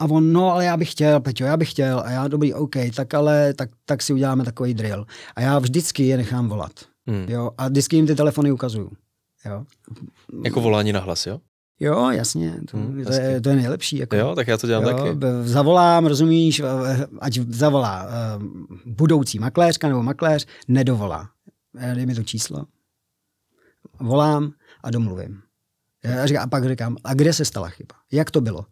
A on, no ale já bych chtěl, Peťo, já bych chtěl. A já, dobrý, OK, tak ale tak, tak si uděláme takový drill. A já vždycky je nechám volat. Hmm. Jo, a vždycky jim ty telefony ukazuju. Jo. Jako volání na hlas, jo? Jo, jasně, to, hmm, to, je, to je nejlepší. Jako. Jo, tak já to dělám jo, taky. Zavolám, rozumíš, ať zavolá ehm, budoucí makléřka nebo makléř, nedovolá. Dej mi to číslo. Volám a domluvím. Já říkám, a pak říkám, a kde se stala chyba? Jak to bylo?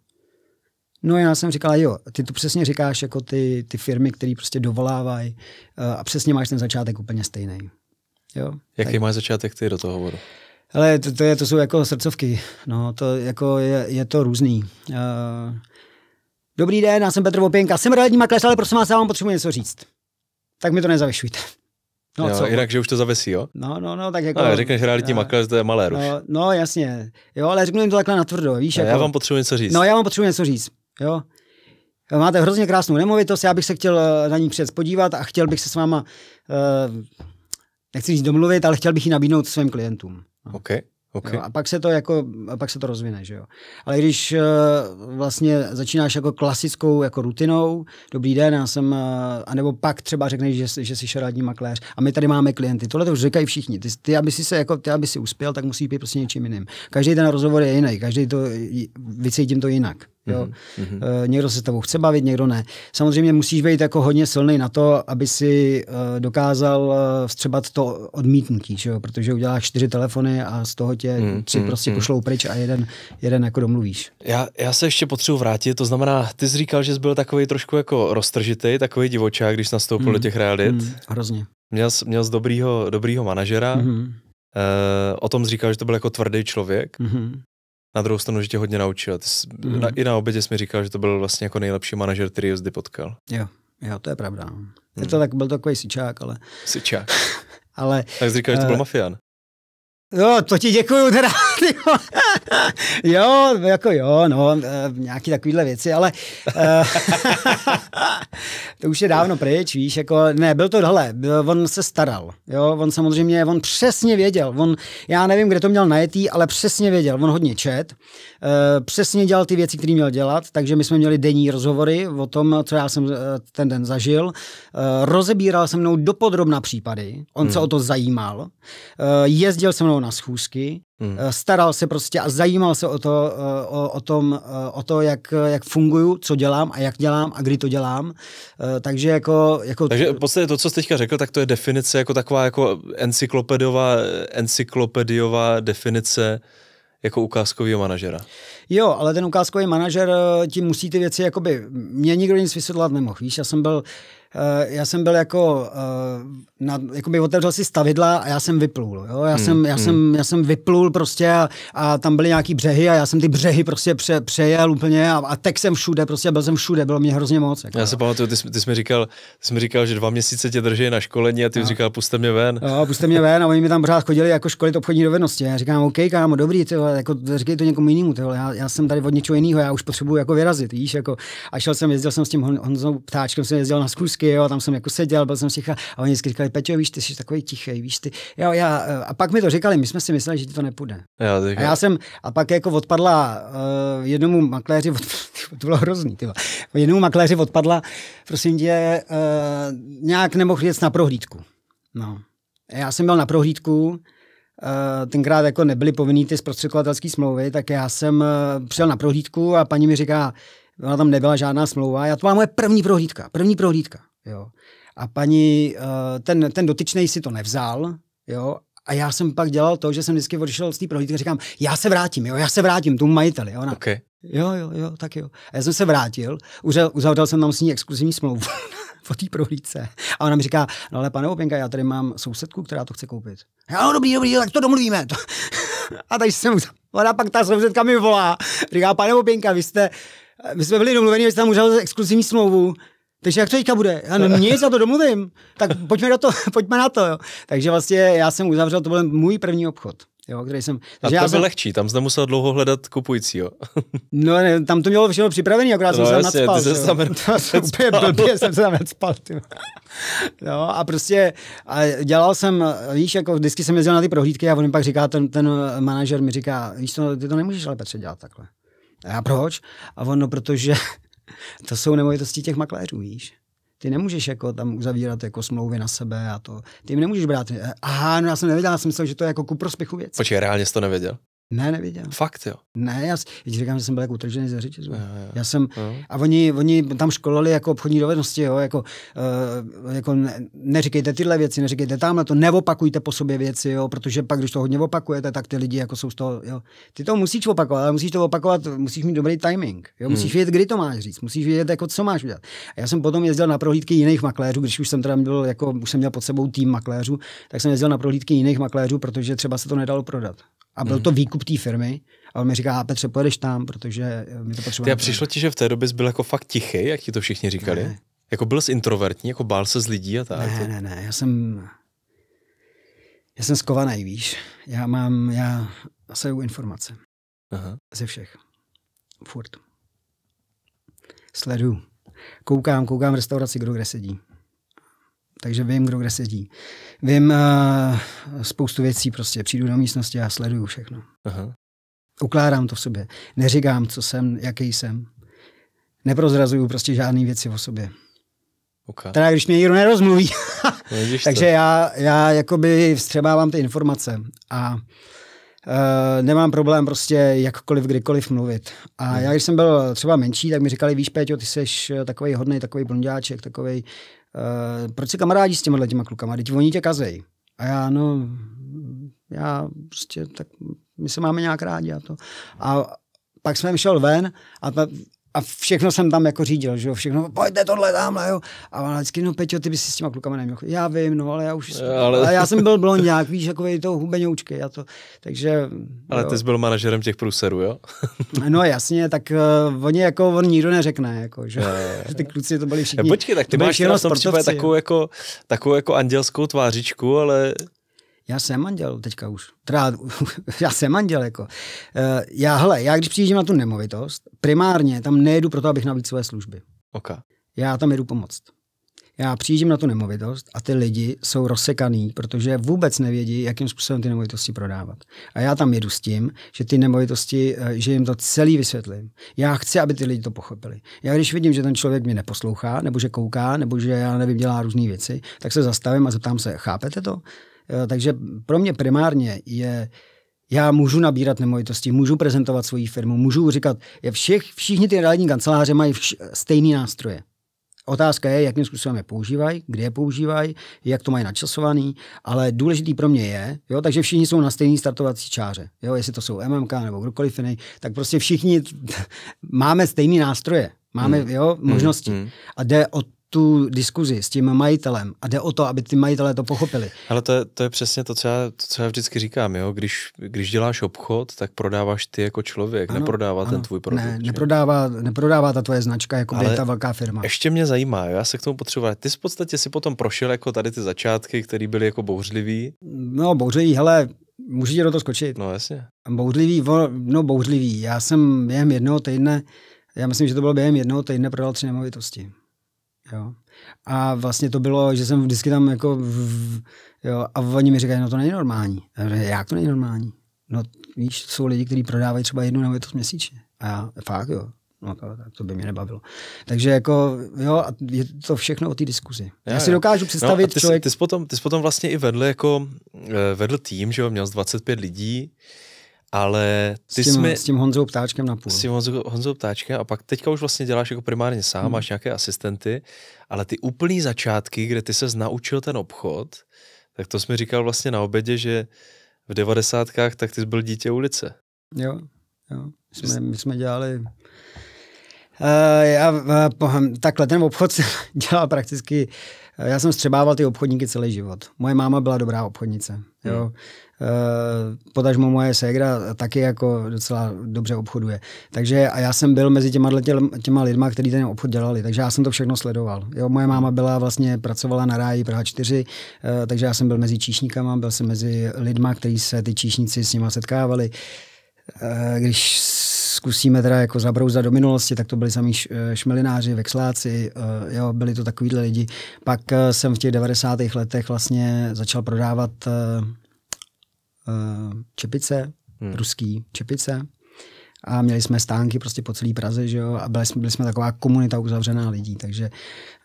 No já jsem říkala, jo, ty to přesně říkáš jako ty, ty firmy, které prostě dovolávají eh, a přesně máš ten začátek úplně stejný. Jo? Jaký tak. máš začátek ty do toho hovoru? Ale to, to, je, to jsou jako srdcovky, no to jako je, je to různý. Uh, Dobrý den, já jsem Petr Vopěnka, jsem realitní makléř, ale prosím vás, já vám potřebuji něco říct. Tak mi to nezavěšujte. No, jo, co? Jinak, že už to zavesí, jo? No, no, no, tak jako... No, řekneš realitní eh, makléř, to je malé no, No, jasně. Jo, ale řeknu jim to takhle natvrdo, víš? No, jako... Já vám potřebuji něco říct. No, já vám potřebuji něco říct. Jo? Máte hrozně krásnou nemovitost, já bych se chtěl eh, na ní přijet podívat a chtěl bych se s váma, eh, nechci říct domluvit, ale chtěl bych ji nabídnout svým klientům. No. Okay. Okay. Jo, a pak se to jako, a pak se to rozvine, že jo. Ale když uh, vlastně začínáš jako klasickou jako rutinou, dobrý den, já jsem, uh, anebo pak třeba řekneš, že, že jsi šaradní makléř a my tady máme klienty. Tohle to už říkají všichni. Ty, ty aby si se jako, ty, aby si uspěl, tak musí být prostě něčím jiným. Každý ten rozhovor je jiný, každý to, vycítím to jinak. Jo. Mm-hmm. Někdo se s tebou chce bavit, někdo ne. Samozřejmě musíš být jako hodně silný na to, aby si eh, dokázal eh, vstřebat to odmítnutí, že jo? protože uděláš čtyři telefony a z toho tě mhm, tři mm-hmm. pošlou pryč a jeden, jeden jako domluvíš. Já, já se ještě potřebuji vrátit, to znamená, ty jsi říkal, že jsi byl takový trošku jako roztržitý, takový divočák, když nastoupil mm-hmm. do těch realit. Mm-hmm. Hrozně. Měl jsi, měl jsi dobrýho, dobrýho manažera, mm-hmm. Uh, o tom říkal, že to byl jako tvrdý člověk. Mm-hmm na druhou stranu, že tě hodně naučil. Ty jsi, mm. na, I na obědě jsi mi říkal, že to byl vlastně jako nejlepší manažer, který jsi potkal. Jo, jo, to je pravda. Mm. Je to hmm. tak, byl to takový sičák, ale... Sičák. ale, tak jsi říkal, že to byl eh, mafián. No, to ti děkuju teda. jo, jako jo, no, e, nějaký takovýhle věci, ale e, to už je dávno pryč, víš, jako, ne, byl to, hele, e, on se staral, jo, on samozřejmě, on přesně věděl, on, já nevím, kde to měl najetý, ale přesně věděl, on hodně čet, přesně dělal ty věci, které měl dělat, takže my jsme měli denní rozhovory o tom, co já jsem ten den zažil, rozebíral se mnou dopodrobna případy, on hmm. se o to zajímal, jezdil se mnou na schůzky, hmm. Eh, staral se prostě a zajímal se o to, eh, o, o, tom, eh, o to, jak, jak funguju, co dělám a jak dělám a kdy to dělám. Takže jako... jako... Takže v podstatě to, co jste teďka řekl, tak to je definice jako taková jako encyklopedová encyklopediová definice jako ukázkový manažera. Jo, ale ten ukázkový manažer tím musí ty věci jakoby... Mě nikdo nic vysvětlovat nemohl, víš, já jsem byl uh, Eh, já jsem byl jako, eh, na, by otevřel si stavidla a já jsem vyplul. Jo? Já, hmm, jsem, já, hmm. jsem, já jsem vyplul prostě a, a tam byly nějaký břehy a já jsem ty břehy prostě pře, přejel úplně a, a tak jsem všude, prostě byl jsem všude, bylo mě hrozně moc. Jako, já se pamatuju, ty, jsi, ty, jsi mi říkal, ty jsi mi říkal, že dva měsíce tě drží na školení a ty jsi říkal, puste mě ven. Jo, puste mě ven a oni mi tam pořád chodili jako školit obchodní dovednosti. Já říkám, OK, kámo, dobrý, ty vole, jako, říkej to někomu jinému, ty vole, já, já, jsem tady od něčeho jiného, já už potřebuju jako vyrazit, víš, jako, a šel jsem, jezdil jsem s tím Honzou Ptáčkem, jsem jezdil na zkusky vždycky, jo, tam jsem jako seděl, byl jsem ticha a oni vždycky říkali, Peťo, víš, ty jsi takový tichý, víš ty. Jo, já, eh, a pak mi to říkali, my jsme si mysleli, že ti to nepůjde. Já, a já jsem, a pak jako odpadla uh, jednomu makléři, od, to bylo hrozný, tyba. jednomu makléři odpadla, prosím tě, uh, nějak nemohl jít na prohlídku. No. Já jsem byl na prohlídku, tenkrát jako nebyly povinný ty zprostředkovatelské smlouvy, tak já jsem přijel na prohlídku a paní mi říká, ona tam nebyla žádná smlouva, já to byla moje první prohlídka, první prohlídka. Jo. A paní, eh, ten, ten dotyčný si to nevzal, jo, a já jsem pak dělal to, že jsem vždycky odešel z té prohlídky a říkám, já se vrátím, jo, já se vrátím tomu majiteli. Ona, okay. Jo, jo, jo, tak jo. A já jsem se vrátil, uzavřel jsem tam s ní exkluzivní smlouvu po té prohlídce. A ona mi říká, no ale pane Opěnka, já tady mám sousedku, která to chce koupit. Já, no dobrý, dobrý, tak to domluvíme. a tady jsem Ona pak ta sousedka mi volá, říká, pane Opěnka, vy jste, my jsme byli domluveni, že jste tam uzavřel exkluzivní smlouvu. Takže jak to teďka bude? Já no, nic, za to domluvím. Tak pojďme, do to, pojďme na to. Jo. Takže vlastně já jsem uzavřel, to byl můj první obchod. Jo, který jsem, a to já byl lehčí, tam jsem musel dlouho hledat kupujícího. no ne, tam to mělo všechno připravené, akorát no, jsem se tam nadspal. Ty se tam úplně jsem se tam nadspal. no a prostě a dělal jsem, víš, jako vždycky jsem jezdil na ty prohlídky a on mi pak říká, ten, ten manažer mi říká, víš to, ty to nemůžeš ale Petře dělat takhle. A já proč? A ono, protože to jsou nemovitosti těch makléřů, víš. Ty nemůžeš jako tam uzavírat jako smlouvy na sebe a to. Ty jim nemůžeš brát. Eh, aha, no já jsem nevěděl, já jsem myslel, že to je jako ku prospěchu věc. Počkej, reálně jsi to nevěděl? Ne, neviděl. Fakt, jo. Ne, já teď říkám, že jsem byl jako utržený ze řetězu. Jo, já jsem, a oni, oni tam školili jako obchodní dovednosti, jo, jako, uh, jako ne, neříkejte tyhle věci, neříkejte tamhle to, neopakujte po sobě věci, jo, protože pak, když to hodně opakujete, tak ty lidi jako jsou z toho, jo. Ty to musíš opakovat, ale musíš to opakovat, musíš mít dobrý timing, jo, hmm. musíš hmm. vědět, kdy to máš říct, musíš vědět, jako, co máš udělat. A já jsem potom jezdil na prohlídky jiných makléřů, když už jsem tam byl, jako, už jsem měl pod sebou tým makléřů, tak jsem jezdil na prohlídky jiných makléřů, protože třeba se to nedalo prodat. A byl hmm. to výkup té firmy. A on mi říká, Petře, pojedeš tam, protože eh, mi to potřebuje. A přišlo ti, že v té době jsi byl jako fakt tichý, jak ti to všichni říkali? Ne. Jako byl jsi introvertní, jako bál se z lidí a tak? Ne, ne, ne, já jsem... Já jsem skovaný, víš. Já mám, já seju informace. Aha. Ze všech. Furt. Sleduju. Koukám, koukám v restauraci, kdo kde sedí takže vím, kdo kde sedí. Vím uh, spoustu věcí, prostě přijdu do místnosti a sleduju všechno. Aha. Ukládám to v sobě. Neříkám, co jsem, jaký jsem. Neprozrazuju prostě žádné věci o sobě. Okay. Teda když mě někdo nerozmluví. No, takže já, já jakoby vstřebávám ty informace a Uh, nemám problém prostě jakkoliv, kdykoliv mluvit. A hmm. já, když jsem byl třeba menší, tak mi říkali, víš, Péťo, ty jsi eh, takový hodný, takový blondáček, takový uh, proč se kamarádi s těma těma klukama, teď oni tě kazej. A já, no, já prostě, tak my se máme nějak rádi a to. A pak jsem šel ven a ta, a všechno jsem tam jako řídil, že jo, všechno, pojďte tohle tamhle, jo. A ona vždycky, no Peťo, ty bys si s těma klukama neměl. Já vím, no, ale já už jsem, ale... ale... já jsem byl blondňák, víš, jako to hubeňoučky, já to, takže... Ale jo. ty jsi byl manažerem těch průserů, jo? no jasně, tak uh, oni jako, on nikdo neřekne, jako, že je. ty kluci to byli všichni. Počkej, tak ty máš jenom v tom takovou jako, takovou jako andělskou tvářičku, ale já jsem manděl teďka už. Teda, já jsem manděl jako. Eh, já, hele, já když přijíždím na tu nemovitost, primárně tam nejedu proto, abych nabídl své služby. Okay. Já tam jedu pomoct. Já přijíždím na tu nemovitost a ty lidi jsou rozsekaný, protože vůbec nevědí, jakým způsobem ty nemovitosti prodávat. A já tam jedu s tím, že ty nemovitosti, eh, že jim to celý vysvětlím. Já chci, aby ty lidi to pochopili. Já když vidím, že ten člověk mě neposlouchá, nebo že kouká, nebo že já nevím, dělá různé věci, tak se zastavím a zeptám se, chápete to? Eh, takže pro mě primárně je já můžu nabírat nemovitosti, můžu prezentovat svoji firmu, můžu říkat, je všech, všichni ty realitní kanceláře mají vš, stejný nástroje. Otázka je, jakým způsobem je používají, kde je používají, jak to mají načasovaný, ale důležitý pro mě je, jo, takže všichni jsou na stejné startovací čáře. Jo, jestli to jsou MMK nebo kdokoliv jiný, tak prostě všichni máme stejné nástroje, máme hmm. jo, hmm. možnosti. Hmm. A jde o tu diskuzi s tím majitelem a jde o to, aby ty majitelé to pochopili. Ale to je, to je přesně to co, já, to, co já vždycky říkám. Jo? Když, když děláš obchod, tak prodáváš ty jako člověk, ano, neprodává ano, ten tvůj produkt. Ne, neprodává, neprodává ta tvoje značka, jako by ta velká firma. Ještě mě zajímá, jo? já se k tomu potřebuji. Ty jsi v podstatě si potom prošel jako tady ty začátky, které byly jako bouřlivý. No, bouřlivý, hele, můžete do toho skočit. No jasně. Bouřlivý, no bouřlivý. Já jsem během jednoho týdne, já myslím, že to bylo během jednoho týdne prodal tři nemovitosti. Jo. A vlastně to bylo, že jsem vždycky tam jako, v, jo, a oni mi říkají, no to není normální. Já říkám, jak to není normální? No víš, jsou lidi, kteří prodávají třeba jednu nebo to měsíčně. A já, fakt jo, no to, tak to by mě nebavilo. Takže jako, jo, a je to všechno o té diskuzi. Já, já si dokážu no, představit no, ty, člověk... Jsi, ty, jsi potom, ty jsi potom vlastně i vedl jako, eh, vedl tým, že jo, měl z 25 lidí, ale ty s tím, jsme, s tím Honzou Ptáčkem na půl. S tím Honzou, Honzou Ptáčkem a pak teďka už vlastně děláš jako primárně sám, hmm. máš nějaké asistenty, ale ty úplný začátky, kde ty se naučil ten obchod, tak to jsi mi říkal vlastně na obědě, že v devadesátkách tak ty jsi byl dítě ulice. Jo, jo. My jsme, my jsme dělali... Uh, já uh, takhle ten obchod jsem dělal prakticky eh, já jsem střebával ty obchodníky celý život. Moje máma byla dobrá obchodnice. Jo. Hmm. Eh, podažmo moje ségra taky jako docela dobře obchoduje. Takže a já jsem byl mezi těma, těma lidma, kteří ten obchod dělali, takže já jsem to všechno sledoval. Jo, moje máma byla vlastně, pracovala na ráji Praha 4, eh, takže já jsem byl mezi číšníkama, byl jsem mezi lidma, kteří se ty číšníci s nima setkávali. Eh, když zkusíme teda jako zabrouzat do minulosti, tak to byli sami šmelináři, vexláci, jo, byli to takovýhle lidi. Pak jsem v těch 90. letech vlastně začal prodávat Eh, čepice, hmm. ruský čepice. A měli jsme stánky prostě po celé Praze, že jo, a byli jsme, byli jsme taková komunita uzavřená lidí, takže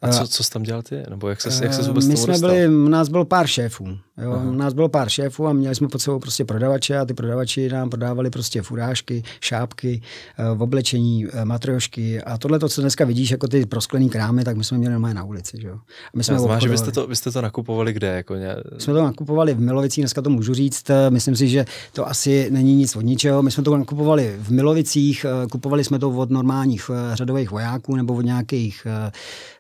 a co, eh, co jsi tam dělal ty? Nebo jak se, jak se eh, vůbec My jsme byli, byli, nás bylo pár šéfů. Jo? Nás bylo pár šéfů a měli jsme pod sebou prostě prodavače a ty prodavači nám prodávali prostě furážky, šápky, eh, v oblečení, matriošky a tohle to, co dneska vidíš, jako ty prosklený krámy, tak my jsme měli normálně na ulici. Že? A my jsme znamená, že byste to, byste to nakupovali kde? Jako ně... Jsme to nakupovali v Milovicích, dneska to můžu říct. Myslím si, že to asi není nic od ničeho. My jsme to nakupovali v Milovicích, kupovali jsme to od normálních řadových vojáků nebo od nějakých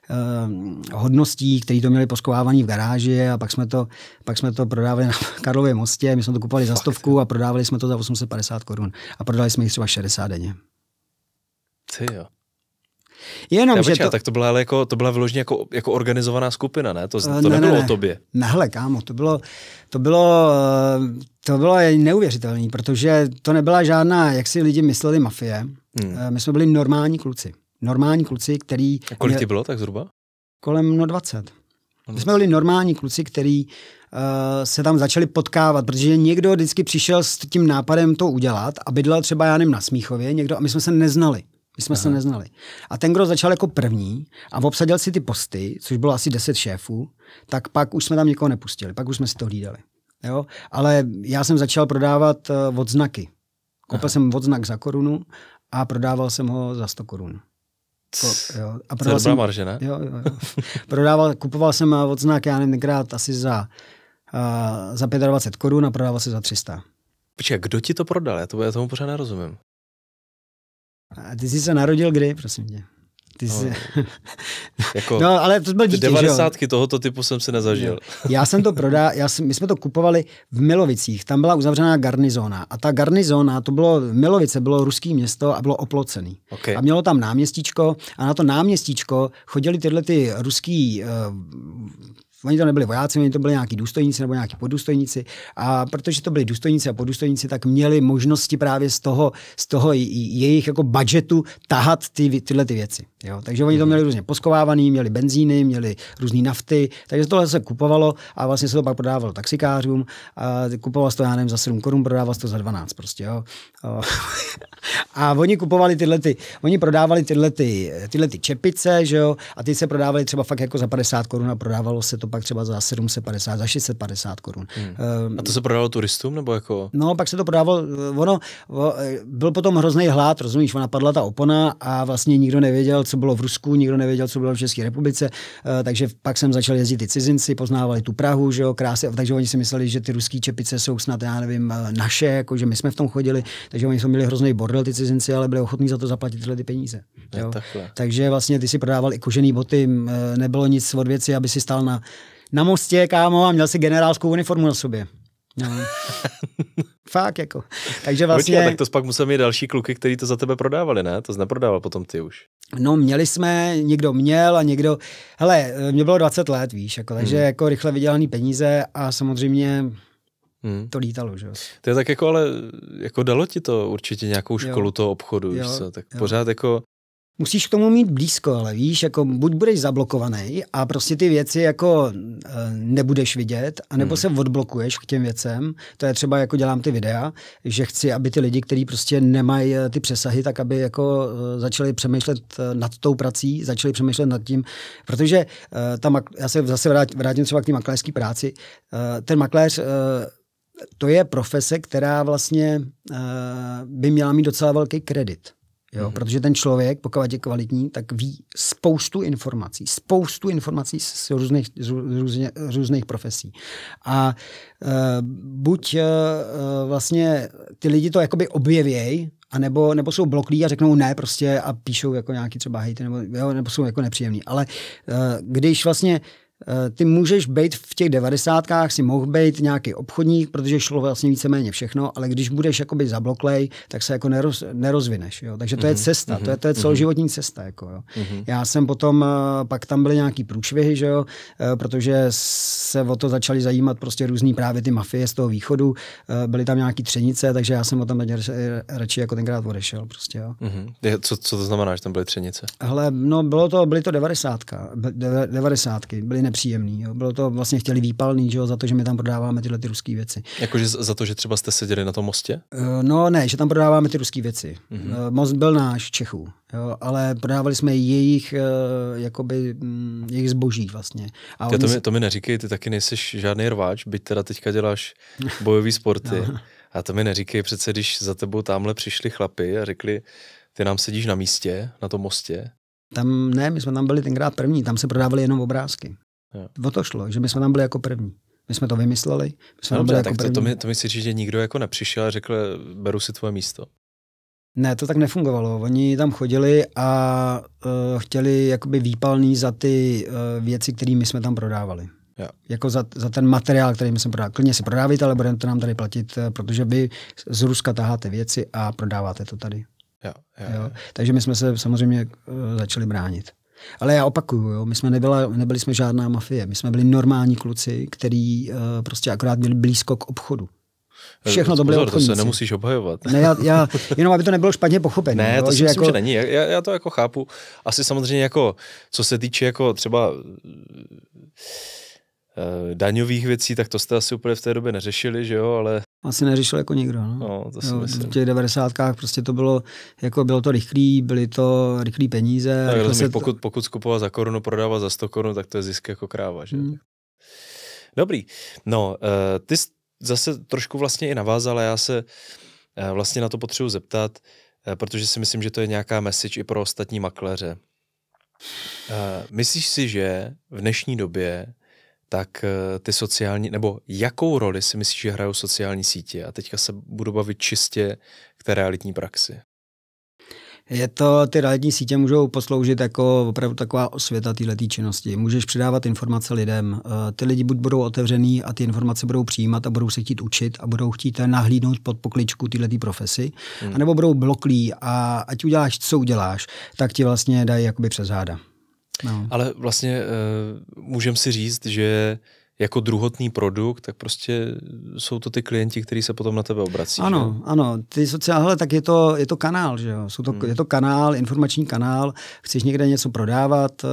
Eh, hodností, které to měli poskovávaný v garáži a pak jsme to, pak jsme to prodávali na Karlově mostě, my jsme to kupovali za stovku a prodávali jsme to za 850 korun a prodali jsme jich třeba 60 denně. Ty jo. Jenom, že to... tak to byla, ale jako, to byla vyloženě jako, jako organizovaná skupina, ne? To, to eh, ne, nebylo ne, ne. o tobě. Nehle, kámo, to bylo, to bylo, eh, to bylo neuvěřitelné, protože to nebyla žádná, jak si lidi mysleli, mafie. Hmm. My jsme byli normální kluci normální kluci, který... A kolik ti bylo tak zhruba? Kolem no 20. No my jsme byli normální kluci, který uh, se tam začali potkávat, protože někdo vždycky přišel s tím nápadem to udělat a bydlel třeba já nevím, na Smíchově někdo a my jsme se neznali. My jsme Aha. se neznali. A ten, kdo začal jako první a obsadil si ty posty, což bylo asi 10 šéfů, tak pak už jsme tam nikoho nepustili, pak už jsme si to hlídali. Jo? Ale já jsem začal prodávat uh, odznaky. Koupil Aha. jsem odznak za korunu a prodával jsem ho za 100 korun. Ko, jo. A to je dobrá jsem, marže, ne? Jo, jo, jo. Prodával, kupoval jsem eh, odznak, já nevím, krát asi za, uh, za 25 korun a prodával se za 300. Počkej, kdo ti to prodal? Já, to, já tomu pořád nerozumím. A ty jsi se narodil kdy, prosím tě? Ty jsi... no. jako, no, ale to byl dítě, 90 tohoto typu jsem si nezažil. já jsem to prodal, já jsem, my jsme to kupovali v Milovicích, tam byla uzavřená garnizóna a ta garnizóna, to bylo, Milovice bylo ruský město a bylo oplocený. Okay. A mělo tam náměstíčko a na to náměstíčko chodili tyhle ty ruský uh, Oni to nebyli vojáci, oni to byli nějaký důstojníci nebo nějaký podůstojníci. A protože to byli důstojníci a podůstojníci, tak měli možnosti právě z toho, z toho jejich jako budgetu tahat ty, tyhle ty věci. Jo? Takže oni to mhm. měli různě poskovávaný, měli benzíny, měli různé nafty, takže tohle se kupovalo a vlastně se to pak prodávalo taxikářům. A kupovalo se to, já nevím, za 7 korun, prodávalo se to za 12 prostě. Jo? a oni kupovali tyhle ty, oni prodávali tyhle ty, tyhle ty čepice, že jo? a ty se prodávali třeba fakt jako za 50 korun a prodávalo se to pak pak třeba za 750, za 650 korun. Hmm. Ehm, a to se prodalo turistům nebo jako? No, pak se to prodávalo, eh, ono, eh, byl potom hrozný hlad, rozumíš, ona padla ta opona a vlastně nikdo nevěděl, co bylo v Rusku, nikdo nevěděl, co bylo v České republice, eh, takže pak jsem začal jezdit ty cizinci, poznávali tu Prahu, že jo, krásy, takže oni si mysleli, že ty ruský čepice jsou snad, já nevím, naše, jako že my jsme v tom chodili, takže oni jsou měli hrozný bordel ty cizinci, ale byli ochotní za to zaplatit tyhle ty peníze. Jo? Takže vlastně ty si prodával i kožený boty, nebylo nic od věci, aby si stál na, na mostě, kámo, a měl si generálskou uniformu na sobě. No. Fakt jako. Takže no, vlastně... Počkej, tak to pak musel mít další kluky, kteří to za tebe prodávali, ne? To jsi neprodával potom ty už. No měli jsme, někdo měl a někdo... Hele, mě bylo 20 let, víš, jako, takže hmm. jako rychle vydělaný peníze a samozřejmě Hmm. To lítalo, že To je tak jako, ale jako dalo ti to určitě nějakou školu jo. toho obchodu, jo. co? Tak jo. pořád jako musíš k tomu mít blízko, ale víš, jako buď budeš zablokovaný a prostě ty věci jako e, nebudeš vidět, anebo hmm. se odblokuješ k těm věcem. To je třeba jako dělám ty videa, že chci, aby ty lidi, kteří prostě nemají e, ty přesahy, tak aby jako e, začali přemýšlet nad tou prací, začali přemýšlet nad tím, protože ta, já se zase vrátím třeba k té makléřské práci. Ten makléř to je profese, která vlastně by měla mít docela velký kredit. Jo? Mm-hmm. Protože ten člověk, pokud je kvalitní, tak ví spoustu informací. Spoustu informací z různých, z různě, různých profesí. A uh, buď uh, vlastně ty lidi to jakoby objevějí, a nebo, nebo jsou bloklí a řeknou ne prostě a píšou jako nějaký třeba hejty nebo, jo, nebo jsou jako nepříjemní. Ale uh, když vlastně Eh, ty můžeš být v těch devadesátkách, si mohl být nějaký obchodník, protože šlo vlastně víceméně všechno, ale když budeš jakoby zabloklej, tak se jako neroz, nerozvineš. Jo? Takže to mm-hmm. je mhm, cesta, to je, mhm, to je mhm. celoživotní cesta. Jako, jo? Mm-hmm. Já jsem potom, eh, pak tam byly nějaký průšvihy, že jo? Eh, protože se o to začaly zajímat prostě různý právě ty mafie z toho východu, byly tam nějaký třenice, takže já jsem o tam radši jako tenkrát odešel. Prostě, jo? Mm-hmm. Co, co to znamená, že tam byly třenice? Hle, no bylo to, byly to devadesátka, devadesátky, byly nepříjemný. Jo. Bylo to vlastně chtěli výpalný, že jo, za to, že my tam prodáváme tyhle ty ruské věci. Jakože za to, že třeba jste seděli na tom mostě? Eh, no ne, že tam prodáváme ty ruské věci. Mm-hmm. Most byl náš v Čechů, jo, ale prodávali jsme jejich, eh, jakoby, mm, jejich zboží vlastně. A oni... to, mi, to mi neříkej, ty taky nejsi žádný rváč, byť teda teďka děláš bojové sporty. no. A to mi neříkej přece, když za tebou tamhle přišli chlapi a řekli, ty nám sedíš na místě, na tom mostě, tam ne, my jsme tam byli tenkrát první, tam se prodávaly jenom obrázky. Jo. O to šlo, že my jsme tam byli jako první. My jsme to vymysleli. My jsme no, tam jako tak první. to, to, mi, to mi si říct, že nikdo jako nepřišel a řekl, beru si tvoje místo. Ne, to tak nefungovalo. Oni tam chodili a uh, chtěli jakoby výpalný za ty uh, věci, které my jsme tam prodávali. Jo. Jako za, za ten materiál, který my jsme prodávali. Klidně si prodávajte, ale budeme to nám tady platit, e, protože vy z Ruska taháte věci a prodáváte to tady. Jo, jo, jo. Jo. Takže my jsme se samozřejmě uh, začali bránit. Ale já opakuju, jo, my jsme nebyla, nebyli jsme žádná mafie, my jsme byli normální kluci, který uh, prostě akorát měli blízko k obchodu. Všechno to bylo to se nemusíš obhajovat. Ne, já, já, jenom aby to nebylo špatně pochopené. Ne, jo, to že myslím, jako... že není. Já, já, to jako chápu. Asi samozřejmě jako, co se týče jako třeba eh, daňových věcí, tak to jste asi úplně v té době neřešili, že jo, ale asi neřešil jako nikdo. No. No, to si jo, myslím. V těch devadesátkách prostě to bylo, jako bylo to rychlý, byly to rychlý peníze. Tak, rozumí, se... pokud, pokud skupovat za korunu, prodávat za 100 korun, tak to je zisk jako kráva, že? Hmm. Dobrý. No, eh, ty jsi zase trošku vlastně i navázal, já se eh, vlastně na to potřebuji zeptat, eh, protože si myslím, že to je nějaká message i pro ostatní makléře. Myslíš si, že v dnešní době tak eh, ty sociální, nebo jakou roli si myslíš, že hrajou sociální sítě? A teďka se budu bavit čistě k té realitní praxi. Je to, ty realitní sítě můžou posloužit jako opravdu taková osvěta této činnosti. Můžeš předávat informace lidem. Eh, ty lidi buď budou otevřený a ty informace budou přijímat a budou se chtít učit a budou chtít nahlídnout pod pokličku této profesi, hmm. anebo budou bloklí a ať uděláš, co uděláš, tak ti vlastně dají jakoby přes háda. No. Ale vlastně uh, eh, můžeme si říct, že jako druhotný produkt, tak prostě jsou to ty klienti, kteří se potom na tebe obrací. Ano, že? ano. Ty sociální, tak je to, je to kanál, že jo? Jsou to, hmm. Je to kanál, informační kanál. Chceš někde něco prodávat, eh,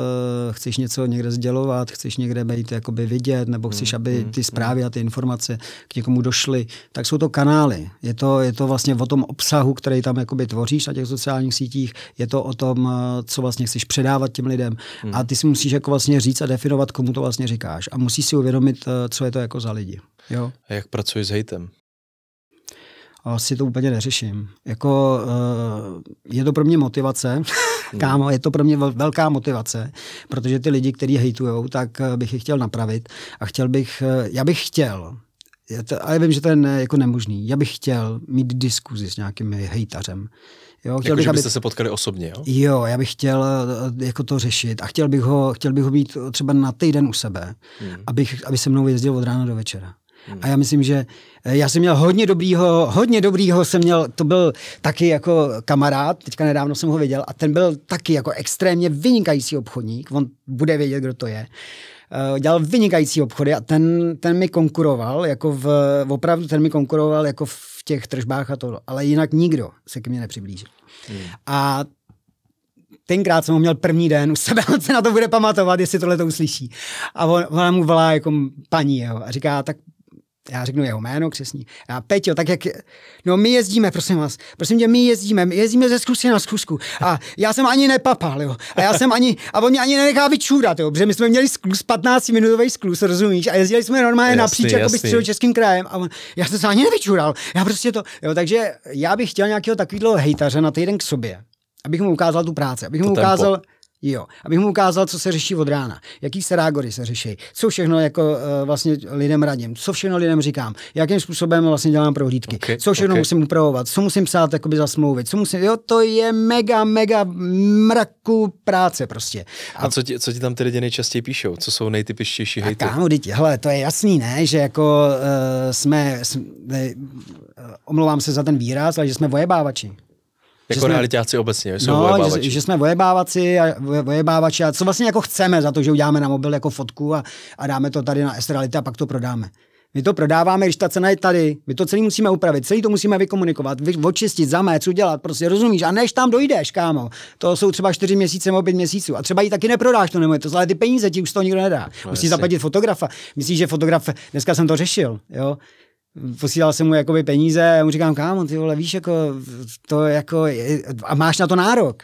chceš něco někde sdělovat, chceš někde být jakoby vidět, nebo chceš, hmm. aby hmm, ty hmm. zprávy a ty informace k někomu došly. Tak jsou to kanály. Je to, je to vlastně o tom obsahu, který tam jakoby tvoříš na těch sociálních sítích. Je to o tom, eh, co vlastně chceš předávat těm lidem. Hmm. A ty si musíš jako vlastně říct a definovat, komu to vlastně říkáš. A musíš si uvědomit, uvědomit, eh, co je to jako za lidi. Jo? A jak pracuješ s hejtem? Asi to úplně neřeším. Jako, eh, je to pro mě motivace, hmm. kámo, je to pro mě velká motivace, protože ty lidi, kteří hejtujou, tak eh, bych je chtěl napravit a chtěl bych, já bych chtěl, já to, já vím, že to je ne, jako nemožný. Já bych chtěl mít diskuzi s nějakým hejtařem. Jo, chtěl jako, bych, že byste aby... se potkali osobně, jo? Jo, já bych chtěl eh, jako to řešit a chtěl bych ho, chtěl bych ho být třeba na týden u sebe, hmm. abych, aby se mnou jezdil od rána do večera. Hmm. A já myslím, že eh, já jsem měl hodně dobrýho, hodně dobrýho jsem měl, to byl taky jako kamarád, teďka nedávno jsem ho viděl a ten byl taky jako extrémně vynikající obchodník, on bude vědět, kdo to je. Eh, dělal vynikající obchody a ten, ten mi konkuroval, jako v, opravdu ten mi konkuroval jako v těch tržbách a to, ale jinak nikdo se ke mně nepřiblížil. Hmm. A tenkrát jsem ho měl první den u sebe, on se na to bude pamatovat, jestli tohle to uslyší. A on, ona mu volá jako paní jeho a říká, tak já řeknu jeho jméno křesní. A Peťo, tak jak, no my jezdíme, prosím vás, prosím tě, my jezdíme, my jezdíme ze zkusky na zkusku. A já jsem ani nepapal, jo. A já jsem ani, a on mě ani nenechá vyčůrat, jo, protože my jsme měli sklus, 15 minutový sklus, rozumíš? A jezdili jsme normálně napříč, jako by českým krajem. A on, já jsem se ani nevyčůral, já prostě to, jo, takže já bych chtěl nějakého takového hejtaře na týden k sobě abych mu ukázal tu práci, abych to mu tempo. ukázal, Jo, abych mu ukázal, co se řeší od rána, jaký rágory se řeší, co všechno jako eh, vlastně lidem radím, co všechno lidem říkám, jakým způsobem vlastně dělám prohlídky, okay, co všechno okay. musím upravovat, co musím psát jakoby za smlouvy, co musím, jo, to je mega, mega mraku práce prostě. A, a co, ti, co ti tam ty lidi nejčastěji píšou? Co jsou nejtypičtější hejty? Kámo, děti, hele, to je jasný, ne, že jako uh, jsme, jsme uh, omlouvám se za ten výraz, ale že jsme vojebávači. Jako jsme, realitáci obecně, jsou no, Že, že, jsme vojebávaci a vojebávači a co vlastně jako chceme za to, že uděláme na mobil jako fotku a, a dáme to tady na Estralita a pak to prodáme. My to prodáváme, když ta cena je tady. My to celý musíme upravit, celý to musíme vykomunikovat, vy, očistit, zamést, udělat, prostě rozumíš. A než tam dojdeš, kámo, to jsou třeba čtyři měsíce nebo pět měsíců. A třeba ji taky neprodáš, to nemůže. to ale ty peníze ti už to nikdo nedá. No, Musíš zaplatit fotografa. Myslíš, že fotograf, dneska jsem to řešil, jo posílal jsem mu jakoby peníze a mu říkám, kámo, ty vole, víš, jako, to jako, je, a máš na to nárok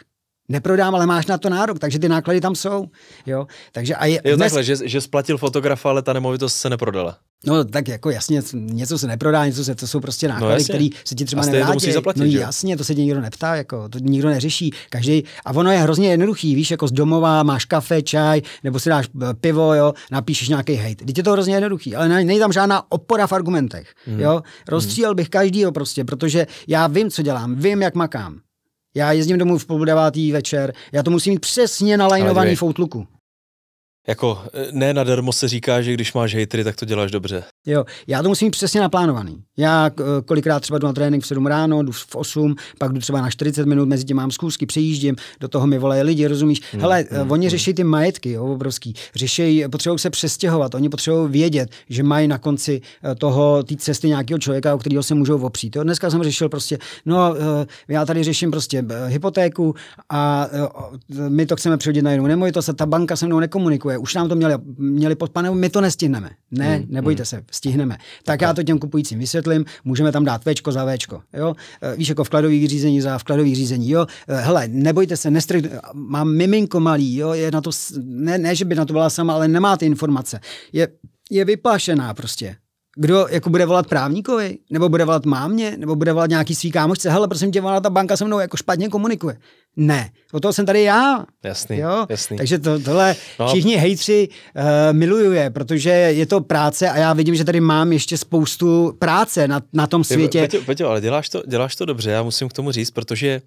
neprodám, ale máš na to nárok, takže ty náklady tam jsou. Jo, takže a je, jo dnes... takhle, že, že splatil fotografa, ale ta nemovitost se neprodala. No tak jako jasně, něco se neprodá, něco se, to jsou prostě no náklady, no, které se ti třeba nevrátí. No jasně, to se ti nikdo neptá, jako, to nikdo neřeší. Každý, a ono je hrozně jednoduchý, víš, jako z domova máš kafe, čaj, nebo si dáš eh, pivo, jo, napíšeš nějaký hejt. Teď je to hrozně jednoduchý, ale není tam žádná opora v argumentech. Mm. Jo? mm. bych každýho prostě, protože já vím, co dělám, vím, jak makám. Já jezdím domů v půl devátý večer, já to musím mít přesně nalajnovaný v Outlooku. Jako eh, ne nadarmo se říká, že když máš hejtry, tak to děláš dobře. Jo, já to musím mít přesně naplánovaný. Já eh, kolikrát třeba jdu na trénink v 7 ráno, jdu v 8, pak jdu třeba na 40 minut, mezi tím mám zkoušky, přejíždím, do toho mi volají lidi, rozumíš? Hmm, Hele, hmm, eh, oni hmm. řeší ty majetky, jo, obrovský. Řeší, potřebují se přestěhovat, oni potřebují vědět, že mají na konci toho, té cesty nějakého člověka, o kterého se můžou opřít. Jo, dneska jsem řešil prostě, no, já tady řeším prostě hypotéku a my to chceme přehodit na jinou nemovitost a ta banka se mnou nekomunikuje kupuje. Už nám to měli, měli pod panem, my to nestihneme. Ne, hmm, nebojte hmm. se, stihneme. Tak okay. já to těm kupujícím vysvětlím, můžeme tam dát večko za večko, Jo? E, víš, jako vkladový řízení za vkladový řízení. Jo? E, hele, nebojte se, nestrik, mám miminko malý, jo? je na to, ne, ne, že by na to byla sama, ale nemá ty informace. Je, je vypášená prostě kdo jako bude volat právníkovi, nebo bude volat mámě, nebo bude volat nějaký svý kámošce, hele, prosím tě, ona ta banka se mnou jako špatně komunikuje. Ne, o toho jsem tady já. Jasný, jo? jasný. Takže to, tohle no. všichni hejtři uh, je, protože je to práce a já vidím, že tady mám ještě spoustu práce na, na tom světě. Petě, Peťo, ale děláš to, děláš to dobře, já musím k tomu říct, protože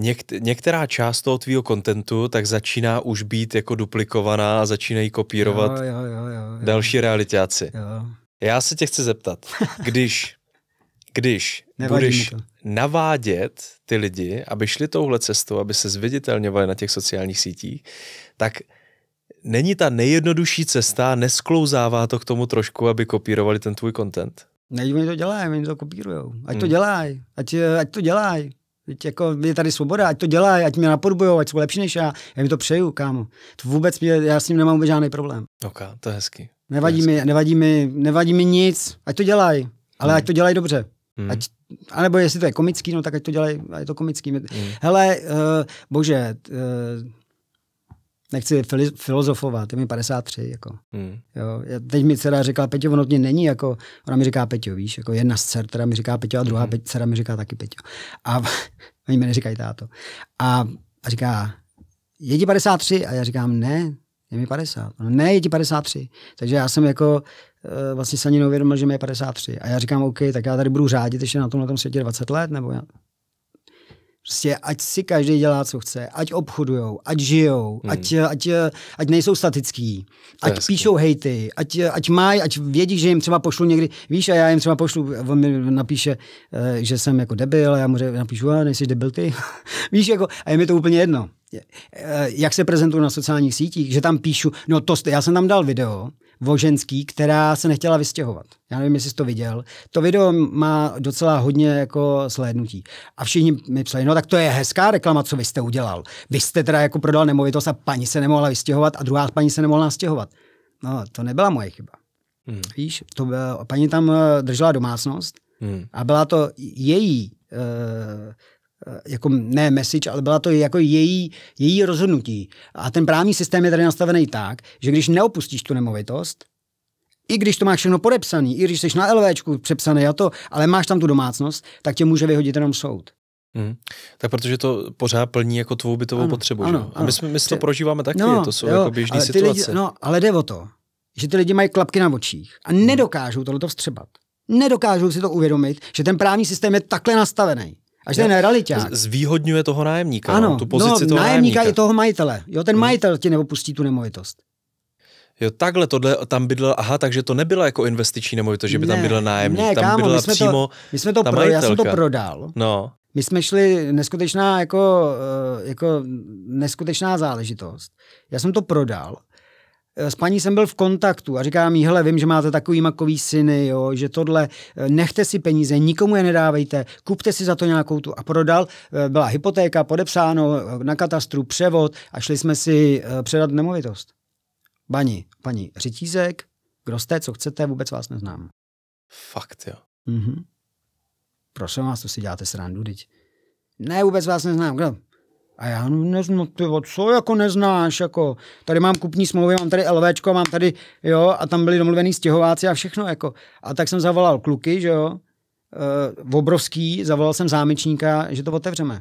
Něk- některá část toho tvýho kontentu tak začíná už být jako duplikovaná a začínají kopírovat jo, jo, jo, jo, jo. další realitáci. Jo. Já se tě chci zeptat, když, když budeš navádět ty lidi, aby šli touhle cestou, aby se zviditelňovali na těch sociálních sítích, tak není ta nejjednodušší cesta, nesklouzává to k tomu trošku, aby kopírovali ten tvůj content? Ne, oni to dělají, oni to kopírují. Ať hmm. to dělají, ať, to dělají. Teď jako je tady svoboda, ať to dělají, ať mě napodobují, ať jsou lepší než já. Já jim to přeju, kámo. To vůbec mě, já s ním nemám vůbec žádný problém. Ok, to je hezký. Nevadí mi, nevadí mi, nevadí mi nic, ať to dělají, ale hmm. ať to dělají dobře. Hmm. Ať, anebo jestli to je komický, no tak ať to dělají, a je to komický. Hmm. Hele, uh, bože, uh, nechci fili- filozofovat, je mi 53, jako. Hmm. Jo, já, teď mi dcera říká, Peťo, ono mě není, jako, ona mi říká Peťo, víš, jako jedna z dcer, která mi říká Peťo, a druhá hmm. dcera mi říká taky Peťo. A oni mi neříkají táto. A, a říká, je ti 53? A já říkám, ne, je mi 50. No, ne, je ti 53. Takže já jsem jako eh, vlastně se ani neuvědomil, že mi je 53. A já říkám, OK, tak já tady budu řádit ještě na tomhle tom světě 20 let, nebo já, Prostě ať si každý dělá, co chce, ať obchodujou, ať žijou, hmm. ať, ať, ať nejsou statický, ať Jasně. píšou hejty, ať, ať mají, ať vědí, že jim třeba pošlu někdy, víš, a já jim třeba pošlu, on mi napíše, eh, že jsem jako debil, a já mu napíšu, a nejsi debil ty, víš, jako, a je mi to úplně jedno. Eh, jak se prezentuju na sociálních sítích, že tam píšu, no to, já jsem tam dal video, Voženský, která se nechtěla vystěhovat. Já nevím, jestli jsi to viděl. To video má docela hodně jako slédnutí. A všichni mi psali, no tak to je hezká reklama, co vy jste udělal. Vy jste teda jako prodal nemovitost a paní se nemohla vystěhovat a druhá paní se nemohla nastěhovat. No, to nebyla moje chyba. Hmm. Víš, to byla, paní tam eh, držela domácnost hmm. a byla to její uh, Eh, jako ne message, ale byla to jako její, její rozhodnutí. A ten právní systém je tady nastavený tak, že když neopustíš tu nemovitost, i když to máš všechno podepsané, i když jsi na LVčku přepsaný a to, ale máš tam tu domácnost, tak tě může vyhodit jenom soud. Hmm. Tak protože to pořád plní jako tvou bytovou ano, potřebu. Ano, a my, jsme, my to prožíváme taky, no, to jsou jo, jako běžné situace. Lidi, no, ale jde o to, že ty lidi mají klapky na očích a mhm. nedokážou tohleto vstřebat. Nedokážou si to uvědomit, že ten právní systém je takhle nastavený, Až ten realitě. Zvýhodňuje toho nájemníka, ano, no, tu pozici no, toho nájemníka. i toho majitele. Jo, ten mhm. majitel ti neopustí tu nemovitost. Jo, takhle tohle tam bydlel, aha, takže to nebyla jako investiční nemovitost, že by ne, tam bydlel nájemník, ne, tam kámo, bydlela my jsme přímo to, my jsme to ta pro, majitelka. Já jsem to prodal. No. My jsme šli neskutečná jako, eh, jako neskutečná záležitost. Já jsem to prodal Eh, s paní jsem byl v kontaktu a říká mi, hele, vím, že máte takový makový syny, jo, že tohle, eh, nechte si peníze, nikomu je nedávejte, kupte si za to nějakou tu. A prodal, eh, byla hypotéka, podepsáno na katastru, převod a šli jsme si předat nemovitost. Bani, paní Řitízek, kdo jste, co chcete, vůbec vás neznám. Fakt, jo. Mhm. Prosím vás, to si děláte srandu, teď. Ne, vůbec vás neznám. Kdo? A já neznám, ty od co jako neznáš, jako tady mám kupní smlouvy, mám tady LVčko, mám tady, jo, a tam byli domluvený stěhováci a všechno, jako. A tak jsem zavolal kluky, že jo, e, obrovský, zavolal jsem zámečníka, že to otevřeme.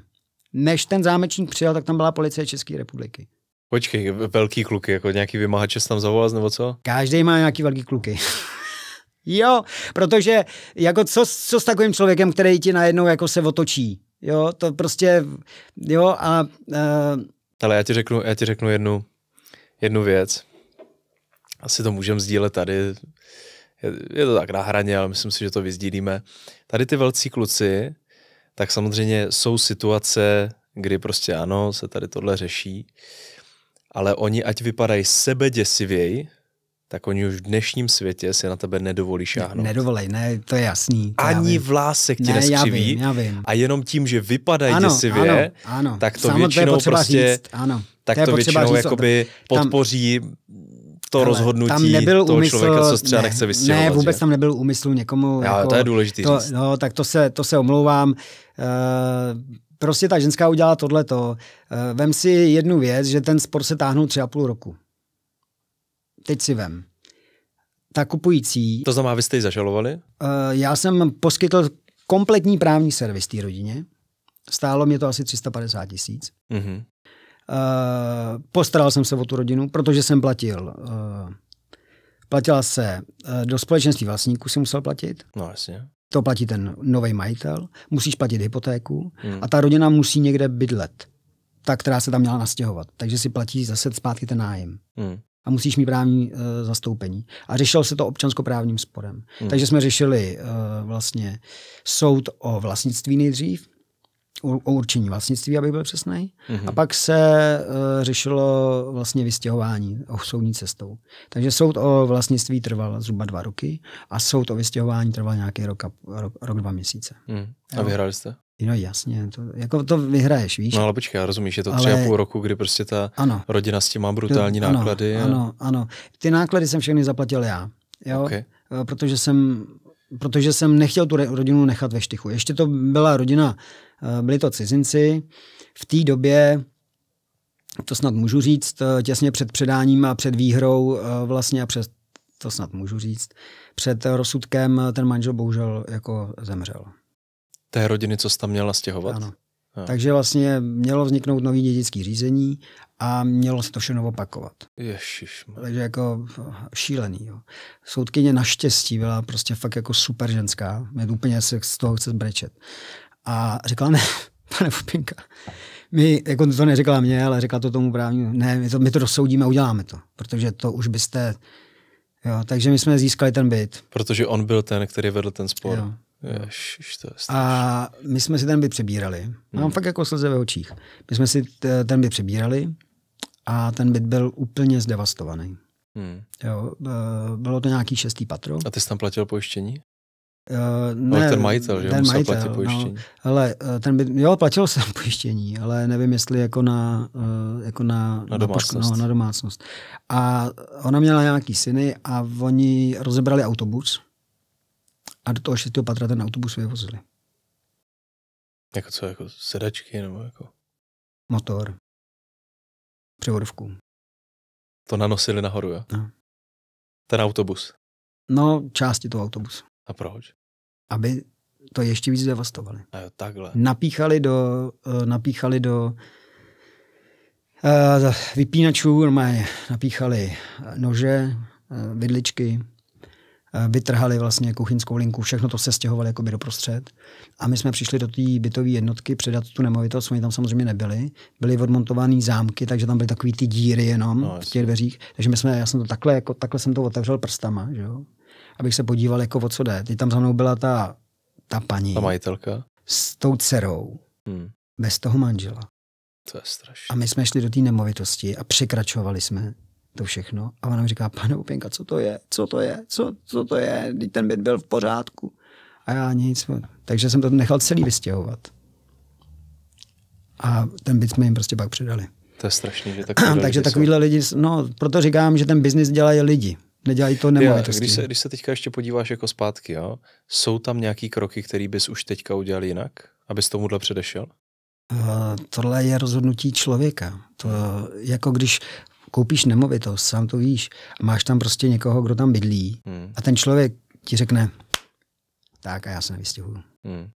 Než ten zámečník přijel, tak tam byla policie České republiky. Počkej, velký kluky, jako nějaký vymahače tam zavolal, nebo co? Každý má nějaký velký kluky. jo, protože jako co, co s takovým člověkem, který ti najednou jako se otočí? Jo, to prostě, jo a... Uh... Ale já ti řeknu, já ti řeknu jednu, jednu věc. Asi to můžeme sdílet tady. Je, je to tak na hraně, ale myslím si, že to vyzdílíme. Tady ty velcí kluci, tak samozřejmě jsou situace, kdy prostě ano, se tady tohle řeší, ale oni ať vypadají sebeděsivěji, tak oni už v dnešním světě si na tebe nedovolí šáhnout. Ne, Nedovolej, ne, to je jasný. To Ani já vlásek ti ne, neskřiví. Já vím, já vím. A jenom tím, že vypadají ano, děsivě, ano, ano. tak to Samo většinou to prostě... Říct, ano. Tak to, to většinou říct, jakoby tam, podpoří to ale, rozhodnutí tam nebyl toho umysl, člověka, co třeba ne, nechce vystěhovat. Ne, vůbec že? tam nebyl úmysl někomu. Já, jako, to je důležitý to, říct. No, tak to se, to se omlouvám. Uh, prostě ta ženská udělala tohleto. Uh, vem si jednu věc, že ten spor se táhnul tři a půl roku teď si vem. Ta kupující... To znamená, vy jste ji zažalovali? Uh, já jsem poskytl kompletní právní servis té rodině. Stálo mě to asi 350 tisíc. Mm-hmm. Uh, postaral jsem se o tu rodinu, protože jsem platil. Uh, platila se uh, do společenství vlastníků, si musel platit. No jasně. To platí ten nový majitel. Musíš platit hypotéku hmm. a ta rodina musí někde bydlet. Ta, která se tam měla nastěhovat. Takže si platí zase zpátky ten nájem. Hmm a musíš mít právní e, zastoupení. A řešil se to občanskoprávním sporem. Hmm. Takže jsme řešili e, vlastně soud o vlastnictví nejdřív, o určení vlastnictví, aby byl přesný. Mm-hmm. A pak se e, řešilo vlastně vystěhování o soudní cestou. Takže soud o vlastnictví trval zhruba dva roky a soud o vystěhování trval nějaký rok, a, rok, rok dva měsíce. Mm. A vyhrali jste? No jasně, to, jako to vyhraješ, víš? No ale počkej, já rozumíš, je to ale... tři a půl roku, kdy prostě ta ano. rodina s tím má brutální to, ano, náklady. Ano, a... ano, ano. Ty náklady jsem všechny zaplatil já, jo? Okay. Eh, protože jsem protože jsem nechtěl tu rodinu nechat ve štychu. Ještě to byla rodina, eh, byli to cizinci. V té době, to snad můžu říct, eh, těsně před předáním a před výhrou vlastně a před, to snad můžu říct, před rozsudkem ten manžel bohužel jako zemřel té rodiny, co jsi tam měla stěhovat? Ano. Takže vlastně mělo vzniknout nový dědický řízení a mělo se to všechno opakovat. Ježiš. Takže jako šílený. Jo. Soudkyně naštěstí byla prostě fakt jako super ženská. Mě úplně se z toho chce zbrečet. A řekla ne, pane Fupinka, my, jako to neřekla mě, ale řekla to tomu právnímu, ne, my to, my to dosoudíme uděláme to, protože to už byste, jo, takže my jsme získali ten byt. Protože on byl ten, který vedl ten spor. Jo. Ježiš, to je a my jsme si ten byt přebírali. Mám hmm. fakt jako slze ve očích. My jsme si ten byt přebírali a ten byt byl úplně zdevastovaný. Hmm. Jo, e, bylo to nějaký šestý patro. A ty jsi tam platil pojištění? Uh, ne, ten majitel, že? Ten majitel, platit no. pojištění. No, ale e, ten byt jo, platil jsem pojištění, ale nevím, jestli jako na, uh, jako na, na, domácnost. Na, poško, no, na domácnost. A ona měla nějaký syny a oni rozebrali autobus a do toho šestého patra ten autobus vyvozili. Jako co, jako sedačky nebo jako? Motor. Převodovku. To nanosili nahoru, jo? No. Ten autobus. No, části toho autobusu. A proč? Aby to ještě víc devastovali. A jo, takhle. Napíchali do, eh, napíchali do uh, vypínačů, normálně napíchali nože, eh, vidličky, Eh, vytrhali vlastně kuchyňskou linku, všechno to se stěhovali jakoby doprostřed. A my jsme přišli do té bytové jednotky předat tu nemovitost, oni tam samozřejmě nebyli. Byly odmontované zámky, takže tam byly takové ty díry jenom no, v těch dveřích. Takže my jsme, já jsem to takhle, jako, takhle jsem to otevřel prstama, že jo? abych se podíval, jako o co jde. Teď tam za mnou byla ta, ta paní. Ta majitelka. S tou dcerou. Hmm. Bez toho manžela. To je strašné. A my jsme šli do té nemovitosti a překračovali jsme to všechno. A ona mi říká, pane Upěnka, co to je? Co to je? Co, co to je? Teď ten byt byl v pořádku. A já nic. Takže jsem to nechal celý vystěhovat. A ten byt jsme jim prostě pak předali. To je strašný, že takový Takže lidi takovýhle jsou... lidi, no, proto říkám, že ten biznis dělají lidi. Nedělají to nemovitosti. Když se, když se teďka ještě podíváš jako zpátky, jo, jsou tam nějaký kroky, který bys už teďka udělal jinak, abys tomuhle předešel? Uh, tohle je rozhodnutí člověka. To, jako když koupíš nemovitost, sám to víš, a máš tam prostě někoho, kdo tam bydlí hmm. a ten člověk ti řekne, tak a já se nevystěhuju. Hmm.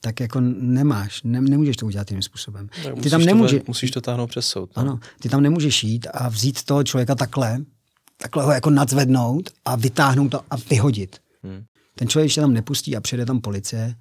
Tak jako nemáš, ne, nemůžeš to udělat jiným způsobem. Ne, ty tam nemůžeš. musíš to táhnout přes soud. Ne? No. Ano, ty tam nemůžeš jít a vzít toho člověka takhle, takhle ho jako nadzvednout a vytáhnout to a vyhodit. Hmm. Ten člověk se tam nepustí a přijde tam policie,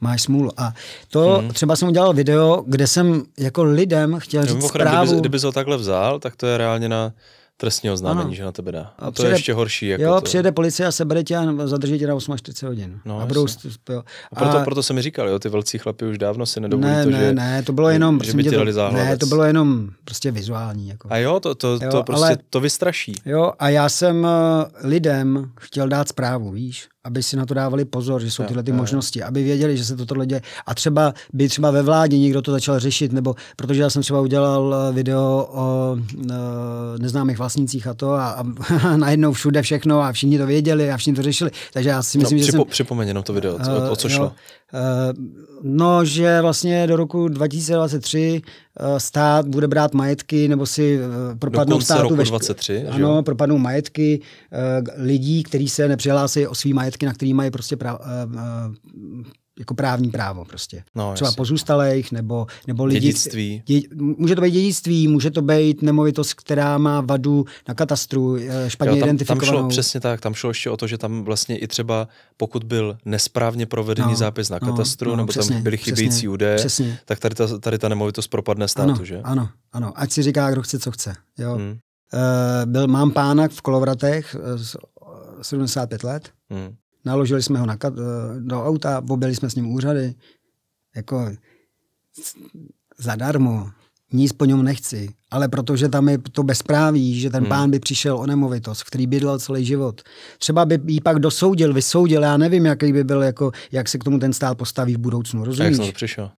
máš smůlu. A to hmm. třeba jsem udělal video, kde jsem jako lidem chtěl říct Mimochodem, zprávu. Kdyby, kdyby ho takhle vzal, tak to je reálně na trestní oznámení, že na tebe dá. A to je ještě horší. Jako jo, to. přijede policie a sebere tě a zadrží tě na 48 hodin. No, a budou, jo. A proto, a... proto jsem mi říkal, jo, ty velcí chlapi už dávno si nedovolí ne, to, ne, že, ne, to bylo jenom, že by tě dali to, Ne, to bylo jenom prostě vizuální. Jako. A jo, to, to, jo, to prostě ale, to vystraší. Jo, a já jsem eh, lidem chtěl dát zprávu, víš aby si na to dávali pozor, že jsou tyhle ty možnosti, aby věděli, že se to tohle děje. A třeba by třeba ve vládě někdo to začal řešit, nebo protože já jsem třeba udělal eh, video o eh, neznámých vlastnících a to a, a, najednou všude všechno a všichni to věděli a všichni to řešili. Takže já si no, myslím, no, připo, že jsem... Připomeň jenom to video, o, eh, o co jo, šlo. Eh, no, že vlastně do roku 2023 eh, stát bude brát majetky, nebo si eh, propadnou do státu... Roku vešk... 23, ano, jo? propadnou majetky lidí, kteří se nepřihlásí o svý majetky, na který mají prostě pra jako právní právo prostě. No, Třeba jasný. pozůstalých nebo, nebo lidi. Dědictví. Dě, může to být dědictví, může to být nemovitost, která má vadu na katastru, špatně eh, jo, tam, identifikovanou. Tam šlo přesně tak, tam šlo ještě o to, že tam vlastně i třeba pokud byl nesprávně provedený no, zápis na no, katastru, no, nebo přesně, tam byly chybějící přesně, údaje, tak tady ta, tady ta nemovitost propadne státu, ano, že? Ano, ano. Ať si říká, kdo chce, co chce. Jo. Hmm. Uh, byl mám pána v Kolovratech, uh, eh, 75 let. Hmm naložili jsme ho na, do auta, objeli jsme s ním úřady, jako zadarmo, nic po něm nechci, ale protože tam je to bezpráví, že ten hmm. pán by přišel o nemovitost, v který bydlel celý život. Třeba by ji pak dosoudil, vysoudil, já nevím, jaký by byl, jako, jak se k tomu ten stát postaví v budoucnu, rozumíš? A jak jsi to přišel?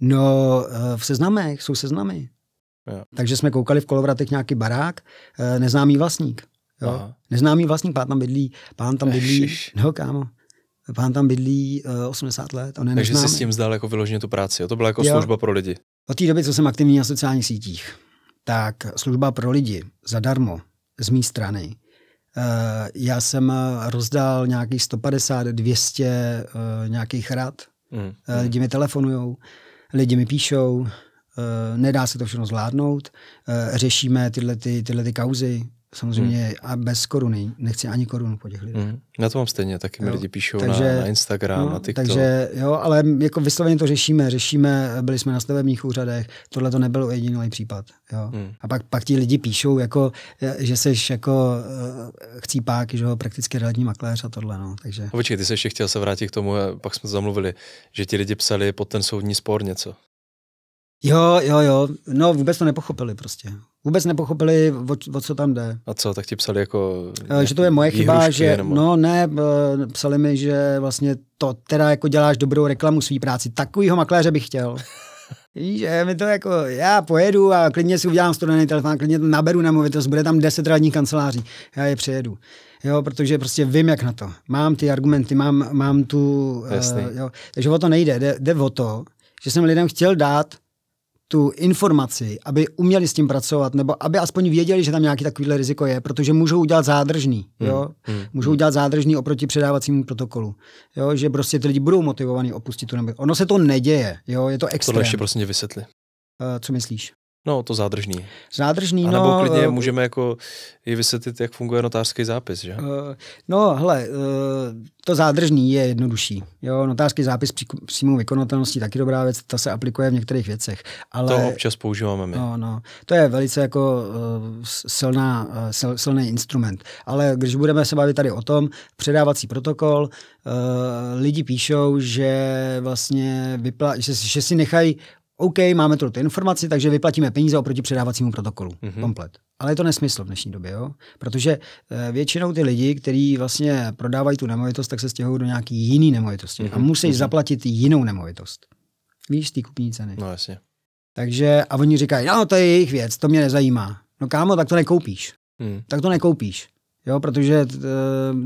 No, eh, v seznamech, jsou seznamy. Jo. Takže jsme koukali v kolovratech nějaký barák, eh, neznámý vlastník. Jo? Neznámý vlastní pán tam bydlí, pán tam bydlí, no kámo, pán tam bydlí uh, eh, 80 let. On je Takže neznámý. jsi s tím zdal jako vyloženě tu práci, jo? to byla jako jo. služba pro lidi. Od té doby, co jsem aktivní na sociálních sítích, tak služba pro lidi zadarmo z mé strany. Uh, já jsem eh, rozdal nějakých 150, 200 uh, nějakých rad. Mm. Uh, lidi mi telefonují, lidi mi píšou, nedá se to všechno zvládnout, řešíme tyhle, ty, tyhle ty kauzy, samozřejmě hmm. a bez koruny. Nechci ani korunu po těch lidech. Hmm. Na to mám stejně, taky mi lidi píšou takže, na, na Instagram, no, a TikTok. Takže jo, ale jako vysloveně to řešíme, řešíme, byli jsme na stavebních úřadech, tohle to nebyl jediný případ. Jo. Hmm. A pak, pak ti lidi píšou, jako, že jsi jako eh, chcípák, že ho prakticky realitní makléř a tohle. No, takže. A počkej, ty jsi ještě chtěl se vrátit k tomu, eh, pak jsme zamluvili, že ti lidi psali pod ten soudní spor něco. Jo, jo, jo. No vůbec to nepochopili prostě. Vůbec nepochopili, o, o co tam jde. A co, tak ti psali jako... Že to je moje chyba, že... Jenom. No ne, eh, psali mi, že vlastně to teda jako děláš dobrou reklamu svý práci. Takovýho makléře bych chtěl. že mi to jako, já pojedu a klidně si udělám studený telefon, klidně to naberu na movitost, bude tam deset radních kanceláří, já je přejedu. Jo, protože prostě vím, jak na to. Mám ty argumenty, mám, mám tu... Uh, jo. Takže o to nejde, jde, jde o to, že jsem lidem chtěl dát tu informaci, aby uměli s tím pracovat, nebo aby aspoň věděli, že tam nějaký takovýhle riziko je, protože můžou udělat zádržný, hmm, jo? Hmm. Hmm. můžou udělat zádržný oproti předávacímu protokolu, jo? že prostě ty lidi budou motivovaní opustit tu nebo. Ono se to neděje, jo? je to extrém. To ještě prostě vysvětli. Uh, eh, co myslíš? No, to zádržný. Zádržný, a no, nebo klidně uh, můžeme jako i vysvětlit, jak funguje notářský zápis, že? Eh, no, hele, eh, to zádržný je jednodušší. Jo, notářský zápis při přímo vykonatelnosti, taky dobrá věc, ta se aplikuje v některých věcech. Ale, to občas používáme my. No, no, to je velice jako silná, sil, silný instrument. Ale když budeme se bavit tady o tom, předávací protokol, lidi píšou, že vlastně vypla- že, že si nechají OK, máme tu ty informaci, takže vyplatíme peníze oproti předávacímu protokolu. Mm-hmm. Komplet. Ale je to nesmysl v dnešní době, jo? protože eh, většinou ty lidi, kteří vlastně prodávají tu nemovitost, tak se stěhují do nějaký jiný nemovitosti mm-hmm. a mhm. musí mm-hmm. zaplatit jinou nemovitost. Víš, ty kupní ceny. No jasně. Takže a oni říkají, no to je jejich věc, to mě nezajímá. No kámo, tak to nekoupíš. Mm. Tak to nekoupíš. Jo, protože e,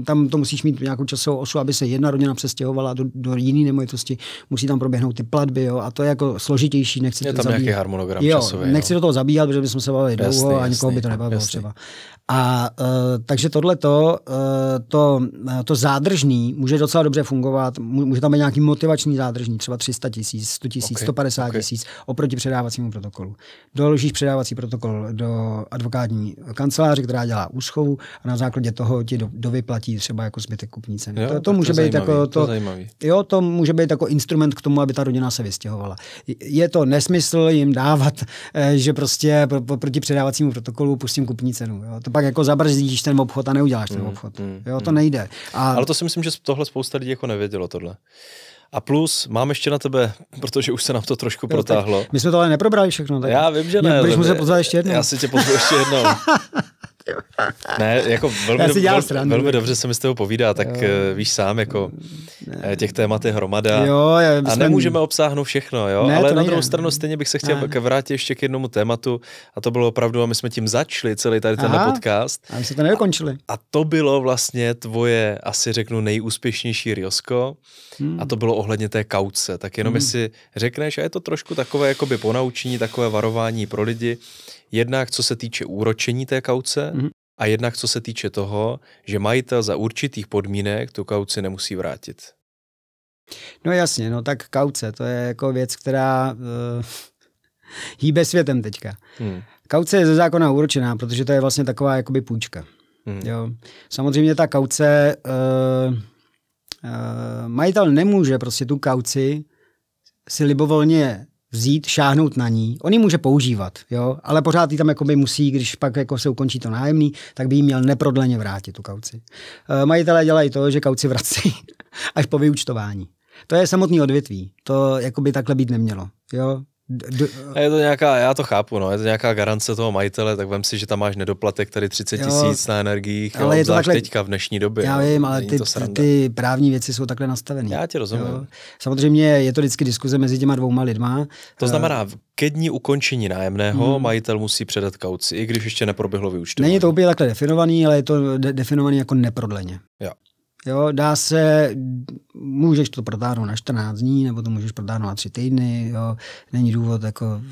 tam to musíš mít nějakou časovou osu, aby se jedna rodina přestěhovala do, do jiné nemovitosti. Musí tam proběhnout ty platby, jo, a to je jako složitější. Nechci je tam zabíjet. nějaký harmonogram jo, časový. Nechci jo. No. do toho zabíhat, protože bychom se bavili jasný, dlouho a nikoho by to nebavilo jasný. třeba. A e, takže tohle e, to, e, to, to zádržný může docela dobře fungovat. Může tam být nějaký motivační zádržný, třeba 300 tisíc, 100 tisíc, okay, 150 tisíc okay. oproti předávacímu protokolu. Doložíš předávací protokol do advokátní kanceláře, která dělá úschovu a na základě toho ti do, dovyplatí třeba jako zbytek kupní ceny. Jo, to, to, může to být zajímavý, jako to, to zajímavý. jo, to může být jako instrument k tomu, aby ta rodina se vystěhovala. Je to nesmysl jim dávat, eh, že prostě pro, proti předávacímu protokolu pustím kupní cenu. No, jo. To pak jako zabrzdíš ten obchod a neuděláš ten mm, obchod. Mm, jo, to mm. nejde. A... Ale to si myslím, že tohle spousta lidí jako nevědělo tohle. A plus, mám ještě na tebe, protože už se nám to trošku jo, protáhlo. my jsme to ale neprobrali všechno. Tak... Já vím, že ne. Budeš muset pozvat ještě jednou. Já si tě pozvu ještě jednou. ne, jako velmi, Já si dělám velmi, velmi dobře se mi s tebou povídá, tak jo. Eh, víš sám, jako ne. Eh, těch témat je hromada. Jo, já, a nemůžeme obsáhnout všechno, jo? Ne, ale na nejde. druhou stranu stejně bych se chtěl ne. vrátit ještě k jednomu tématu a to bylo opravdu, a my jsme tím začali celý tady ten podcast. A my jsme to nedokončili. A, a to bylo vlastně tvoje, asi řeknu, nejúspěšnější Riosko hmm. a to bylo ohledně té kauce. Tak jenom hmm. jestli řekneš, a je to trošku takové jakoby ponaučení, takové varování pro lidi, Jednak co se týče úročení té kauce mm-hmm. a jednak co se týče toho, že majitel za určitých podmínek tu kauci nemusí vrátit. No jasně, no tak kauce, to je jako věc, která uh, hýbe světem teďka. Hmm. Kauce je ze zákona úročená, protože to je vlastně taková jakoby půjčka. Hmm. Jo. Samozřejmě ta kauce, uh, uh, majitel nemůže prostě tu kauci si libovolně vzít, šáhnout na ní. On ji může používat, jo, ale pořád ji tam jakoby musí, když pak jako se ukončí to nájemný, tak by jí měl neprodleně vrátit tu kauci. Eh, majitelé dělají to, že kauci vrací až po vyučtování. To je samotný odvětví. To jakoby takhle být nemělo. Jo? D- a je to nějaká, já to chápu, no, je to nějaká garance toho majitele, tak vem si, že tam máš nedoplatek tady 30 tisíc na energiích, ale jo, je to takhle, teďka v dnešní době. Já vím, ale ty, ty právní věci jsou takhle nastavené. Já ti rozumím. Jo. Samozřejmě je to vždycky diskuze mezi těma dvouma lidma. To eh, znamená, ke dní ukončení nájemného hmm. majitel musí předat kauci, i když ještě neproběhlo vyučtování. Není to úplně takhle definovaný, ale je to de- definovaný jako neprodleně. Jo. Jo, dá se, můžeš to protáhnout na 14 dní, nebo to můžeš protáhnout na 3 týdny, jo. není důvod jako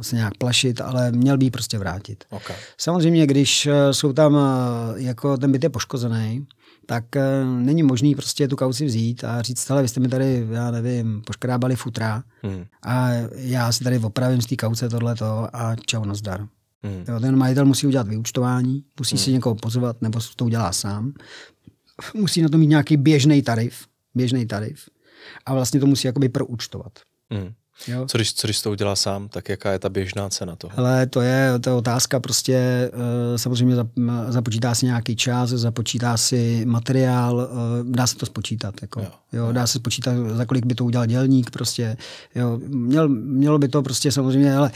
se nějak plašit, ale měl by prostě vrátit. Okay. Samozřejmě, když eh, jsou tam, eh, jako ten byt je poškozený, tak eh, není možný prostě tu kauci vzít a říct, ale vy jste mi tady, já nevím, poškrábali futra hmm. a já si tady opravím z té kauce tohleto a čau, nazdar. Hmm. Jo, ten majitel musí udělat vyučtování, musí hmm. si někoho pozvat, nebo to udělá sám, musí na to mít nějaký běžný tarif, běžný tarif a vlastně to musí jakoby proučtovat. Mm. Jo. Co, když, co když to udělá sám, tak jaká je ta běžná cena toho? Ale to je, ta otázka prostě, eh, samozřejmě započítá si nějaký čas, započítá si materiál, eh, dá se to spočítat. Jako, jo. Jo, dá se spočítat, za kolik by to udělal dělník prostě. Jo, měl, mělo by to prostě samozřejmě, ale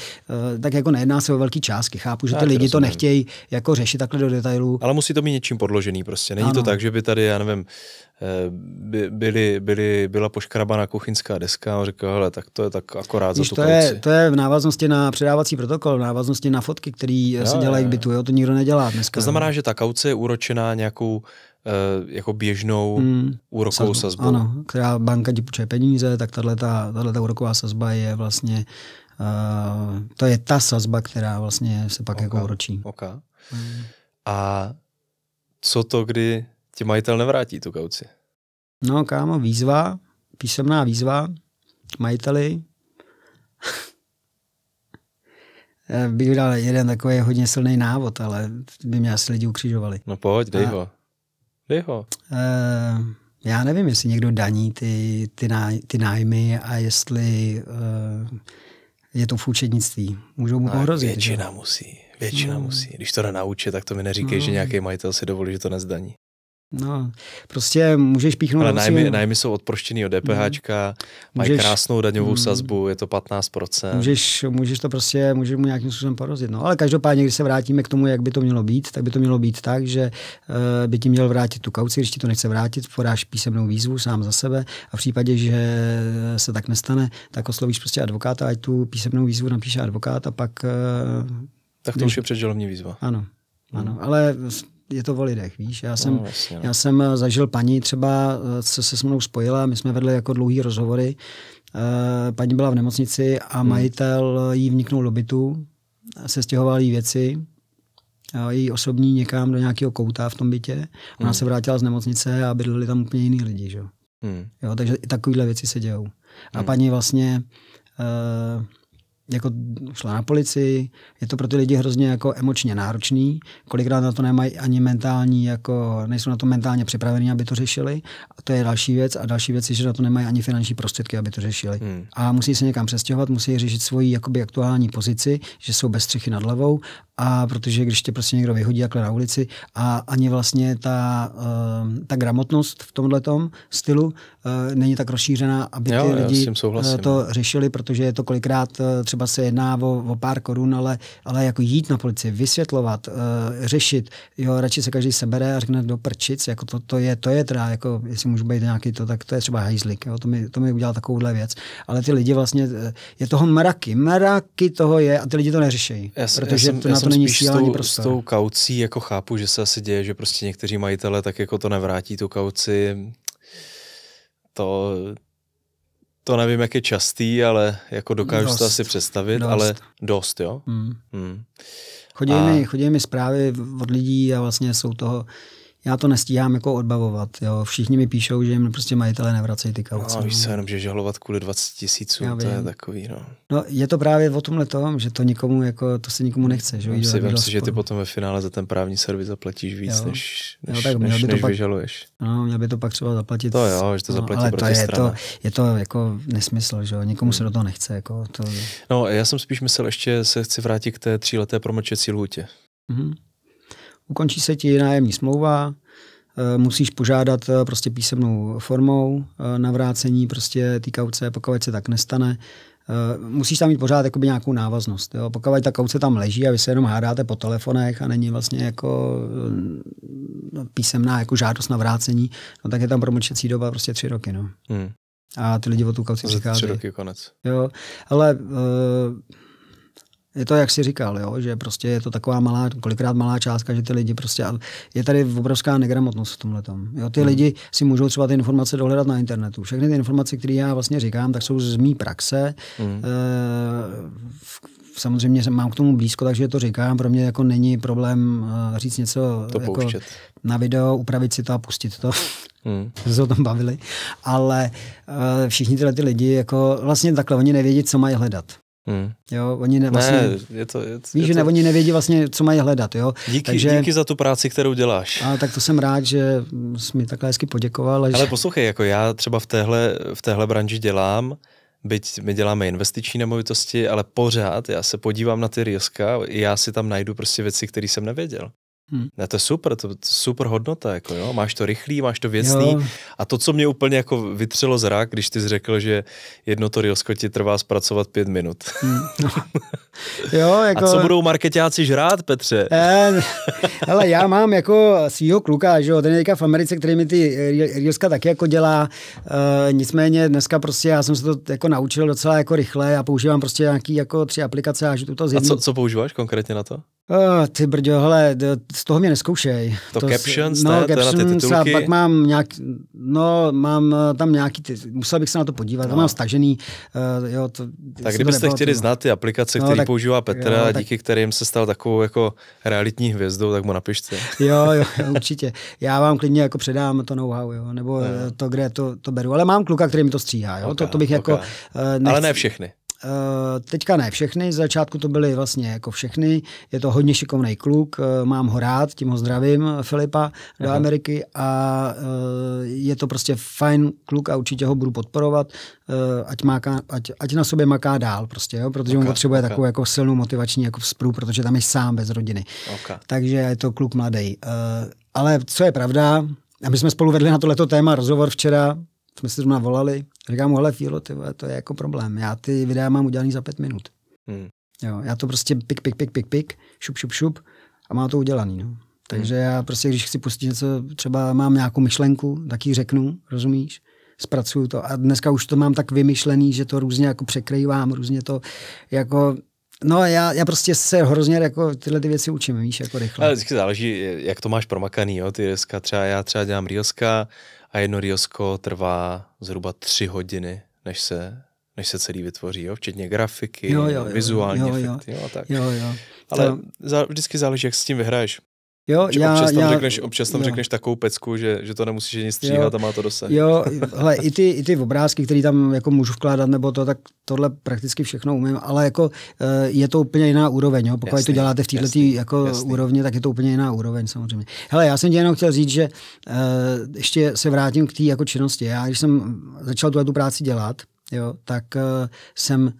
eh, tak jako nejedná se o velký částky. Chápu, že ty já, lidi to nechtějí jako řešit takhle do detailů. Ale musí to být něčím podložený prostě. Není ano. to tak, že by tady, já nevím, by, byly, byly, byla poškrabaná kuchyňská deska a on řekl, hele, tak to je tak jako akorát Víš, za to je, to je v návaznosti na předávací protokol, v návaznosti na fotky, které no, se dělají k bytu, jo, to nikdo nedělá dneska. To znamená, že ta kauce je úročená nějakou eh, jako běžnou hmm. úrokovou sazbu. sazbu. Ano, která banka ti půjčuje peníze, tak tahle ta úroková sazba je vlastně uh, to je ta sazba, která vlastně se pak jako okay. jako uročí. Okay. Hmm. A co to, kdy ti majitel nevrátí tu kauci? No kámo, výzva, písemná výzva majiteli, bych dal jeden takový hodně silný návod, ale by mě asi lidi ukřižovali. No pojď, dej a, ho. Dej ho. E, já nevím, jestli někdo daní ty, ty, ná, ty nájmy a jestli e, je to v účetnictví. Můžou mu no, ohrozit. Většina že? musí. Většina no. musí. Když to jde na účet, tak to mi neříkej, no. že nějaký majitel si dovolí, že to nezdaní. No, prostě můžeš píchnout... Ale nájmy, nájmy jsou odproštěný od DPH, mm. mají krásnou daňovou mm. sazbu, je to 15%. Můžeš, můžeš to prostě, můžeš mu nějakým způsobem porozit. No, ale každopádně, když se vrátíme k tomu, jak by to mělo být, tak by to mělo být tak, že uh, by ti měl vrátit tu kauci, když ti to nechce vrátit, podáš písemnou výzvu sám za sebe a v případě, že se tak nestane, tak oslovíš prostě advokáta, ať tu písemnou výzvu napíše advokát a pak... Uh, tak to když... už je předželovní výzva. Ano. Ano, hmm. ale je to o lidech, víš. Já no, jsem, no, vlastně, no. já jsem eh, zažil paní třeba, eh, co se s mnou spojila, my jsme vedli jako dlouhý rozhovory. Eh, paní byla v nemocnici a hmm. majitel jí vniknul do bytu, se stěhoval jí věci, její osobní někam do nějakého kouta v tom bytě. Ona hmm. se vrátila z nemocnice a bydleli tam úplně jiný lidi. Že? Hmm. Jo, takže i takovéhle věci se dějou. A hmm. paní vlastně E, jako šla na policii, je to pro ty lidi hrozně jako emočně náročný, kolikrát na to nemají ani mentální, jako nejsou na to mentálně připravení, aby to řešili. A to je další věc. A další věc je, že na to nemají ani finanční prostředky, aby to řešili. Hmm. A musí se někam přestěhovat, musí řešit svoji jakoby aktuální pozici, že jsou bez střechy nad hlavou. A protože když tě prostě někdo vyhodí takhle na ulici a ani vlastně ta, uh, ta gramotnost v tomhle stylu uh, není tak rozšířená, aby jo, ty jo, lidi eh, to řešili, protože je to kolikrát eh, třeba se jedná o, o pár korun, ale, ale jako jít na policii, vysvětlovat, uh, řešit, jo, radši se každý sebere a řekne do prčic, jako to, to je, to je teda, jako jestli můžu být nějaký to, tak to je třeba hajzlik, jo, to mi, to mi udělal takovouhle věc, ale ty lidi vlastně, eh, je toho mraky, mraky toho je a ty lidi to neřeší, já, protože já jsem, to, na to není síla ani prostor. S tou kaucí jako chápu, že se asi děje, že prostě někteří majitele tak jako to nevrátí tu kauci, to, to nevím, jak je častý, ale jako dokážu dost, to asi představit, dost. ale dost, jo? Mm. Mm. Chodí, a... mi, chodí mi zprávy od lidí a vlastně jsou toho já to nestíhám jako odbavovat. Jo. Všichni mi píšou, že jim prostě majitele nevracejí ty no, kauce. No, víš se, jenom, že žalovat kvůli 20 tisíců, to je takový, no. no. je to právě o tomhle tom, že to nikomu, jako, to se nikomu nechce. Že? Si vem si, že ty potom ve finále za ten právní servis zaplatíš víc, jo. než, než, jo, tak, než, by to pak, vyžaluješ. No, měl by to pak třeba zaplatit. To jo, že to no, zaplatí no, ale to je, to, je to jako nesmysl, že nikomu se do toho nechce. Jako to... No, já jsem spíš myslel, ještě se chci vrátit k té tříleté promlčecí lhůtě. Mm-hmm ukončí se ti nájemní smlouva, eh, musíš požádat eh, prostě písemnou formou eh, navrácení prostě té kauce, pokud se tak nestane, Uh, musíš tam mít pořád jakoby nějakou návaznost. Jo? Pokud ta kauce tam leží a vy se jenom hádáte po telefonech a není vlastně jako no, písemná jako žádost na vrácení, no, tak je tam promlčecí doba prostě tři roky. No. Hmm. A ty lidi o tu kauci přichází. Tři roky konec. Jo, ale uh, je to, jak si říkal, jo? že prostě je to taková malá, kolikrát malá částka, že ty lidi prostě, je tady obrovská negramotnost v tomhle Ty hmm. lidi si můžou třeba ty informace dohledat na internetu. Všechny ty informace, které já vlastně říkám, tak jsou z mý praxe. Hmm. E, samozřejmě mám k tomu blízko, takže to říkám. Pro mě jako není problém eh, říct něco to jako na video, upravit si to a pustit to. Hmm. se o tom bavili, ale uh, všichni tyhle ty lidi jako vlastně takhle oni nevědí, co mají hledat. Hmm. Jo, oni ne, vlastně, ne, je to, je, to, víš, je že to... ne, oni nevědí vlastně, co mají hledat. Jo? Díky, Takže, díky za tu práci, kterou děláš. A tak to jsem rád, že jsi mi takhle hezky poděkoval. Že... Ale poslouchej, jako já třeba v téhle, v téhle branži dělám, byť my děláme investiční nemovitosti, ale pořád já se podívám na ty rizika, já si tam najdu prostě věci, které jsem nevěděl. Hmm. A to je super, to, to je super hodnota, jako jo. Máš to rychlý, máš to věcný. Jo. A to, co mě úplně jako vytřelo zrak, když ty jsi řekl, že jedno to Rilsko ti trvá zpracovat pět minut. Hmm. No. jo, jako... A co budou marketáci žrát, Petře? Eh, Ale já mám jako svého kluka, že jo, ten je v Americe, který mi ty rioska taky jako dělá. E, nicméně dneska prostě já jsem se to jako naučil docela jako rychle a používám prostě nějaký jako tři aplikace a že to to A co, co používáš konkrétně na to? Oh, ty brďo, hele, z toho mě neskoušej. To, to captions, no, ne, captions na ty titulky. A pak mám nějak, no, mám eh, tam nějaký, ty, musel bych se na to podívat, no. mám stažený. Uh, jo, to, tak kdybyste to chtěli tím. znát ty aplikace, no, které používá Petr a díky tak, kterým se stal takovou jako realitní hvězdou, tak mu napište. jo, jo, určitě. Já vám klidně jako předám to know-how, jo, nebo no. Eh, to, kde to, to beru. Ale mám kluka, který mi to stříhá, jo, okay, to, to bych okay. jako... Uh, nechci... Ale ne všechny. Eh, teďka ne všechny, z začátku to byly vlastně jako všechny. Je to hodně šikovný kluk, eh, mám ho rád, tím ho zdravím, Filipa do Aha. Ameriky a eh, je to prostě fajn kluk a určitě ho budu podporovat, ať, máka, ať, ať na sobě maká dál prostě, jo? protože okay, on potřebuje okay. takovou jako silnou motivační jako vzpru, protože tam je sám bez rodiny. Okay. Takže je to kluk mladý. Ale co je pravda, a my jsme spolu vedli na tohleto téma rozhovor včera, jsme si zrovna volali, Říkám, hele, Fílo, ty vole, to je jako problém. Já ty videa mám udělaný za pět minut. Hmm. Jo, já to prostě pik, pik, pik, pik, pik, šup, šup, šup a má to udělaný. No. Takže hmm. já prostě, když chci pustit něco, třeba mám nějakou myšlenku, tak ji řeknu, rozumíš? Zpracuju to a dneska už to mám tak vymyšlený, že to různě jako překrývám, různě to jako No já, já prostě se hrozně jako tyhle ty věci učím, víš, jako rychle. Ale vždycky záleží, jak to máš promakaný, jo, ty dneska třeba, já třeba dělám reelska, a jedno riosko trvá zhruba tři hodiny, než se než se celý vytvoří, jo? včetně grafiky, jo, jo, jo, vizuální jo, jo, efekty. Jo, tak. Jo, jo. Ale to... vždycky záleží, jak s tím vyhraješ. Jo, že já, občas tam, já, řekneš, občas tam jo. řekneš takovou pecku, že, že to nemusíš ani stříhat jo, a má to dosah. Jo, hele, i ty, i ty obrázky, které tam jako můžu vkládat, nebo to, tak tohle prakticky všechno umím, ale jako eh, je to úplně jiná úroveň, jo. pokud jasný, to děláte v této jako jasný. úrovni, tak je to úplně jiná úroveň samozřejmě. Hele, já jsem ti jenom chtěl říct, že uh, ještě se vrátím k té jako činnosti. Já, když jsem začal tuhle tu práci dělat, jo, tak uh, jsem uh,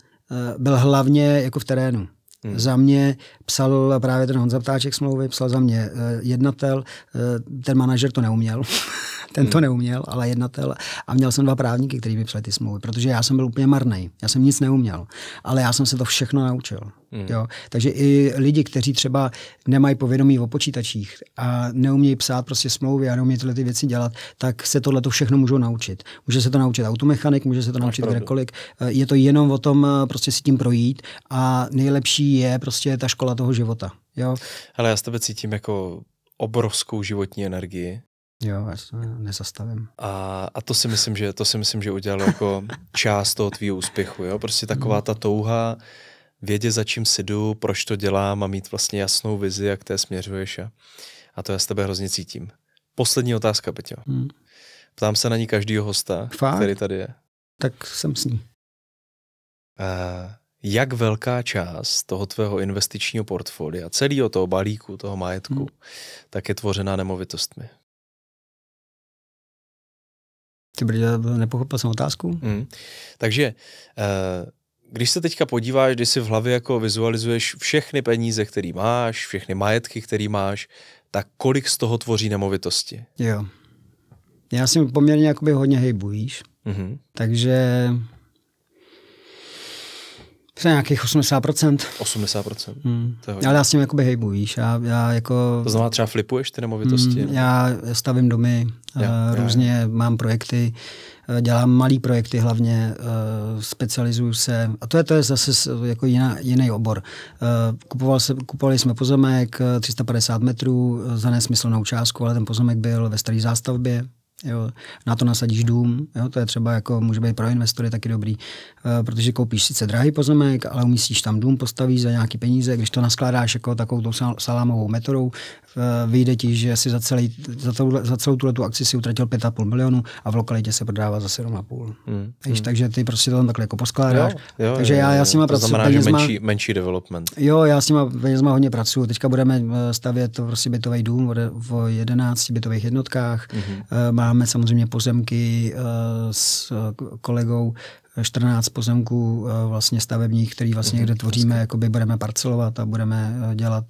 byl hlavně jako v terénu. Hmm. Za mě psal právě ten Honza Ptáček smlouvy, psal za mě eh, jednatel, eh, ten manažer to neuměl. ten to hmm. neuměl, ale jednatel. A měl jsem dva právníky, kteří mi psali ty smlouvy, protože já jsem byl úplně marný. Já jsem nic neuměl, ale já jsem se to všechno naučil. Mm. Jo? Takže i lidi, kteří třeba nemají povědomí o počítačích a neumějí psát prostě smlouvy a neumějí tyhle ty věci dělat, tak se tohle to všechno můžou naučit. Může se to naučit automechanik, může se to Máš naučit pravdu. kdekoliv. Eh, je to jenom o tom eh, prostě si tím projít a nejlepší je prostě ta škola toho života. Jo? Ale já s tebe cítím jako obrovskou životní energii. Jo, já se nezastavím. A, a to si myslím, že to si myslím, že udělalo jako část toho tvýho úspěchu, jo? Prostě taková hmm. ta touha vědět, za čím si jdu, proč to dělám a mít vlastně jasnou vizi, jak té směřuješ. A, a to já z tebe hrozně cítím. Poslední otázka, Peťo. Hmm. Ptám se na ní každýho hosta, Fakt? který tady je. Tak jsem s ní. A, jak velká část toho tvého investičního portfolia, celého toho balíku, toho majetku, hmm. tak je tvořena nemovitostmi? Ty brdě, nepochopil jsem otázku. Mm. Takže eh, když se teďka podíváš, když si v hlavě jako vizualizuješ všechny peníze, které máš, všechny majetky, které máš, tak kolik z toho tvoří nemovitosti? Jo. Já si poměrně jakoby hodně hejbu, víš? Mm-hmm. Takže to nějakých 80%. 80%. hmm. To Ale já s tím jakoby hejbu, víš. Já, já jako... To znamená třeba flipuješ ty nemovitosti? Hmm, já stavím domy, eh, já, uh, různě já, já. mám projekty, uh, dělám malý projekty hlavně, uh, specializuju se, a to je, to je zase jako jiná, jiný obor. Uh, kupoval se, kupovali jsme pozemek 350 metrů za nesmyslnou částku, ale ten pozemek byl ve staré zástavbě, Jo. Na to nasadíš dům, jo. to je třeba jako může být pro investory taky dobrý, e, protože koupíš sice drahý pozemek, ale umístíš tam dům, postavíš za nějaký peníze, když to naskládáš jako takovou tou salámovou metodou, e, eh, vyjde ti, že si za, celý, za, to, za celou tu akci si utratil 5,5 milionu a v lokalitě se prodává za 7,5. Hmm. Víš, hmm. Takže ty prostě to tam takhle jako poskládáš. Jo, jo, takže jo, já, já s nima pracuji. To znamená, penězma, že menší, menší development. Jo, já s nima penězma hodně pracuji. Teďka budeme eh, stavět prostě bytový dům v 11 bytových jednotkách. Hmm. E, Máme samozřejmě pozemky eh, s eh, kolegou 14 eh, pozemků vlastně stavebních, který vlastně mhm, kde tvoříme, jakoby budeme parcelovat a budeme dělat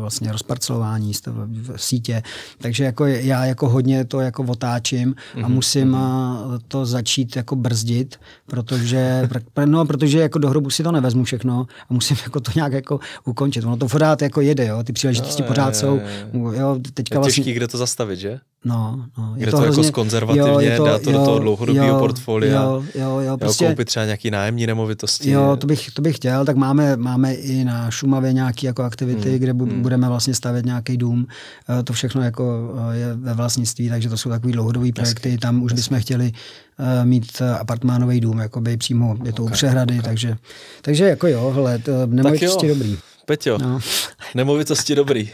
vlastně rozparcelování v sítě. Takže jako já jako hodně to jako otáčím a mhm, musím mhm. to začít jako brzdit, protože, no, protože jako do hrobu si to nevezmu všechno a musím jako to nějak jako ukončit. Ono to pořád jako jede, jo, ty příležitosti no, pořád je, je, je. jsou. Jo, teďka je vlastně... těžký, kde to zastavit, že? No, no. Je, je to, to jako hrozně... jako skonzervativně, jo, je to, dá to jo, do toho dlouhodobého portfolia, jo, jo, jo, prostě, jo, koupit třeba nějaký nájemní nemovitosti. Jo, to bych, to bych chtěl, tak máme, máme i na Šumavě nějaké jako aktivity, hmm. kde bu, hmm. budeme vlastně stavět nějaký dům, eh, to všechno jako eh, je ve vlastnictví, takže to jsou takový dlouhodobý projekty, Jasky. tam už Jasky. bychom chtěli eh, mít apartmánový dům, jako by přímo, je to okay, u přehrady, okay. takže, takže jako jo, hele, nemovitosti dobrý. Peťo, no. nemovitosti dobrý.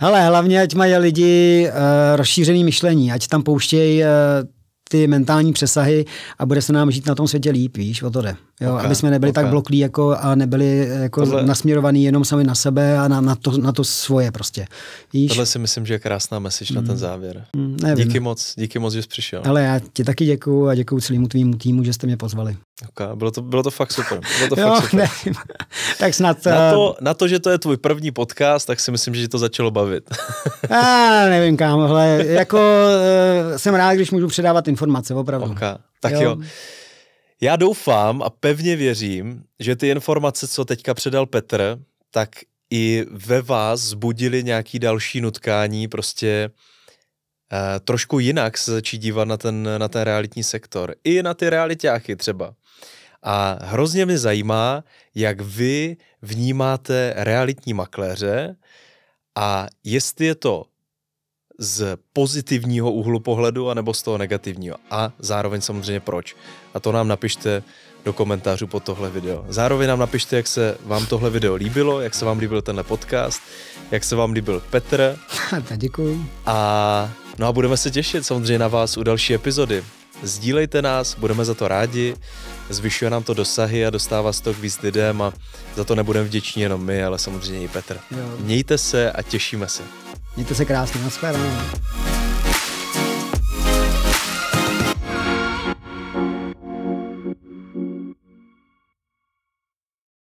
Ale hlavně, ať mají lidi uh, rozšířený myšlení, ať tam pouštějí uh, ty mentální přesahy a bude se nám žít na tom světě líp, víš, o to jde. Jo, okay, aby jsme nebyli okay. tak bloklí jako, a nebyli eh, jako tohle... nasměrovaní jenom sami na sebe a na, na, to, na to svoje prostě. Víš? Tohle si myslím, že je krásná message mm. na ten hmm. závěr. Mm, díky moc, díky moc, že jsi přišel. Ale já ti taky děkuju a děkuju celému tvýmu týmu, že jste mě pozvali. Okay, bylo, to, bylo to fakt super. Bylo to jo, fakt super. Nevím. tak snad... Na eh, to, na to, že to je tvůj první podcast, tak si myslím, že to začalo bavit. a, nevím kam, ale jako eh, jsem rád, když můžu předávat informace, opravdu. Okay, tak jo. jo. Já doufám a pevně věřím, že ty informace, co teďka předal Petr, tak i ve vás zbudili nějaký další nutkání prostě eh, trošku jinak se začít dívat na ten, na ten realitní sektor. I na ty realitáky třeba. A hrozně mě zajímá, jak vy vnímáte realitní makléře a jestli je to z pozitivního úhlu pohledu anebo z toho negativního a zároveň samozřejmě proč. A to nám napište do komentářů pod tohle video. Zároveň nám napište, jak se vám tohle video líbilo, jak se vám líbil tenhle podcast, jak se vám líbil Petr. Děkuji. A no a budeme se těšit samozřejmě na vás u další epizody. Sdílejte nás, budeme za to rádi, zvyšuje nám to dosahy a dostává se to k víc lidem a za to nebudeme vděční jenom my, ale samozřejmě i Petr. Jo. Mějte se a těšíme se. Mějte se krásně, nashledanou.